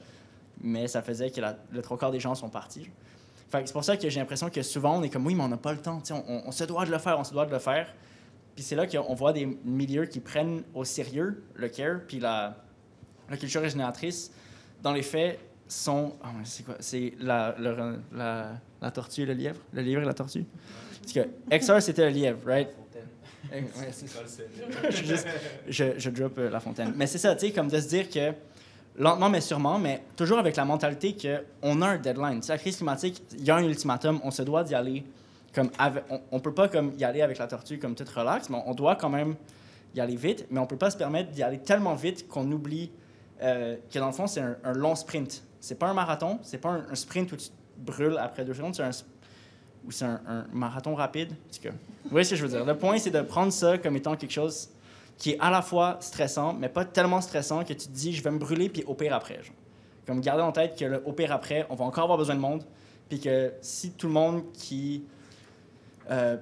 Speaker 6: mais ça faisait que le trois quarts des gens sont partis. c'est pour ça que j'ai l'impression que souvent on est comme oui, mais on n'a pas le temps, on se doit de le faire, on se doit de le faire. Puis c'est là qu'on voit des milieux qui prennent au sérieux le care, puis la, culture régénératrice, dans les faits, sont. Ah, c'est quoi C'est la, la, tortue et le lièvre Le lièvre et la tortue Parce que XR, c'était le lièvre, right je, je, drop euh, la fontaine. Mais c'est ça, tu sais, comme de se dire que lentement mais sûrement, mais toujours avec la mentalité qu'on a un deadline. sais, la crise climatique, il y a un ultimatum, on se doit d'y aller comme on, ne peut pas comme y aller avec la tortue comme tout relax, mais on, doit quand même y aller vite, mais on peut pas se permettre d'y aller tellement vite qu'on oublie euh, que dans le fond, c'est un, long sprint. C'est pas un marathon, c'est pas un, sprint où tu brûles après deux secondes, c'est un, ou c'est un, marathon rapide. Parce que, vous voyez ce que je veux dire? Le point, c'est de prendre ça comme étant quelque chose qui est à la fois stressant, mais pas tellement stressant que tu te dis, je vais me brûler, puis au pire après. Comme garder en tête que le au pire après, on va encore avoir besoin de monde, puis que si tout le monde qui euh,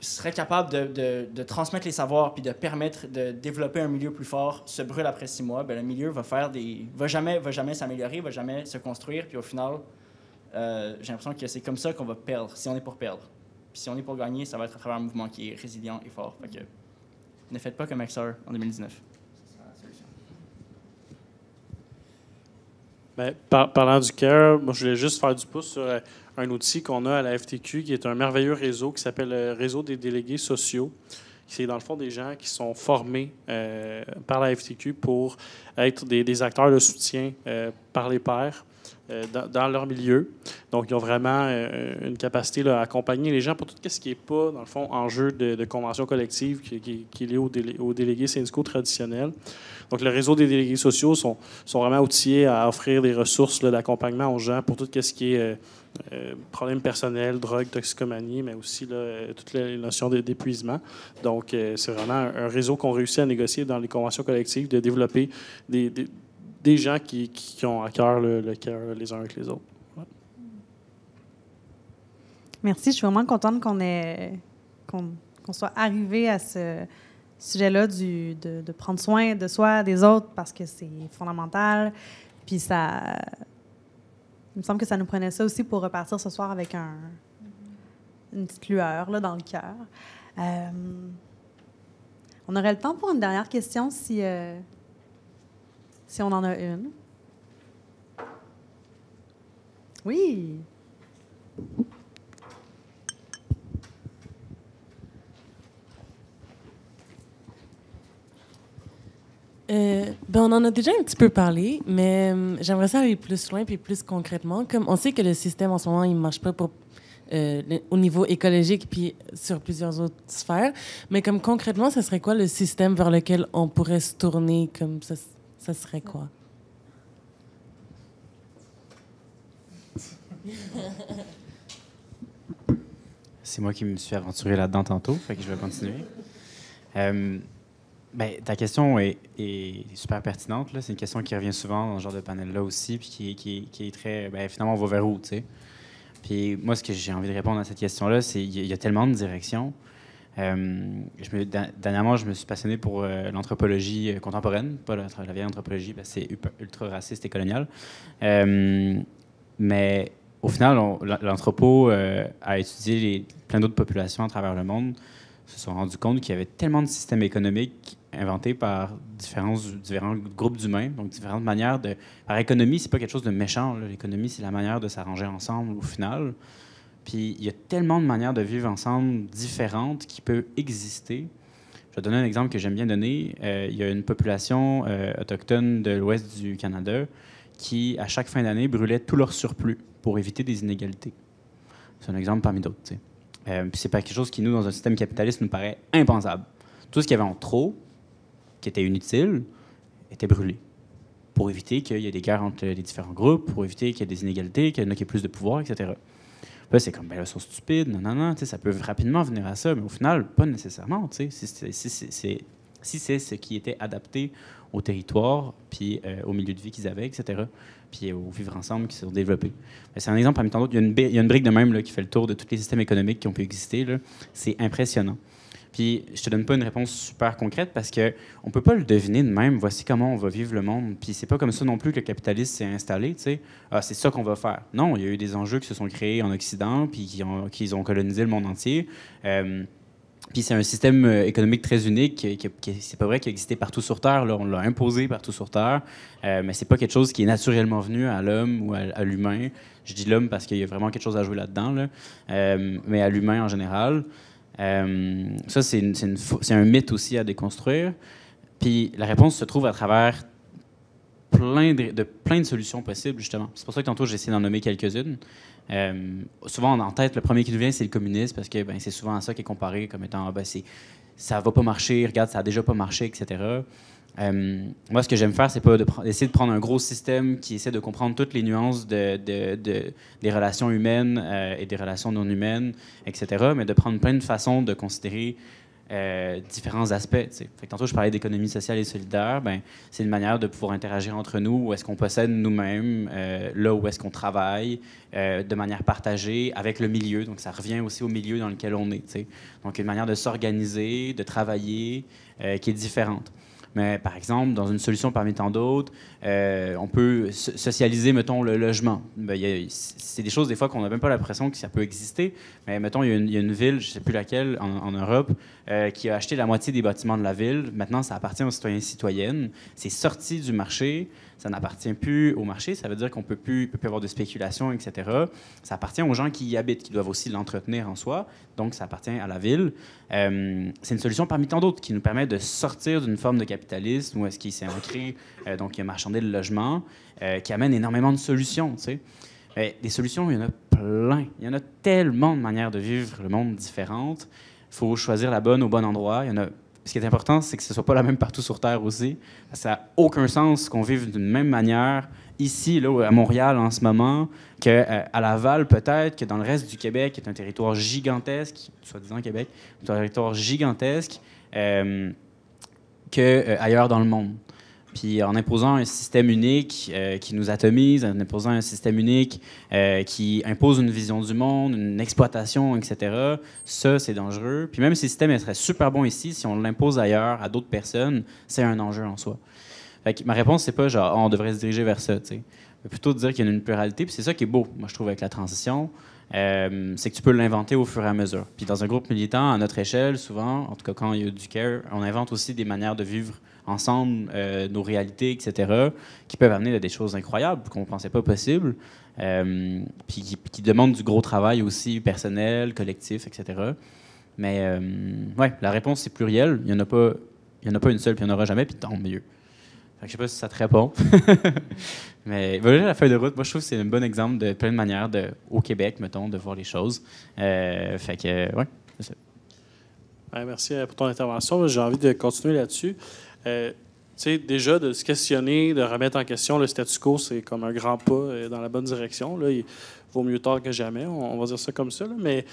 Speaker 6: serait capable de, transmettre les savoirs puis de permettre de développer un milieu plus fort se brûle après six mois, ben, le milieu va faire des va jamais va jamais s'améliorer, va jamais se construire puis au final euh, j'ai l'impression que c'est comme ça qu'on va perdre si on est pour perdre. Puis si on est pour gagner, ça va être à travers un mouvement qui est résilient et fort. que, ne faites pas comme Axer en 2019. Ben,
Speaker 5: parlant du cœur, moi, je voulais juste faire du pouce sur euh, un outil qu'on a à la FTQ qui est un merveilleux réseau qui s'appelle le euh, Réseau des délégués sociaux. C'est dans le fond des gens qui sont formés euh, par la FTQ pour être des, acteurs de soutien euh, par les pairs. dans, leur milieu. Donc, ils ont vraiment une capacité à accompagner les gens pour tout ce qui n'est pas, dans le fond, enjeu de, de convention collective qui, est lié aux, délégués syndicaux traditionnels. Donc, le réseau des délégués sociaux sont, sont vraiment outillés à offrir des ressources d'accompagnement aux gens pour tout ce qui est euh, problèmes personnels, drogue, toxicomanie, mais aussi euh, toutes les notions d'épuisement. Donc, euh, c'est vraiment un, réseau qu'on réussit à négocier dans les conventions collectives, de développer des, des, gens qui, qui, ont à cœur le, cœur les uns avec les autres.
Speaker 2: Merci. Je suis vraiment contente qu'on ait qu'on soit arrivé à ce sujet-là de, de prendre soin de soi, des autres, parce que c'est fondamental. Puis ça, il me semble que ça nous prenait ça aussi pour repartir ce soir avec une petite lueur là, dans le cœur. Euh, on aurait le temps pour une dernière question si, euh, si on en a une. Oui. Ben, on en
Speaker 5: a déjà un petit peu parlé, mais euh, j'aimerais ça aller plus loin puis plus concrètement. Comme on sait que le système en ce moment, il ne marche pas euh, au niveau écologique puis sur plusieurs autres sphères. Mais comme concrètement, ce serait quoi le système vers lequel on pourrait se tourner? Comme ça,
Speaker 11: serait quoi?
Speaker 7: C'est moi qui me suis aventuré là-dedans tantôt, fait que je vais continuer. Euh, ben, ta question est, super pertinente. C'est une question qui revient souvent dans ce genre de panel-là aussi, puis qui, est très. Bien, finalement, on va vers où, tu sais? Puis moi, ce que j'ai envie de répondre à cette question-là, c'est qu'il y, a tellement de directions. dernièrement, je me suis passionné pour euh, l'anthropologie euh, contemporaine, pas la, vieille anthropologie, c'est ultra raciste et colonial. mais au final, l'anthropo euh, a étudié plein d'autres populations à travers le monde, se sont rendus compte qu'il y avait tellement de systèmes économiques inventé par différents, différents groupes d'humains, donc différentes manières de. Par économie, c'est pas quelque chose de méchant. L'économie, c'est la manière de s'arranger ensemble au final. Puis il y a tellement de manières de vivre ensemble différentes qui peuvent exister. Je vais donner un exemple que j'aime bien donner. Euh, il y a une population euh, autochtone de l'ouest du Canada qui, à chaque fin d'année, brûlait tout leur surplus pour éviter des inégalités. C'est un exemple parmi d'autres. Euh, puis c'est pas quelque chose qui, nous, dans un système capitaliste, nous paraît impensable. Tout ce qu'il y avait en trop, qui étaient inutiles étaient brûlés pour éviter qu'il y ait des guerres entre les différents groupes, pour éviter qu'il y ait des inégalités, qu'il y en ait plus de pouvoir, etc. Là, c'est comme, ben elles sont stupides, non, non, non, ça peut rapidement venir à ça, mais au final, pas nécessairement, si c'est ce qui était adapté au territoire, puis euh, au milieu de vie qu'ils avaient, etc., puis euh, au vivre ensemble qui se sont développés. c'est un exemple parmi tant d'autres. Il, il y, a une brique de même là, qui fait le tour de tous les systèmes économiques qui ont pu exister. C'est impressionnant. Puis je te donne pas une réponse super concrète parce que on peut pas le deviner de même. Voici comment on va vivre le monde. Puis c'est pas comme ça non plus que le capitalisme s'est installé. Ah, c'est ça qu'on va faire. Non, il y a eu des enjeux qui se sont créés en Occident puis qui ont, colonisé le monde entier. Euh, puis c'est un système euh, économique très unique, qui, n'est c'est pas vrai qu'il existait partout sur Terre. Là. On l'a imposé partout sur Terre, euh, mais c'est pas quelque chose qui est naturellement venu à l'homme ou à, l'humain. Je dis l'homme parce qu'il y a vraiment quelque chose à jouer là-dedans, euh, mais à l'humain en général. Euh, ça, c'est, un mythe aussi à déconstruire. Puis la réponse se trouve à travers plein de, plein de solutions possibles, justement. C'est pour ça que tantôt, j'ai essayé d'en nommer quelques-unes. Euh, souvent, en tête, le premier qui nous vient, c'est le communisme, parce que ben, c'est souvent à ça qui est comparé comme étant ça ah, ben, ça va pas marcher, regarde, ça a déjà pas marché, etc. Euh, moi, ce que j'aime faire, c'est pas d'essayer de, prendre un gros système qui essaie de comprendre toutes les nuances de, des relations humaines euh, et des relations non humaines, etc., mais de prendre plein de façons de considérer euh, différents aspects. tantôt, je parlais d'économie sociale et solidaire. Ben, c'est une manière de pouvoir interagir entre nous, où est-ce qu'on possède nous-mêmes, là où est-ce qu'on travaille, de manière partagée, avec le milieu. Donc, ça revient aussi au milieu dans lequel on est. Donc, une manière de s'organiser, de travailler, qui est différente. Mais par exemple, dans une solution parmi tant d'autres, euh, on peut socialiser, mettons, le logement. Ben, c'est des choses, des fois, qu'on n'a même pas l'impression que ça peut exister. Mais mettons, il y, a une ville, je ne sais plus laquelle, en, Europe, euh, qui a acheté la moitié des bâtiments de la ville. Maintenant, ça appartient aux citoyens et citoyennes. C'est sorti du marché ça n'appartient plus au marché. Ça veut dire qu'on ne peut plus, peut avoir de spéculation, etc. Ça appartient aux gens qui y habitent, qui doivent aussi l'entretenir en soi. Donc, ça appartient à la ville. Euh, c'est une solution parmi tant d'autres qui nous permet de sortir d'une forme de capitalisme où est-ce qu'il s'est ancré, euh, donc il y a marchandé le logement, euh, qui amène énormément de solutions. Tu sais. Mais des solutions, il y en a plein. Il y en a tellement de manières de vivre le monde différentes. Il faut choisir la bonne au bon endroit. Il y en a ce qui est important, c'est que ce ne soit pas la même partout sur Terre aussi. Ça n'a aucun sens qu'on vive d'une même manière ici, là, à Montréal en ce moment, qu'à euh, Laval peut-être, que dans le reste du Québec, qui est un territoire gigantesque, soi-disant Québec, un territoire gigantesque, euh, qu'ailleurs euh, dans le monde. Puis en imposant un système unique euh, qui nous atomise, en imposant un système unique euh, qui impose une vision du monde, une exploitation, etc., ça, c'est dangereux. Puis même si le système serait super bon ici, si on l'impose ailleurs à d'autres personnes, c'est un enjeu en soi. Fait que ma réponse, c'est pas genre, ah, on devrait se diriger vers ça, tu Mais plutôt dire qu'il y a une pluralité, puis c'est ça qui est beau, moi, je trouve, avec la transition. Euh, c'est que tu peux l'inventer au fur et à mesure. Puis dans un groupe militant, à notre échelle, souvent, en tout cas quand il y a du care, on invente aussi des manières de vivre ensemble euh, nos réalités, etc., qui peuvent amener à des choses incroyables qu'on ne pensait pas possible euh, puis qui, demandent du gros travail aussi personnel, collectif, etc. Mais euh, ouais, la réponse, c'est pluriel. Il n'y en, a pas, il y en a pas une seule, puis il n'y en aura jamais, puis tant mieux. Je ne je sais pas si ça te répond. Mais voilà la feuille de route. Moi, je trouve que c'est un bon exemple de plein de manières de, au Québec, mettons, de voir les choses. fait que, c'est ça.
Speaker 5: Ouais, merci pour ton intervention. J'ai envie de continuer là-dessus. Euh, déjà de se questionner, de remettre en question le statu quo, c'est comme un grand pas euh, dans la bonne direction. Là. Il vaut mieux tard que jamais, on, va dire ça comme ça. Là. Mais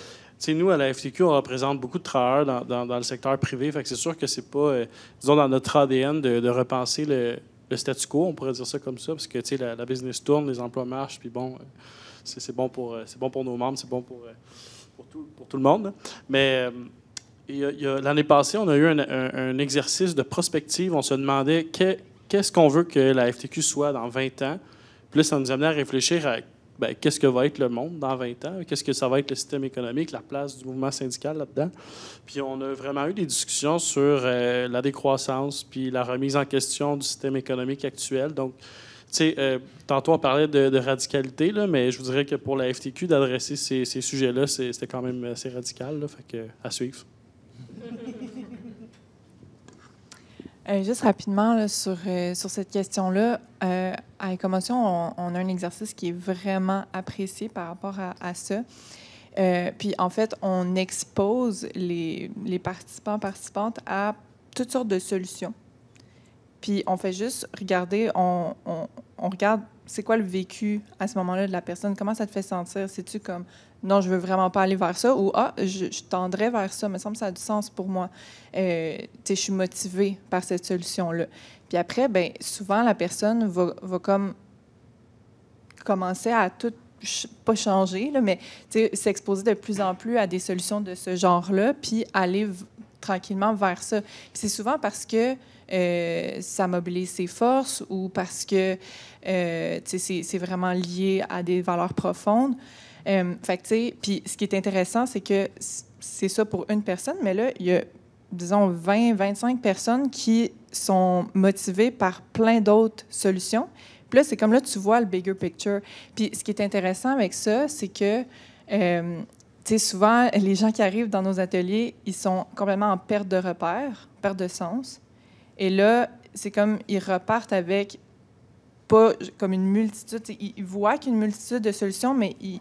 Speaker 5: nous, à la FTQ, on représente beaucoup de travailleurs dans, le secteur privé. Fait que c'est sûr que c'est pas, euh, disons, dans notre ADN de, repenser le, le, statu quo, on pourrait dire ça comme ça, parce que la, la business tourne, les emplois marchent, puis bon, c'est, bon, pour, c'est bon pour nos membres, c'est bon pour, pour, tout, pour tout le monde. Mais. L'année passée, on a eu un, exercice de prospective. On se demandait qu'est-ce qu'on veut que la FTQ soit dans 20 ans. Puis là, ça nous amenait à réfléchir à ben, qu'est-ce que va être le monde dans 20 ans, qu'est-ce que ça va être le système économique, la place du mouvement syndical là-dedans. Puis on a vraiment eu des discussions sur euh, la décroissance, puis la remise en question du système économique actuel. Donc, tu sais, euh, tantôt on parlait de, radicalité, là, mais je vous dirais que pour la FTQ, d'adresser ces, sujets-là, c'était quand même assez radical. fait que, à suivre.
Speaker 4: Euh, juste rapidement sur, euh, sur cette question-là, euh, à Ecomotion, on, on, a un exercice qui est vraiment apprécié par rapport à, à ça. puis en fait, on expose les, les, participants, participantes à toutes sortes de solutions. Puis on fait juste regarder, on, on, on regarde c'est quoi le vécu à ce moment-là de la personne, comment ça te fait sentir, sais tu comme non, je veux vraiment pas aller vers ça, ou ah, je, tendrais vers ça, me semble que ça a du sens pour moi. Euh, je suis motivée par cette solution-là. Puis après, ben, souvent, la personne va, comme commencer à tout pas changer, là, mais s'exposer de plus en plus à des solutions de ce genre-là, puis aller tranquillement vers ça. C'est souvent parce que euh, ça mobilise ses forces ou parce que euh, c'est vraiment lié à des valeurs profondes. Euh, fait puis ce qui est intéressant, c'est que c'est ça pour une personne, mais là, il y a, disons, 20, 25 personnes qui sont motivées par plein d'autres solutions. Puis là, c'est comme là, tu vois le bigger picture. Puis ce qui est intéressant avec ça, c'est que, euh, tu sais, souvent, les gens qui arrivent dans nos ateliers, ils sont complètement en perte de repère, perte de sens. Et là, c'est comme ils repartent avec pas comme une multitude. Ils voient qu'une multitude de solutions, mais ils,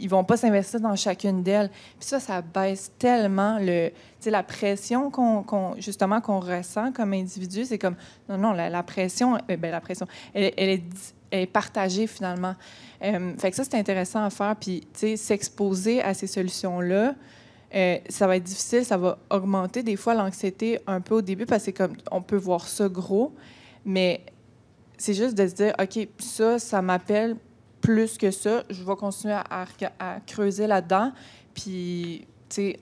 Speaker 4: ils vont pas s'investir dans chacune d'elles. Puis ça, ça baisse tellement le, la pression qu'on, justement qu'on ressent comme individu. C'est comme non, non, la, pression, euh, ben, la pression, elle, est, elle, est, partagée finalement. Euh, fait que ça, c'est intéressant à faire. Puis s'exposer à ces solutions-là. Euh, ça va être difficile, ça va augmenter des fois l'anxiété un peu au début parce que comme on peut voir ça gros, mais c'est juste de se dire, OK, ça, ça m'appelle plus que ça. Je vais continuer à, creuser là-dedans. Puis, tu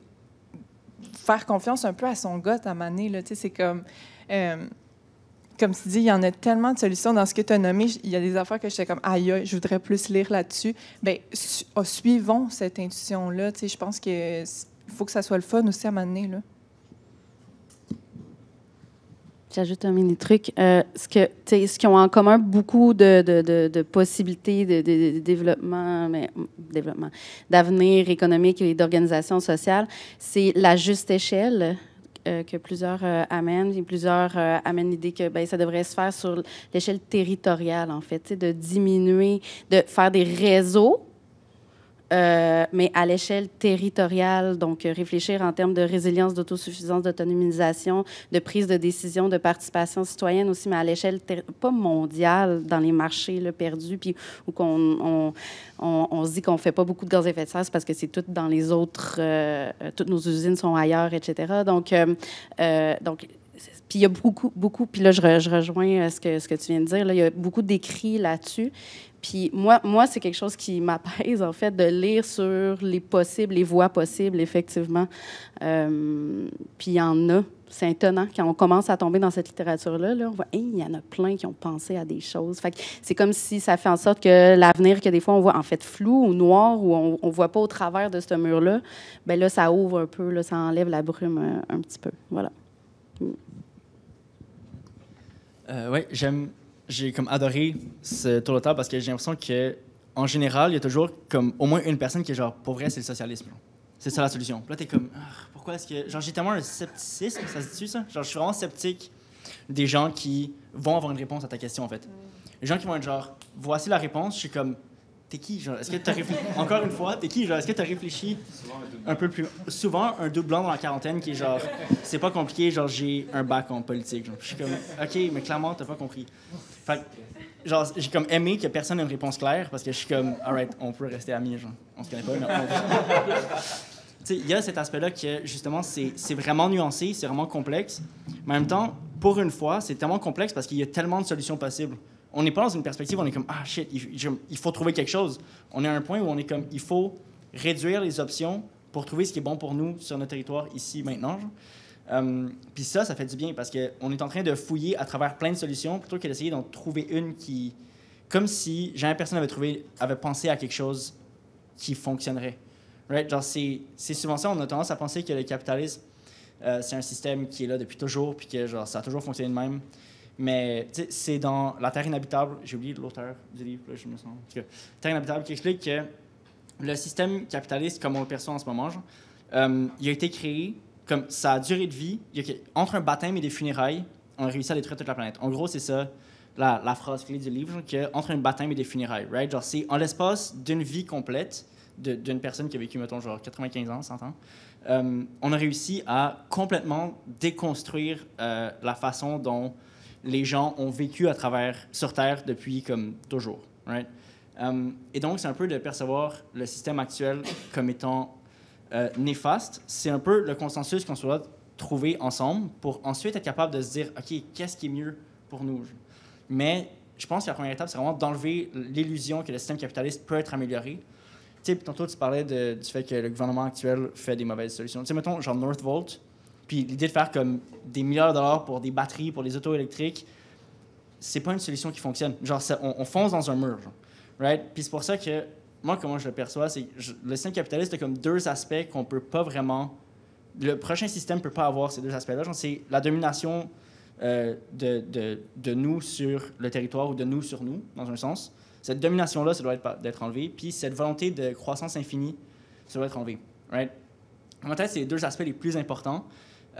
Speaker 4: faire confiance un peu à son gars à Mané. là. Tu c'est comme. Euh, comme tu dis, il y en a tellement de solutions dans ce que tu as nommé. Il y a des affaires que j'étais comme, aïe, je voudrais plus lire là-dessus. Bien, oh, suivons cette intuition-là. Tu je pense qu'il faut que ça soit le fun aussi à Mané
Speaker 3: j'ajoute un mini truc. Euh, ce que, ce qu'ils ont en commun, beaucoup de, de, de, possibilités de, développement, mais développement, d'avenir économique et d'organisation sociale, c'est la juste échelle euh, que plusieurs euh, amènent, plusieurs amènent l'idée que ben, ça devrait se faire sur l'échelle territoriale, en fait, de diminuer, de faire des réseaux euh, mais à l'échelle territoriale, donc euh, réfléchir en termes de résilience, d'autosuffisance, d'autonomisation, de prise de décision, de participation citoyenne aussi, mais à l'échelle pas mondiale, dans les marchés le perdus, puis où on, on, se dit qu'on fait pas beaucoup de gaz à effet de serre, parce que c'est tout dans les autres, euh, toutes nos usines sont ailleurs, etc. Donc, donc puis il y a beaucoup, beaucoup, puis là, je, rejoins ce que, ce que tu viens de dire, il y a beaucoup d'écrits là-dessus. Puis moi, moi c'est quelque chose qui m'apaise, en fait, de lire sur les possibles, les voies possibles, effectivement. Euh, puis il y en a. C'est étonnant. Quand on commence à tomber dans cette littérature-là, là, on voit, il y en a plein qui ont pensé à des choses. Fait c'est comme si ça fait en sorte que l'avenir que des fois on voit en fait flou ou noir ou on ne voit pas au travers de ce mur-là, ben là, ça ouvre un peu, là, ça enlève la brume euh, un, petit peu. Voilà.
Speaker 6: Euh, oui, j'aime j'ai comme adoré ce tour de table parce que j'ai l'impression que en général, il y a toujours comme au moins une personne qui est genre pour vrai, c'est le socialisme. C'est ça la solution. là, t'es comme ah, pourquoi est-ce que genre j'ai tellement un scepticisme, ça se dit ça Genre je suis vraiment sceptique des gens qui vont avoir une réponse à ta question en fait. Les gens qui vont être genre voici la réponse, je suis comme t'es qui Est-ce que encore une fois T'es qui Est-ce que t'as réfléchi un peu plus souvent un double blanc dans la quarantaine qui est genre c'est pas compliqué genre j'ai un bac en politique. Je suis comme ok mais clairement t'as pas compris genre, j'ai comme aimé que personne ait une réponse claire parce que je suis comme, alright, on peut rester amis, genre, on se connaît pas, mais Il y a cet aspect-là que, justement, c'est vraiment nuancé, c'est vraiment complexe. Mais en même temps, pour une fois, c'est tellement complexe parce qu'il y a tellement de solutions possibles. On n'est pas dans une perspective où on est comme, ah shit, il, faut trouver quelque chose. On est à un point où on est comme, il faut réduire les options pour trouver ce qui est bon pour nous sur notre territoire ici, maintenant. Euh, puis ça, ça fait du bien parce qu'on est en train de fouiller à travers plein de solutions plutôt que d'essayer d'en trouver une qui. Comme si jamais personne avait, trouvé, avait pensé à quelque chose qui fonctionnerait. Genre, c'est, souvent ça, on a tendance à penser que le capitalisme, euh, c'est un système qui est là depuis toujours, puis que ça a toujours fonctionné de même. Mais c'est dans La Terre inhabitable, j'ai oublié l'auteur du livre, je me sens. La Terre inhabitable qui explique que le système capitaliste, comme on le perçoit en ce moment, euh, il a été créé comme sa durée de vie, entre un baptême et des funérailles, on a réussi à détruire toute la planète. En gros, c'est ça la, la, phrase clé du livre, que entre un baptême et des funérailles, right? c'est en l'espace d'une vie complète d'une personne qui a vécu, mettons, genre 95 ans, 100 ans, euh, on a réussi à complètement déconstruire euh, la façon dont les gens ont vécu à travers, sur Terre depuis comme toujours, right? Euh, et donc, c'est un peu de percevoir le système actuel comme étant euh, néfaste, c'est un peu le consensus qu'on doit trouver ensemble pour ensuite être capable de se dire, OK, qu'est-ce qui est mieux pour nous? Mais je pense que la première étape, c'est vraiment d'enlever l'illusion que le système capitaliste peut être amélioré. Tu sais, tantôt, tu parlais du fait que le gouvernement actuel fait des mauvaises solutions. Tu sais, mettons, genre Northvolt, puis l'idée de faire comme des milliards de dollars pour des batteries, pour les autos électriques, c'est pas une solution qui fonctionne. Genre, on, fonce dans un mur. Right? Puis c'est pour ça que moi, comment je le perçois, c'est que le système capitaliste a comme deux aspects qu'on peut pas vraiment. Le prochain système peut pas avoir ces deux aspects-là. C'est la domination euh, de, de, nous sur le territoire ou de nous sur nous, dans un sens. Cette domination-là, ça doit être d'être enlevé. Puis cette volonté de croissance infinie, ça doit être enlevé. Right? En tête, c'est les deux aspects les plus importants.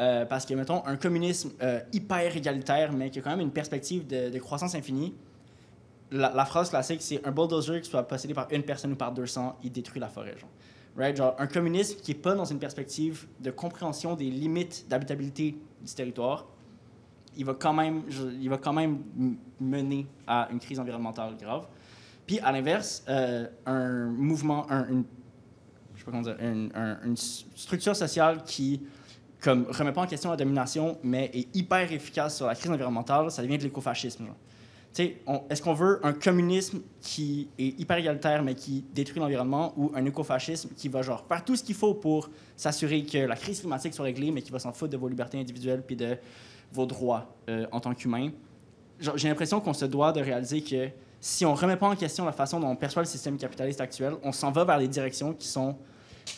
Speaker 6: Euh, parce que, mettons, un communisme euh, hyper égalitaire, mais qui a quand même une perspective de croissance infinie, la, la, phrase classique, c'est un bulldozer qui soit possédé par une personne ou par 200, il détruit la forêt. Genre. un communisme qui n'est pas dans une perspective de compréhension des limites d'habitabilité du territoire, il va, quand même, il va quand même mener à une crise environnementale grave. Puis, à l'inverse, euh, un mouvement, une, structure sociale qui comme remet pas en question la domination, mais est hyper efficace sur la crise environnementale, ça devient de l'écofascisme est-ce qu'on veut un communisme qui est hyper égalitaire mais qui détruit l'environnement ou un écofascisme qui va genre faire tout ce qu'il faut pour s'assurer que la crise climatique soit réglée mais qui va s'en foutre de vos libertés individuelles puis de vos droits euh, en tant qu'humain? J'ai l'impression qu'on se doit de réaliser que si on remet pas en question la façon dont on perçoit le système capitaliste actuel, on s'en va vers des directions qui sont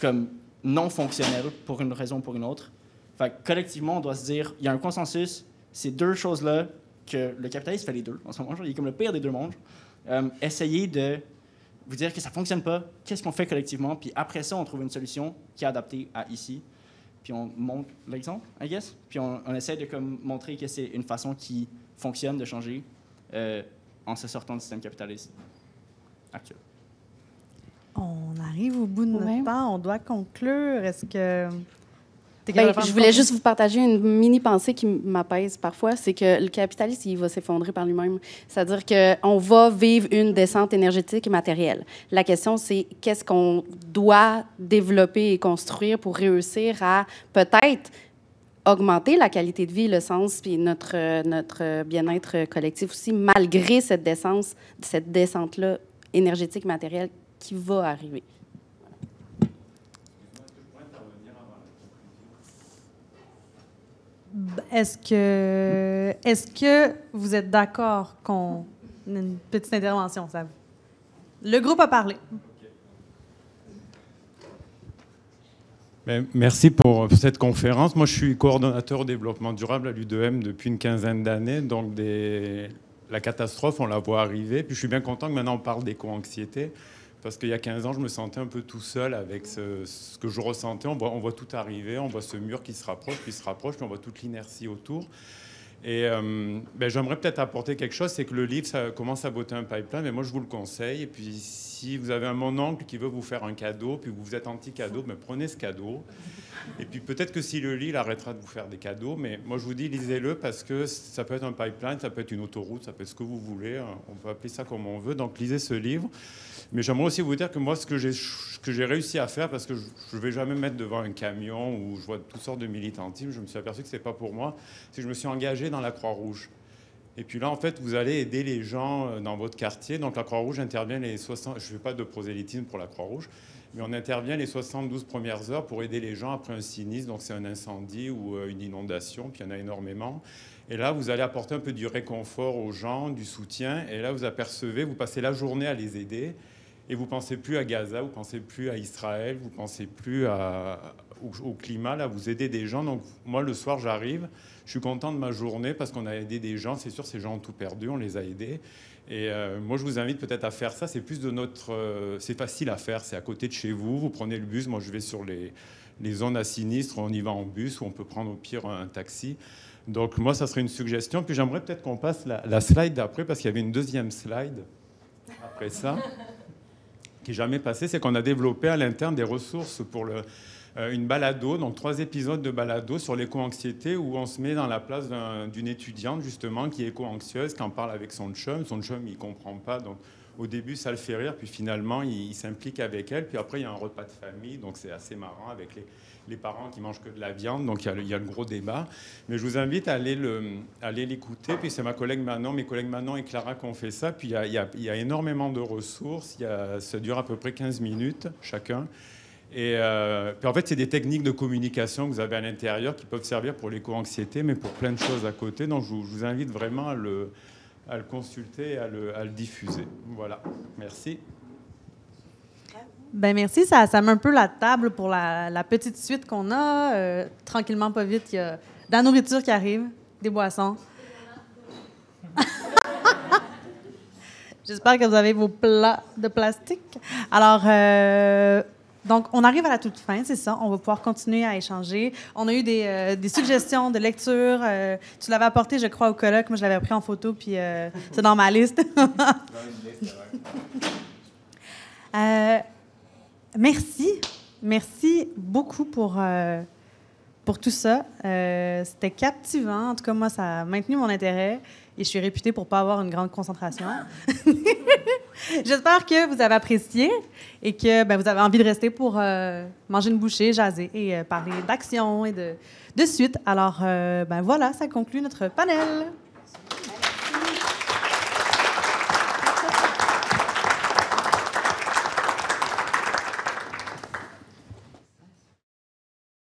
Speaker 6: comme non fonctionnelles pour une raison ou pour une autre. collectivement, on doit se dire, il y a un consensus, ces deux choses-là que le capitalisme fait les deux en ce moment. il est comme le pire des deux mondes. Euh, essayez de vous dire que ça ne fonctionne pas, qu'est-ce qu'on fait collectivement, puis après ça, on trouve une solution qui est adaptée à ici. Puis on montre l'exemple, I guess. Puis on, essaie de comme, montrer que c'est une façon qui fonctionne de changer euh, en se sortant du système capitaliste actuel.
Speaker 2: On arrive au bout de notre temps. On doit conclure. Est-ce que ben, je voulais juste vous
Speaker 3: partager une mini pensée qui m'apaise parfois, c'est que le capitalisme, il va s'effondrer par lui-même. C'est-à-dire qu'on va vivre une descente énergétique et matérielle. La question, c'est qu'est-ce qu'on doit développer et construire pour réussir à peut-être augmenter la qualité de vie, le sens, puis notre, bien-être collectif aussi, malgré cette descente, cette descente-là énergétique, matérielle qui va arriver.
Speaker 2: Est-ce que, vous êtes d'accord qu'on une petite intervention, ça. Le groupe a parlé.
Speaker 11: Ben, merci pour, cette conférence. Moi, je suis coordonnateur développement durable à l'U2M depuis une quinzaine d'années. Donc, la catastrophe, on la voit arriver. Puis, je suis bien content que maintenant on parle d'éco-anxiété parce qu'il y a 15 ans, je me sentais un peu tout seul avec ce, que je ressentais. On voit, tout arriver, on voit ce mur qui se rapproche, qui se rapproche, puis on voit toute l'inertie autour. Et euh, ben, j'aimerais peut-être apporter quelque chose, c'est que le livre, ça commence à botter un pipeline, mais moi je vous le conseille. Et puis si vous avez un mon oncle qui veut vous faire un cadeau, puis vous êtes anti-cadeau, ben, prenez ce cadeau. Et puis peut-être que si le lit, il arrêtera de vous faire des cadeaux. Mais moi je vous dis, lisez-le parce que ça peut être un pipeline, ça peut être une autoroute, ça peut être ce que vous voulez. Hein. On peut appeler ça comme on veut. Donc lisez ce livre. Mais j'aimerais aussi vous dire que moi, ce que j'ai réussi à faire, parce que je ne vais jamais me mettre devant un camion où je vois toutes sortes de militantisme, je me suis aperçu que ce n'est pas pour moi, c'est que je me suis engagé dans la Croix-Rouge. Et puis là, en fait, vous allez aider les gens euh, dans votre quartier. Donc la Croix-Rouge intervient les 60... Je ne fais pas de prosélytisme pour la Croix-Rouge, mais on intervient les 72 premières heures pour aider les gens après un sinistre. Donc c'est un incendie ou euh, une inondation, puis il y en a énormément. Et là, vous allez apporter un peu du réconfort aux gens, du soutien. Et là, vous apercevez, vous passez la journée à les aider. Et vous pensez plus à Gaza, vous pensez plus à Israël, vous pensez plus au, climat, là, vous aidez des gens. Donc moi, le soir, j'arrive, je suis content de ma journée parce qu'on a aidé des gens. C'est sûr, ces gens ont tout perdu, on les a aidés. Et euh, moi, je vous invite peut-être à faire ça. C'est plus de notre... Euh, c'est facile à faire, c'est à côté de chez vous. Vous prenez le bus, moi, je vais sur les, zones à sinistre, on y va en bus ou on peut prendre au pire un taxi. Donc moi, ça serait une suggestion. Puis j'aimerais peut-être qu'on passe la slide d'après parce qu'il y avait une deuxième slide après ça. qui n'est jamais passé, c'est qu'on a développé à l'interne des ressources pour le, euh, une balado, donc trois épisodes de balado sur l'éco-anxiété où on se met dans la place d'une étudiante justement qui est éco-anxieuse, qui en parle avec son chum. Son chum, il ne comprend pas. Donc au début, ça le fait rire, puis finalement, il s'implique avec elle. Puis après, il y a un repas de famille, donc c'est assez marrant avec les, les parents qui mangent que de la viande, donc il y, a le, gros débat. Mais je vous invite à aller l'écouter, puis c'est ma collègue Manon, mes collègues Manon et Clara qui ont fait ça, puis il y a, énormément de ressources, ça dure à peu près 15 minutes chacun. Et euh, puis en fait, c'est des techniques de communication que vous avez à l'intérieur qui peuvent servir pour l'éco-anxiété, mais pour plein de choses à côté. Donc je vous, invite vraiment à le, consulter et à le diffuser. Voilà, merci.
Speaker 2: Ben merci, ça, ça met un peu la table pour la, petite suite qu'on a. Euh, tranquillement, pas vite, il y a de la nourriture qui arrive, des boissons. J'espère que vous avez vos plats de plastique. Alors, euh, donc, on arrive à la toute fin, c'est ça. On va pouvoir continuer à échanger. On a eu des, euh, suggestions de lecture. tu l'avais apporté, je crois, au colloque. Moi, je l'avais pris en photo, puis c'est dans ma liste. Merci. Merci beaucoup pour, euh, pour tout ça. Euh, c'était captivant. En tout cas, moi, ça a maintenu mon intérêt et je suis réputée pour pas avoir une grande concentration. J'espère que vous avez apprécié et que ben, vous avez envie de rester pour euh, manger une bouchée, jaser et parler d'action et de, de suite. Alors, ben voilà, ça conclut notre panel.